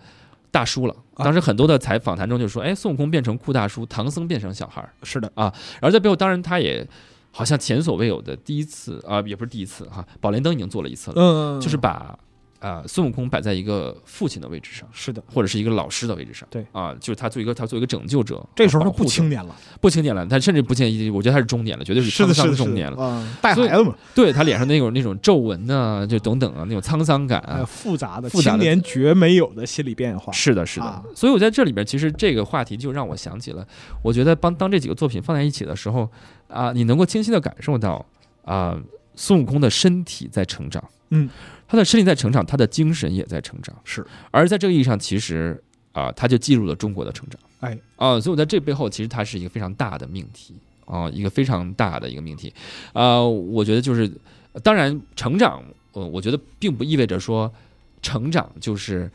大叔了，当时很多的采访谈中就说：“哎，孙悟空变成酷大叔，唐僧变成小孩儿。”是的啊，然后在背后，当然他也好像前所未有的第一次啊，也不是第一次哈，《宝莲灯》已经做了一次了，嗯，就是把。啊，孙悟空摆在一个父亲的位置上，是的，或者是一个老师的位置上，对，啊，就是他做一个，他做一个拯救者，这时候他不青年了，不青年了，他甚至不建议，我觉得他是中年了，绝对是沧桑的中年了，带孩子嘛，对他脸上那种那种皱纹呢，就等等啊，那种沧桑感啊，复杂的，青年绝没有的心理变化，是的，是的，所以我在这里边，其实这个话题就让我想起了，我觉得帮当这几个作品放在一起的时候，啊，你能够清晰的感受到啊，孙悟空的身体在成长，嗯。他的身体在成长，他的精神也在成长。是，而在这个意义上，其实啊，他就记录了中国的成长。哎啊，所以我在这背后，其实它是一个非常大的命题啊，一个非常大的一个命题。啊，我觉得就是，当然，成长，呃，我觉得并不意味着说成长就是。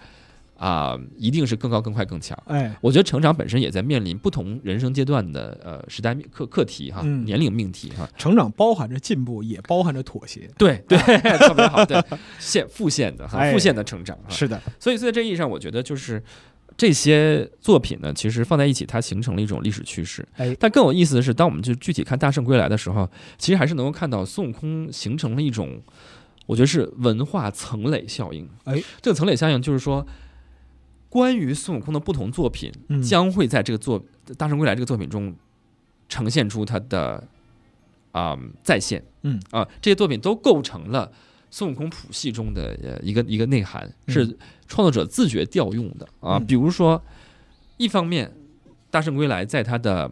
啊，一定是更高、更快、更强！哎，我觉得成长本身也在面临不同人生阶段的呃时代课课题哈，年龄命题哈。成长包含着进步，也包含着妥协。对对，特别好。对，现复现的哈，复现的成长是的。所以，在这意义上，我觉得就是这些作品呢，其实放在一起，它形成了一种历史趋势。哎，但更有意思的是，当我们就具体看《大圣归来》的时候，其实还是能够看到孙悟空形成了一种，我觉得是文化层累效应。哎，这个层累效应就是说。关于孙悟空的不同作品，将会在这个作《大圣归来》这个作品中呈现出它的啊再现。嗯啊，这些作品都构成了孙悟空谱系中的呃一个一个内涵，是创作者自觉调用的啊。比如说，一方面，《大圣归来》在它的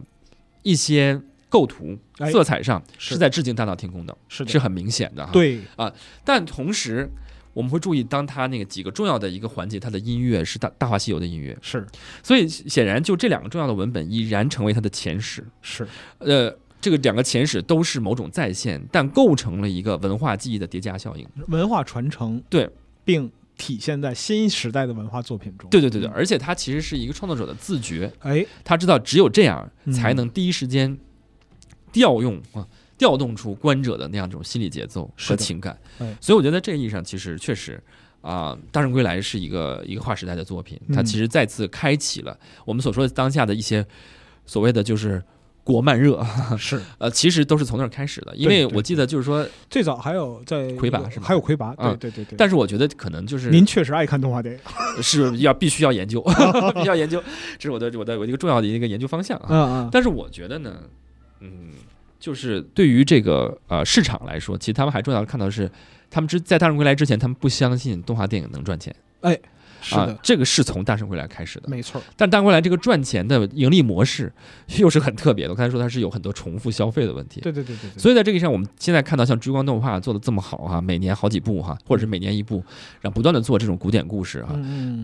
一些构图、色彩上是在致敬大闹天宫的，是是很明显的哈。对啊，但同时。我们会注意，当他那个几个重要的一个环节，他的音乐是《大大话西游》的音乐，是。所以显然，就这两个重要的文本已然成为他的前史。是。呃，这个两个前史都是某种再现，但构成了一个文化记忆的叠加效应，文化传承。对，并体现在新时代的文化作品中。对对对对，而且他其实是一个创作者的自觉，哎，他知道只有这样才能第一时间调用啊。调动出观者的那样一种心理节奏和情感，所以我觉得这个意义上，其实确实啊，《大圣归来》是一个一个划时代的作品。它其实再次开启了我们所说的当下的一些所谓的就是国漫热。是 呃，其实都是从那儿开始的。因为我记得就是说，最早还有在魁拔是吧？还有魁拔，对对对。但是我觉得可能就是您确实爱看动画电影，是要必须要研究，必须要研究，这是我的我的我一个重要的一个研究方向啊。但是我觉得呢，嗯。就是对于这个呃市场来说，其实他们还重要看到是，他们之在《大圣归来》之前，他们不相信动画电影能赚钱。哎。啊，这个是从《大圣归来》开始的，没错。但《大圣归来》这个赚钱的盈利模式又是很特别的。刚才说它是有很多重复消费的问题，对对对对。所以在这个上，我们现在看到像追光动画做的这么好哈，每年好几部哈，或者是每年一部，然后不断的做这种古典故事哈。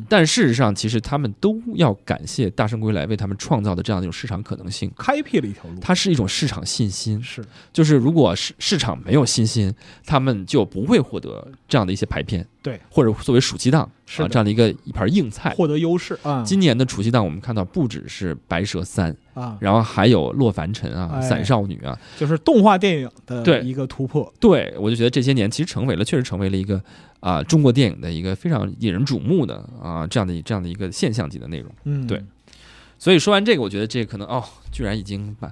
但事实上，其实他们都要感谢《大圣归来》为他们创造的这样的一种市场可能性，开辟了一条路。它是一种市场信心，是就是如果市市场没有信心，他们就不会获得这样的一些排片。对，或者作为暑期档啊这样的一个一盘硬菜，获得优势啊。今年的暑期档，我们看到不只是《白蛇三》啊，然后还有《洛凡尘》啊，《伞少女》啊，就是动画电影的一个突破。对，我就觉得这些年其实成为了，确实成为了一个啊中国电影的一个非常引人瞩目的啊这样的这样的一个现象级的内容。嗯，对。所以说完这个，我觉得这可能哦，居然已经把。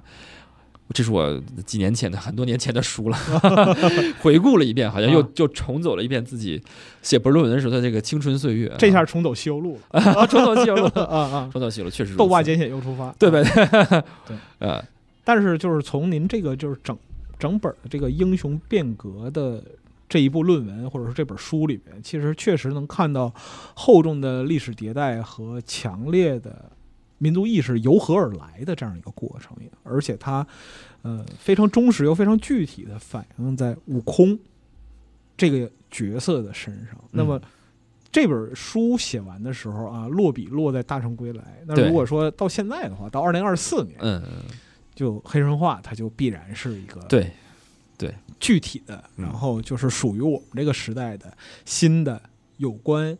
这是我几年前的、很多年前的书了，回顾了一遍，好像又就重走了一遍自己写本论文时候的这个青春岁月。这下重走西游路了，重走西游路，啊啊，重走西游路 确实。斗罢艰险又出发，对不 对？对，呃，但是就是从您这个就是整整本的这个英雄变革的这一部论文，或者说这本书里面，其实确实能看到厚重的历史迭代和强烈的。民族意识由何而来的这样一个过程，而且它，呃，非常忠实又非常具体的反映在悟空这个角色的身上。那么这本书写完的时候啊，落笔落在大圣归来。那如果说到现在的话，到二零二四年，嗯，就黑神话，它就必然是一个对对具体的，然后就是属于我们这个时代的新的有关。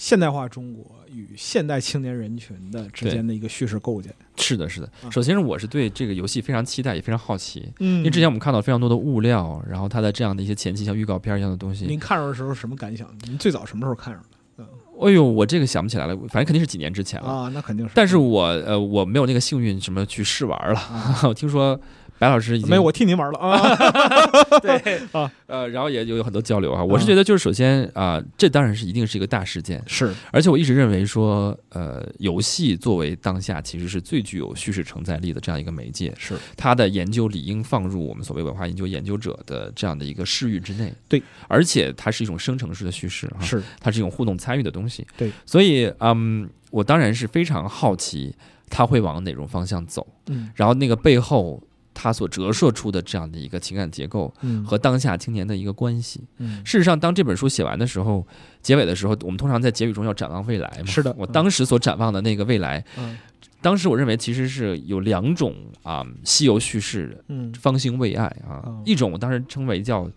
现代化中国与现代青年人群的之间的一个叙事构建，是的，是的。首先是我是对这个游戏非常期待，也非常好奇，嗯，因为之前我们看到非常多的物料，然后它的这样的一些前期像预告片一样的东西。您看上的时候什么感想？您最早什么时候看上的？哎呦，我这个想不起来了，反正肯定是几年之前了啊，那肯定是。但是我呃，我没有那个幸运什么去试玩了。我听说。白老师，没有，我替您玩了啊！对 啊，呃，然后也有有很多交流啊。我是觉得，就是首先啊，这当然是一定是一个大事件，是。而且我一直认为说，呃，游戏作为当下其实是最具有叙事承载力的这样一个媒介，是。它的研究理应放入我们所谓文化研究研究者的这样的一个视域之内，对。而且它是一种生成式的叙事，是。它是一种互动参与的东西，对。所以，嗯，我当然是非常好奇它会往哪种方向走，嗯。然后那个背后。它所折射出的这样的一个情感结构，和当下青年的一个关系，嗯，事实上，当这本书写完的时候，结尾的时候，我们通常在结语中要展望未来嘛，是的，我当时所展望的那个未来，嗯，当时我认为其实是有两种啊西游叙事，嗯，方兴未艾啊，一种我当时称为叫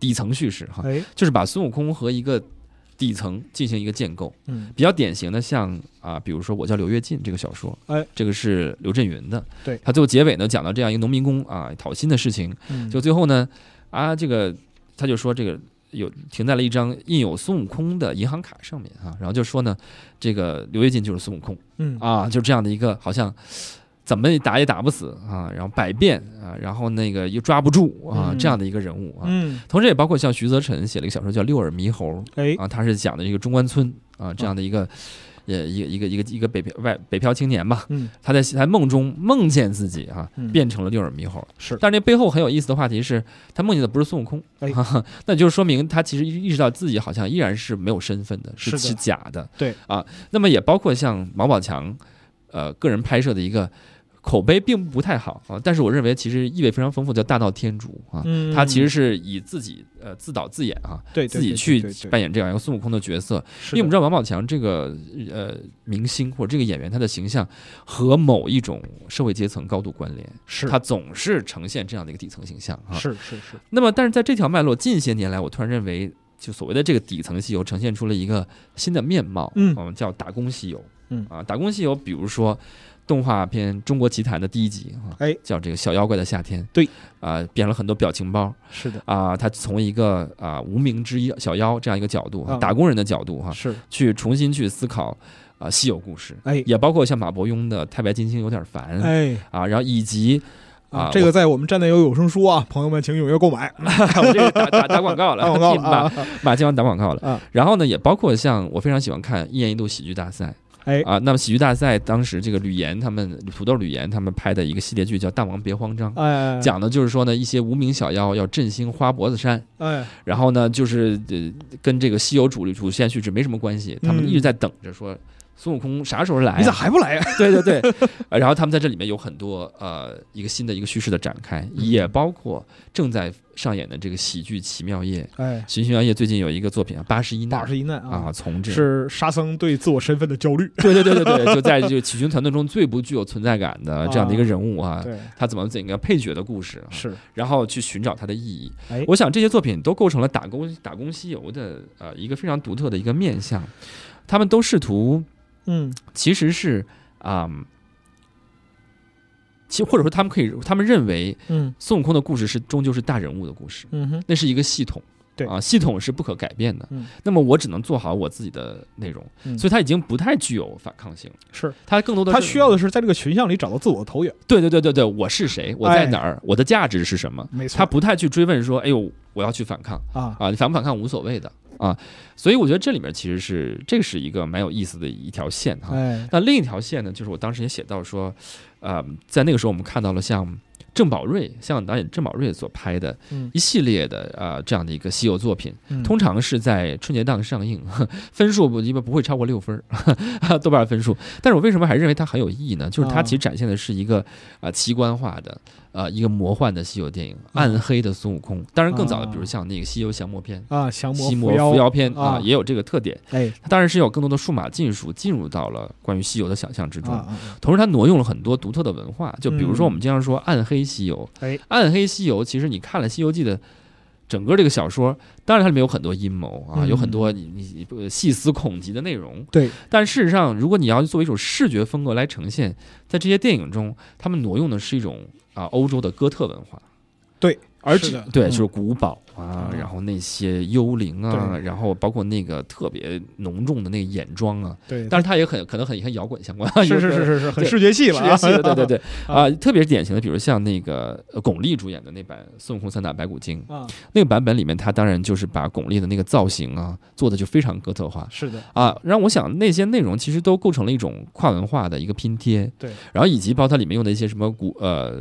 底层叙事哈，就是把孙悟空和一个。底层进行一个建构，嗯，比较典型的像啊，比如说我叫刘跃进这个小说，哎，这个是刘震云的，对，他最后结尾呢讲到这样一个农民工啊讨薪的事情，嗯，就最后呢，啊这个他就说这个有停在了一张印有孙悟空的银行卡上面啊，然后就说呢，这个刘跃进就是孙悟空，嗯，啊就这样的一个好像。怎么打也打不死啊，然后百变啊，然后那个又抓不住啊，这样的一个人物啊。嗯。同时，也包括像徐则臣写了一个小说叫《六耳猕猴》。哎。啊，他是讲的一个中关村啊，这样的一个，也一个一个一个一个北漂外北漂青年吧。嗯。他在在梦中梦见自己啊，变成了六耳猕猴。是。但这背后很有意思的话题是他梦见的不是孙悟空，那就是说明他其实意识到自己好像依然是没有身份的，是是假的。对。啊，那么也包括像王宝强，呃，个人拍摄的一个。口碑并不太好啊，但是我认为其实意味非常丰富，叫《大闹天竺》啊，他其实是以自己呃自导自演啊，自己去扮演这样一个孙悟空的角色。因为我们知道王宝强这个呃明星或者这个演员，他的形象和某一种社会阶层高度关联，是，他总是呈现这样的一个底层形象啊，是是是。那么，但是在这条脉络近些年来，我突然认为，就所谓的这个底层戏游呈现出了一个新的面貌，嗯，叫打工西游，嗯啊，打工西游，比如说。动画片《中国奇谭》的第一集啊，哎，叫这个小妖怪的夏天。对，啊，变了很多表情包。是的，啊，他从一个啊无名之妖小妖这样一个角度，打工人的角度哈，是去重新去思考啊稀有故事。哎，也包括像马伯庸的《太白金星有点烦》。哎，啊，然后以及啊，这个在我们站内有有声书啊，朋友们请踊跃购买。我这个打打打广告了，马马金王打广告了。然后呢，也包括像我非常喜欢看一年一度喜剧大赛。哎啊，那么喜剧大赛当时这个吕岩他们土豆吕岩他们拍的一个系列剧叫《大王别慌张》，哎，讲的就是说呢，一些无名小妖要振兴花脖子山，哎，然后呢就是呃跟这个西游主力主线叙事没什么关系，他们一直在等着说孙悟空啥时候来，你咋还不来呀？对对对，然后他们在这里面有很多呃一个新的一个叙事的展开，也包括正在。上演的这个喜剧《奇妙夜》，哎，《奇奇妙夜》最近有一个作品啊，《八十一难》，八十一难啊，从这，是沙僧对自我身份的焦虑，对对对对对，就在这个喜剧团队中最不具有存在感的这样的一个人物啊，他怎么怎个配角的故事，是，然后去寻找他的意义。我想这些作品都构成了《打工打工西游》的呃一个非常独特的一个面相，他们都试图，嗯，其实是啊。其或者说他们可以，他们认为，嗯，孙悟空的故事是终究是大人物的故事，嗯哼，那是一个系统，对啊，系统是不可改变的，嗯，那么我只能做好我自己的内容，所以他已经不太具有反抗性，是他更多的，他需要的是在这个群像里找到自我的投影，对对对对对，我是谁，我在哪儿，我的价值是什么，没错，他不太去追问说，哎呦，我要去反抗啊啊，你反不反抗无所谓的啊，所以我觉得这里面其实是这是一个蛮有意思的一条线哈，那另一条线呢，就是我当时也写到说。呃，在那个时候，我们看到了像郑宝瑞，像导演郑宝瑞所拍的一系列的呃这样的一个西游作品，通常是在春节档上映，分数不一般不会超过六分，豆瓣分数。但是我为什么还认为它很有意义呢？就是它其实展现的是一个啊奇观化的。啊，一个魔幻的西游电影，暗黑的孙悟空。当然，更早的，比如像那个《西游降魔篇》啊，《降魔伏妖篇》啊，也有这个特点。哎，当然是有更多的数码技术进入到了关于西游的想象之中。同时，它挪用了很多独特的文化，就比如说我们经常说《暗黑西游》。哎，《暗黑西游》其实你看了《西游记》的。整个这个小说，当然它里面有很多阴谋啊，有很多你你细思恐极的内容。对，但事实上，如果你要作为一种视觉风格来呈现，在这些电影中，他们挪用的是一种啊欧洲的哥特文化。对。而且对，就是古堡啊，然后那些幽灵啊，然后包括那个特别浓重的那个眼妆啊，对。但是它也很可能很跟摇滚相关是是是是是，很视觉系嘛，视觉系，对对对 啊，特别典型的，比如像那个巩俐主演的那版《孙悟空三打白骨精》，啊，那个版本里面，他当然就是把巩俐的那个造型啊做的就非常哥特化，是的啊。让我想那些内容其实都构成了一种跨文化的一个拼贴，对。然后以及包括它里面用的一些什么古呃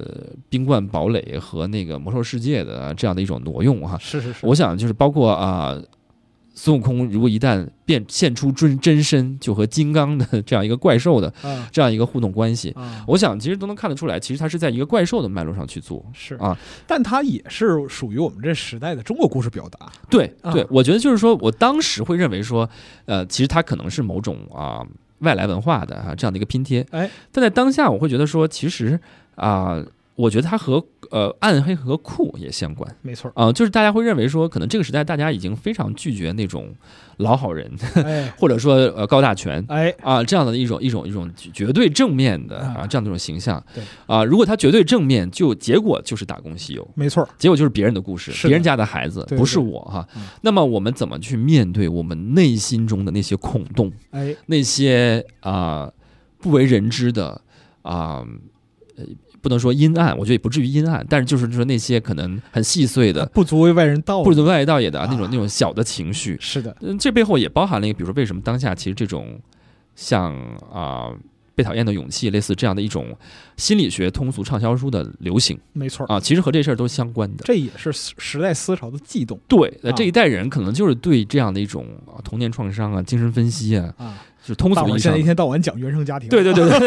冰冠堡垒和那个魔兽世界。的这样的一种挪用哈，是是是，我想就是包括啊，孙悟空如果一旦变现出真真身，就和金刚的这样一个怪兽的这样一个互动关系，我想其实都能看得出来，其实他是在一个怪兽的脉络上去做是啊，但它也是属于我们这时代的中国故事表达。对对，我觉得就是说我当时会认为说，呃，其实它可能是某种啊外来文化的啊这样的一个拼贴。哎，但在当下我会觉得说，其实啊。我觉得他和呃暗黑和酷也相关，没错啊，就是大家会认为说，可能这个时代大家已经非常拒绝那种老好人，或者说呃高大全，哎啊这样的一种一种一种绝对正面的啊这样的一种形象，对啊，如果他绝对正面，就结果就是打工西游，没错，结果就是别人的故事，别人家的孩子不是我哈，那么我们怎么去面对我们内心中的那些孔洞，哎那些啊不为人知的啊。呃不能说阴暗，我觉得也不至于阴暗，但是就是说那些可能很细碎的，不足为外人道，不足为外人道也的那种那种小的情绪，是的，这背后也包含了一个，比如说为什么当下其实这种像啊被讨厌的勇气类似这样的一种心理学通俗畅销书的流行，没错啊，其实和这事儿都相关的，这也是时代思潮的悸动。对，那这一代人可能就是对这样的一种童年创伤啊、精神分析啊啊。就通俗一点，一天到晚讲原生家庭，对对对对，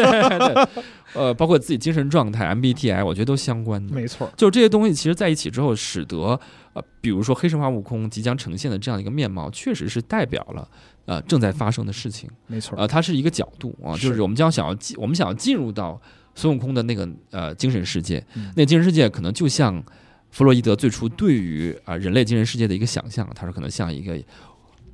对 呃，包括自己精神状态，MBTI，我觉得都相关的，没错。就这些东西，其实在一起之后，使得呃，比如说《黑神话：悟空》即将呈现的这样一个面貌，确实是代表了呃正在发生的事情，没错。呃，它是一个角度啊，就是我们将想要进，我们想要进入到孙悟空的那个呃精神世界，那精神世界可能就像弗洛伊德最初对于啊人类精神世界的一个想象，他说可能像一个。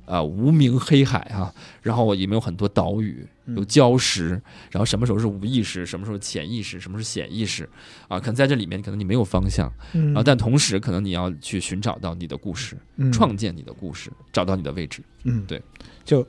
啊，无名黑海哈，然后里面有很多岛屿，有礁石，然后什么时候是无意识，什么时候潜意识，什么是显意识，啊，可能在这里面可能你没有方向，啊，但同时可能你要去寻找到你的故事，创建你的故事，找到你的位置，嗯，对，就。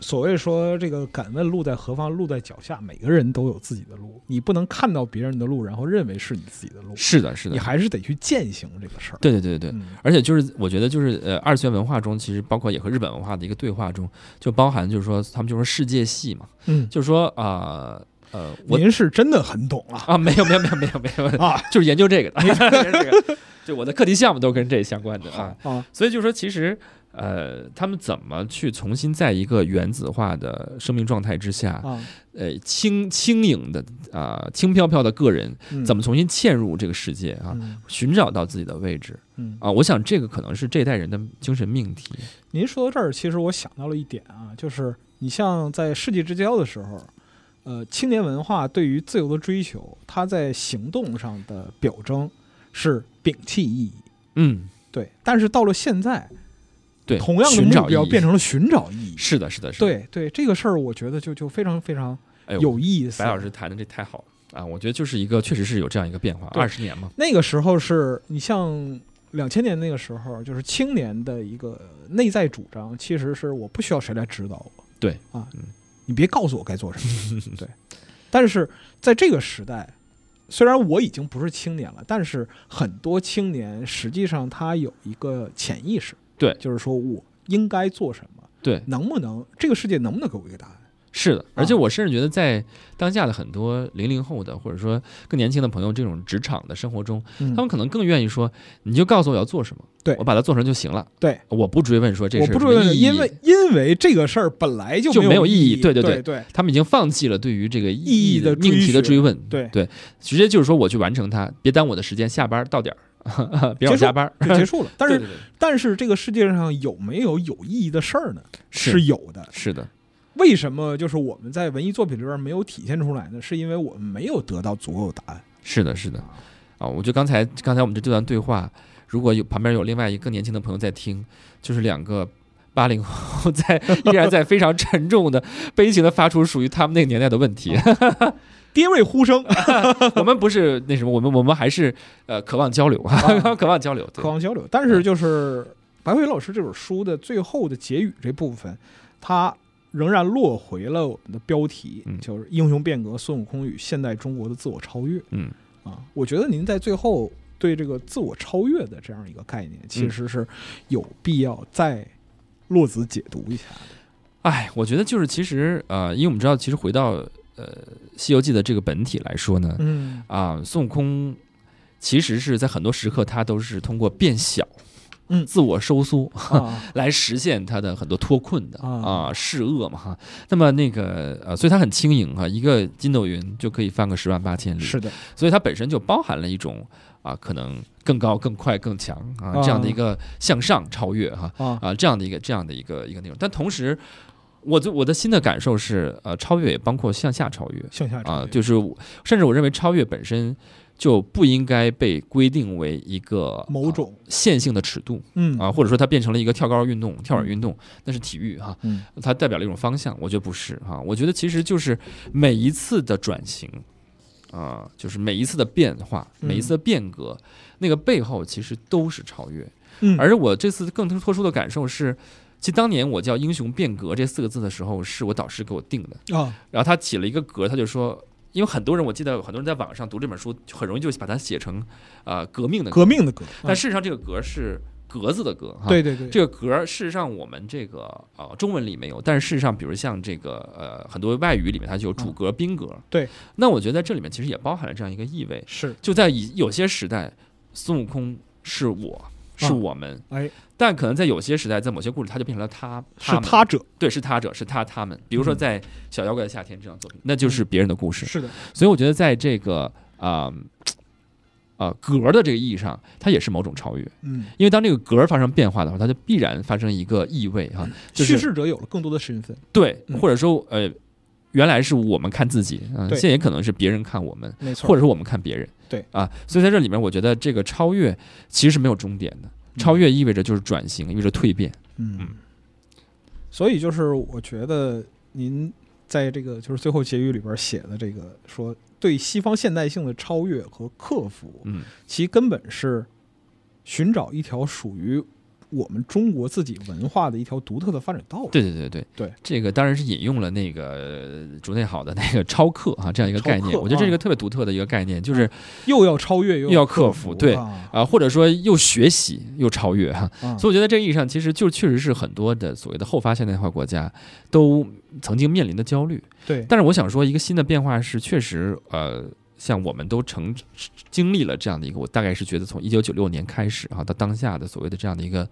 所谓说这个，敢问路在何方？路在脚下。每个人都有自己的路，你不能看到别人的路，然后认为是你自己的路。是的，是的，你还是得去践行这个事儿。对对对对而且就是，我觉得就是呃，二次元文化中，其实包括也和日本文化的一个对话中，就包含就是说，他们就说世界系嘛，嗯，就是说啊呃，您是真的很懂啊啊，没有没有没有没有没有啊，就是研究这个的，研究这个，就我的课题项目都跟这相关的啊，所以就说其实。呃，他们怎么去重新在一个原子化的生命状态之下，呃，轻轻盈的啊，轻飘飘的个人，怎么重新嵌入这个世界啊？寻找到自己的位置啊！我想这个可能是这代人的精神命题。您说到这儿，其实我想到了一点啊，就是你像在世纪之交的时候，呃，青年文化对于自由的追求，它在行动上的表征是摒弃意义。嗯，对。但是到了现在。对，同样的目标变成了寻找意义。是的，是的，是的。对，对，这个事儿我觉得就就非常非常有意思。白老师谈的这太好了啊！我觉得就是一个确实是有这样一个变化。二十年嘛，那个时候是你像两千年那个时候，就是青年的一个内在主张其实是我不需要谁来指导我。对啊，你别告诉我该做什么。对，但是在这个时代，虽然我已经不是青年了，但是很多青年实际上他有一个潜意识。对，就是说我应该做什么？对，能不能这个世界能不能给我一个答案？是的，而且我甚至觉得，在当下的很多零零后的或者说更年轻的朋友这种职场的生活中，他们可能更愿意说，你就告诉我要做什么，对我把它做成就行了。对，我不追问说这个，我不追问，因为因为这个事儿本来就就没有意义。对对对对，他们已经放弃了对于这个意义的命题的追问。对对，直接就是说我去完成它，别耽误我的时间，下班到点儿。让 我加班就结束了，但是但是这个世界上有没有有意义的事儿呢？是有的，是的。为什么就是我们在文艺作品里边没有体现出来呢？是因为我们没有得到足够的答案。是的，是的。啊，我觉得刚才刚才我们这段对话，如果有旁边有另外一个更年轻的朋友在听，就是两个八零后在 依然在非常沉重的悲情的发出属于他们那个年代的问题。因为呼声，我们不是那什么，我们我们还是呃渴望交流，渴望交流，渴望交流。但是就是白慧老师这本书的最后的结语这部分，它仍然落回了我们的标题，就是“英雄变革：孙悟空与现代中国的自我超越”。嗯，啊，我觉得您在最后对这个“自我超越”的这样一个概念，其实是有必要再落子解读一下。哎，我觉得就是其实，呃，因为我们知道，其实回到。呃，《西游记》的这个本体来说呢，嗯，啊，孙悟空其实是在很多时刻，他都是通过变小，嗯，自我收缩 来实现他的很多脱困的啊，试恶嘛。哈。那么那个呃，所以他很轻盈啊，一个筋斗云就可以翻个十万八千里，是的。所以它本身就包含了一种啊，可能更高、更快、更强啊这样的一个向上超越哈啊这样的一个这样的一个一个内容，但同时。我的，我的新的感受是，呃，超越也包括向下超越，向下啊，就是甚至我认为超越本身就不应该被规定为一个某种线性的尺度，嗯啊，或者说它变成了一个跳高运动、跳远运动，那是体育哈，嗯，它代表了一种方向，我觉得不是哈，我觉得其实就是每一次的转型啊，就是每一次的变化、每一次的变革，那个背后其实都是超越，嗯，而我这次更特殊的感受是。其实当年我叫“英雄变革”这四个字的时候，是我导师给我定的啊。然后他起了一个“格”，他就说，因为很多人，我记得很多人在网上读这本书，就很容易就把它写成呃“革命”的“革命”的“格”。但事实上，这个“格”是“格子”的“格”。对对对，这个“格”事实上我们这个呃中文里没有，但是事实上，比如像这个呃很多外语里面它就有主格、宾格。对。那我觉得在这里面其实也包含了这样一个意味，是就在以有些时代，孙悟空是我。是我们，哎，但可能在有些时代，在某些故事，它就变成了他，是他者，对，是他者，是他他们。比如说在《小妖怪的夏天》这样作品，那就是别人的故事，是的。所以我觉得在这个啊啊格的这个意义上，它也是某种超越，嗯，因为当这个格发生变化的话，它就必然发生一个意味啊，就是叙事者有了更多的身份，对，或者说呃。原来是我们看自己嗯，现在也可能是别人看我们，或者是我们看别人。对啊，所以在这里面，我觉得这个超越其实是没有终点的。超越意味着就是转型，意味着蜕变。嗯，所以就是我觉得您在这个就是最后结语里边写的这个说，对西方现代性的超越和克服，嗯，其根本是寻找一条属于。我们中国自己文化的一条独特的发展道路。对对对对对，这个当然是引用了那个竹内好的那个“超克”啊，这样一个概念。我觉得这是一个特别独特的一个概念，就是又要超越，又要克服，对啊，或者说又学习又超越哈。所以我觉得这个意义上，其实就确实是很多的所谓的后发现代化国家都曾经面临的焦虑。对，但是我想说，一个新的变化是，确实呃。像我们都成经历了这样的一个，我大概是觉得从一九九六年开始啊，到当下的所谓的这样的一个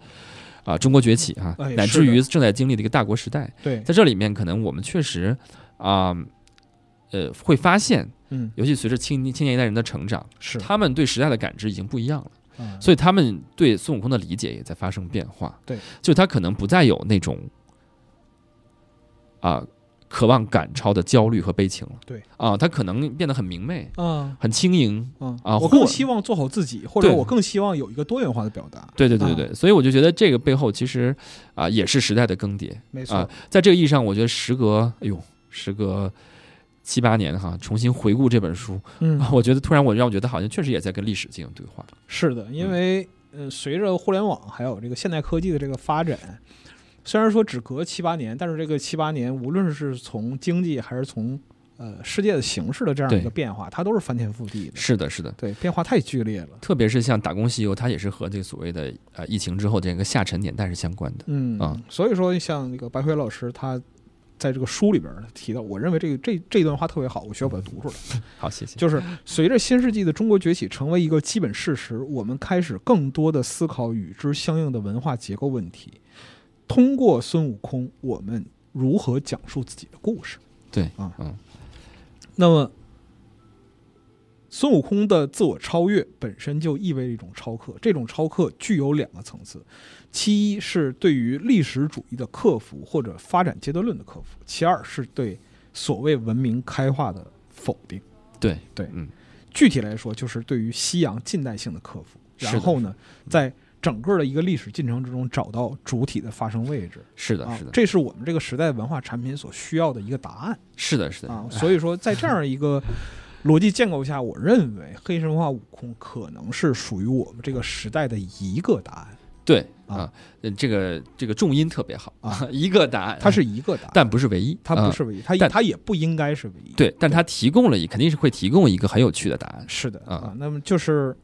啊中国崛起啊，乃至于正在经历的一个大国时代。对，在这里面可能我们确实啊，呃，会发现，嗯，尤其随着青青年一代人的成长，是他们对时代的感知已经不一样了，所以他们对孙悟空的理解也在发生变化。对，就他可能不再有那种啊。渴望赶超的焦虑和悲情了，对啊，他可能变得很明媚，嗯，很轻盈，啊，我更希望做好自己，或者我更希望有一个多元化的表达，对对对对对，所以我就觉得这个背后其实啊也是时代的更迭，没错，在这个意义上，我觉得时隔哎呦，时隔七八年哈，重新回顾这本书，嗯，我觉得突然我让我觉得好像确实也在跟历史进行对话，是的，因为呃随着互联网还有这个现代科技的这个发展。虽然说只隔七八年，但是这个七八年，无论是从经济还是从呃世界的形式的这样一个变化，它都是翻天覆地的。是的，是的。对，变化太剧烈了。特别是像《打工西游》，它也是和这个所谓的呃疫情之后这个下沉年代是相关的。嗯啊，所以说像那个白斐老师，他在这个书里边提到，我认为这个这这段话特别好，我需要把它读出来。好，谢谢。就是随着新世纪的中国崛起成为一个基本事实，我们开始更多的思考与之相应的文化结构问题。通过孙悟空，我们如何讲述自己的故事？对啊，嗯，那么孙悟空的自我超越本身就意味着一种超客，这种超客具有两个层次：其一是对于历史主义的克服或者发展阶段论的克服；其二是对所谓文明开化的否定。对对，嗯，具体来说就是对于西洋近代性的克服。然后呢，在整个的一个历史进程之中找到主体的发生位置，是的，是的，这是我们这个时代文化产品所需要的一个答案，是的，是的啊。所以说，在这样一个逻辑建构下，我认为《黑神话：悟空》可能是属于我们这个时代的一个答案。对啊，这个这个重音特别好啊，一个答案，它是一个答案，但不是唯一，它不是唯一，它它也不应该是唯一，对，但它提供了一肯定是会提供一个很有趣的答案。是的啊，那么就是。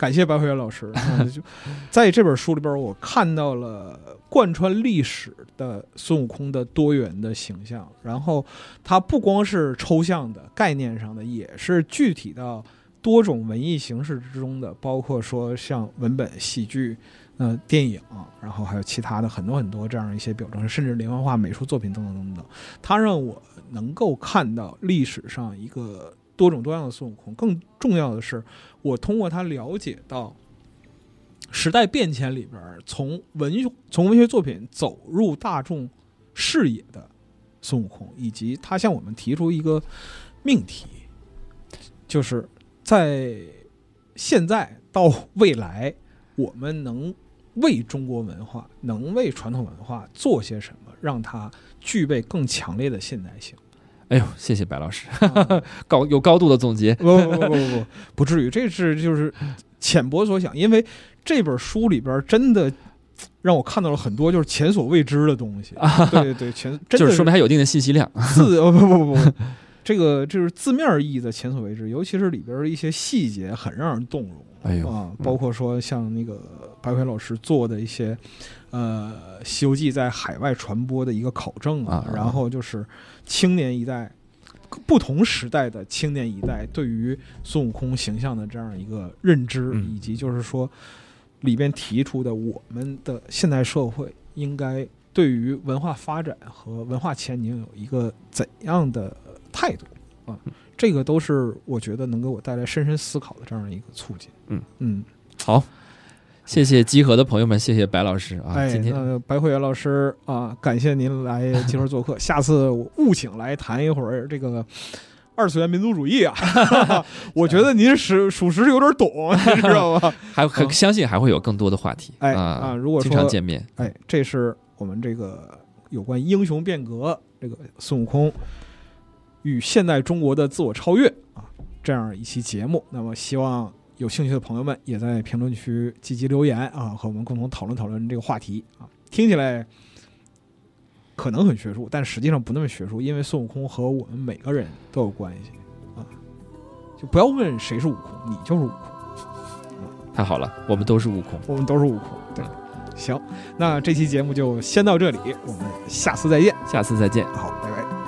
感谢白慧元老师。就在这本书里边，我看到了贯穿历史的孙悟空的多元的形象。然后，它不光是抽象的概念上的，也是具体到多种文艺形式之中的，包括说像文本、喜剧、呃电影，然后还有其他的很多很多这样一些表征，甚至连环画、美术作品等等等等。它让我能够看到历史上一个多种多样的孙悟空。更重要的是。我通过他了解到，时代变迁里边，从文从文学作品走入大众视野的孙悟空，以及他向我们提出一个命题，就是在现在到未来，我们能为中国文化、能为传统文化做些什么，让它具备更强烈的现代性。哎呦，谢谢白老师，高有高度的总结，不不不不不不至于，这是就是浅薄所想，因为这本书里边真的让我看到了很多就是前所未知的东西，对对对，前 就是说明还有一定的信息量，字哦不不不，这个就是字面意义的前所未知，尤其是里边的一些细节很让人动容，哎呦啊，包括说像那个白奎老师做的一些呃《西游记》在海外传播的一个考证啊，然后就是。青年一代，不同时代的青年一代对于孙悟空形象的这样一个认知，以及就是说里边提出的我们的现代社会应该对于文化发展和文化前景有一个怎样的态度啊，这个都是我觉得能给我带来深深思考的这样一个促进。嗯嗯，好。谢谢集合的朋友们，谢谢白老师啊！哎，天白慧元老师啊，感谢您来集合做客，下次务请来谈一会儿这个二次元民族主义啊！我觉得您是属实是有点懂，你知道吗？还相信还会有更多的话题。哎啊，如果说经常见面，哎，这是我们这个有关英雄变革这个孙悟空与现代中国的自我超越啊，这样一期节目，那么希望。有兴趣的朋友们也在评论区积极留言啊，和我们共同讨论讨论这个话题啊。听起来可能很学术，但实际上不那么学术，因为孙悟空和我们每个人都有关系啊。就不要问谁是悟空，你就是悟空。太好了，我们都是悟空，我们都是悟空。对，行，那这期节目就先到这里，我们下次再见，下次再见，好，拜拜。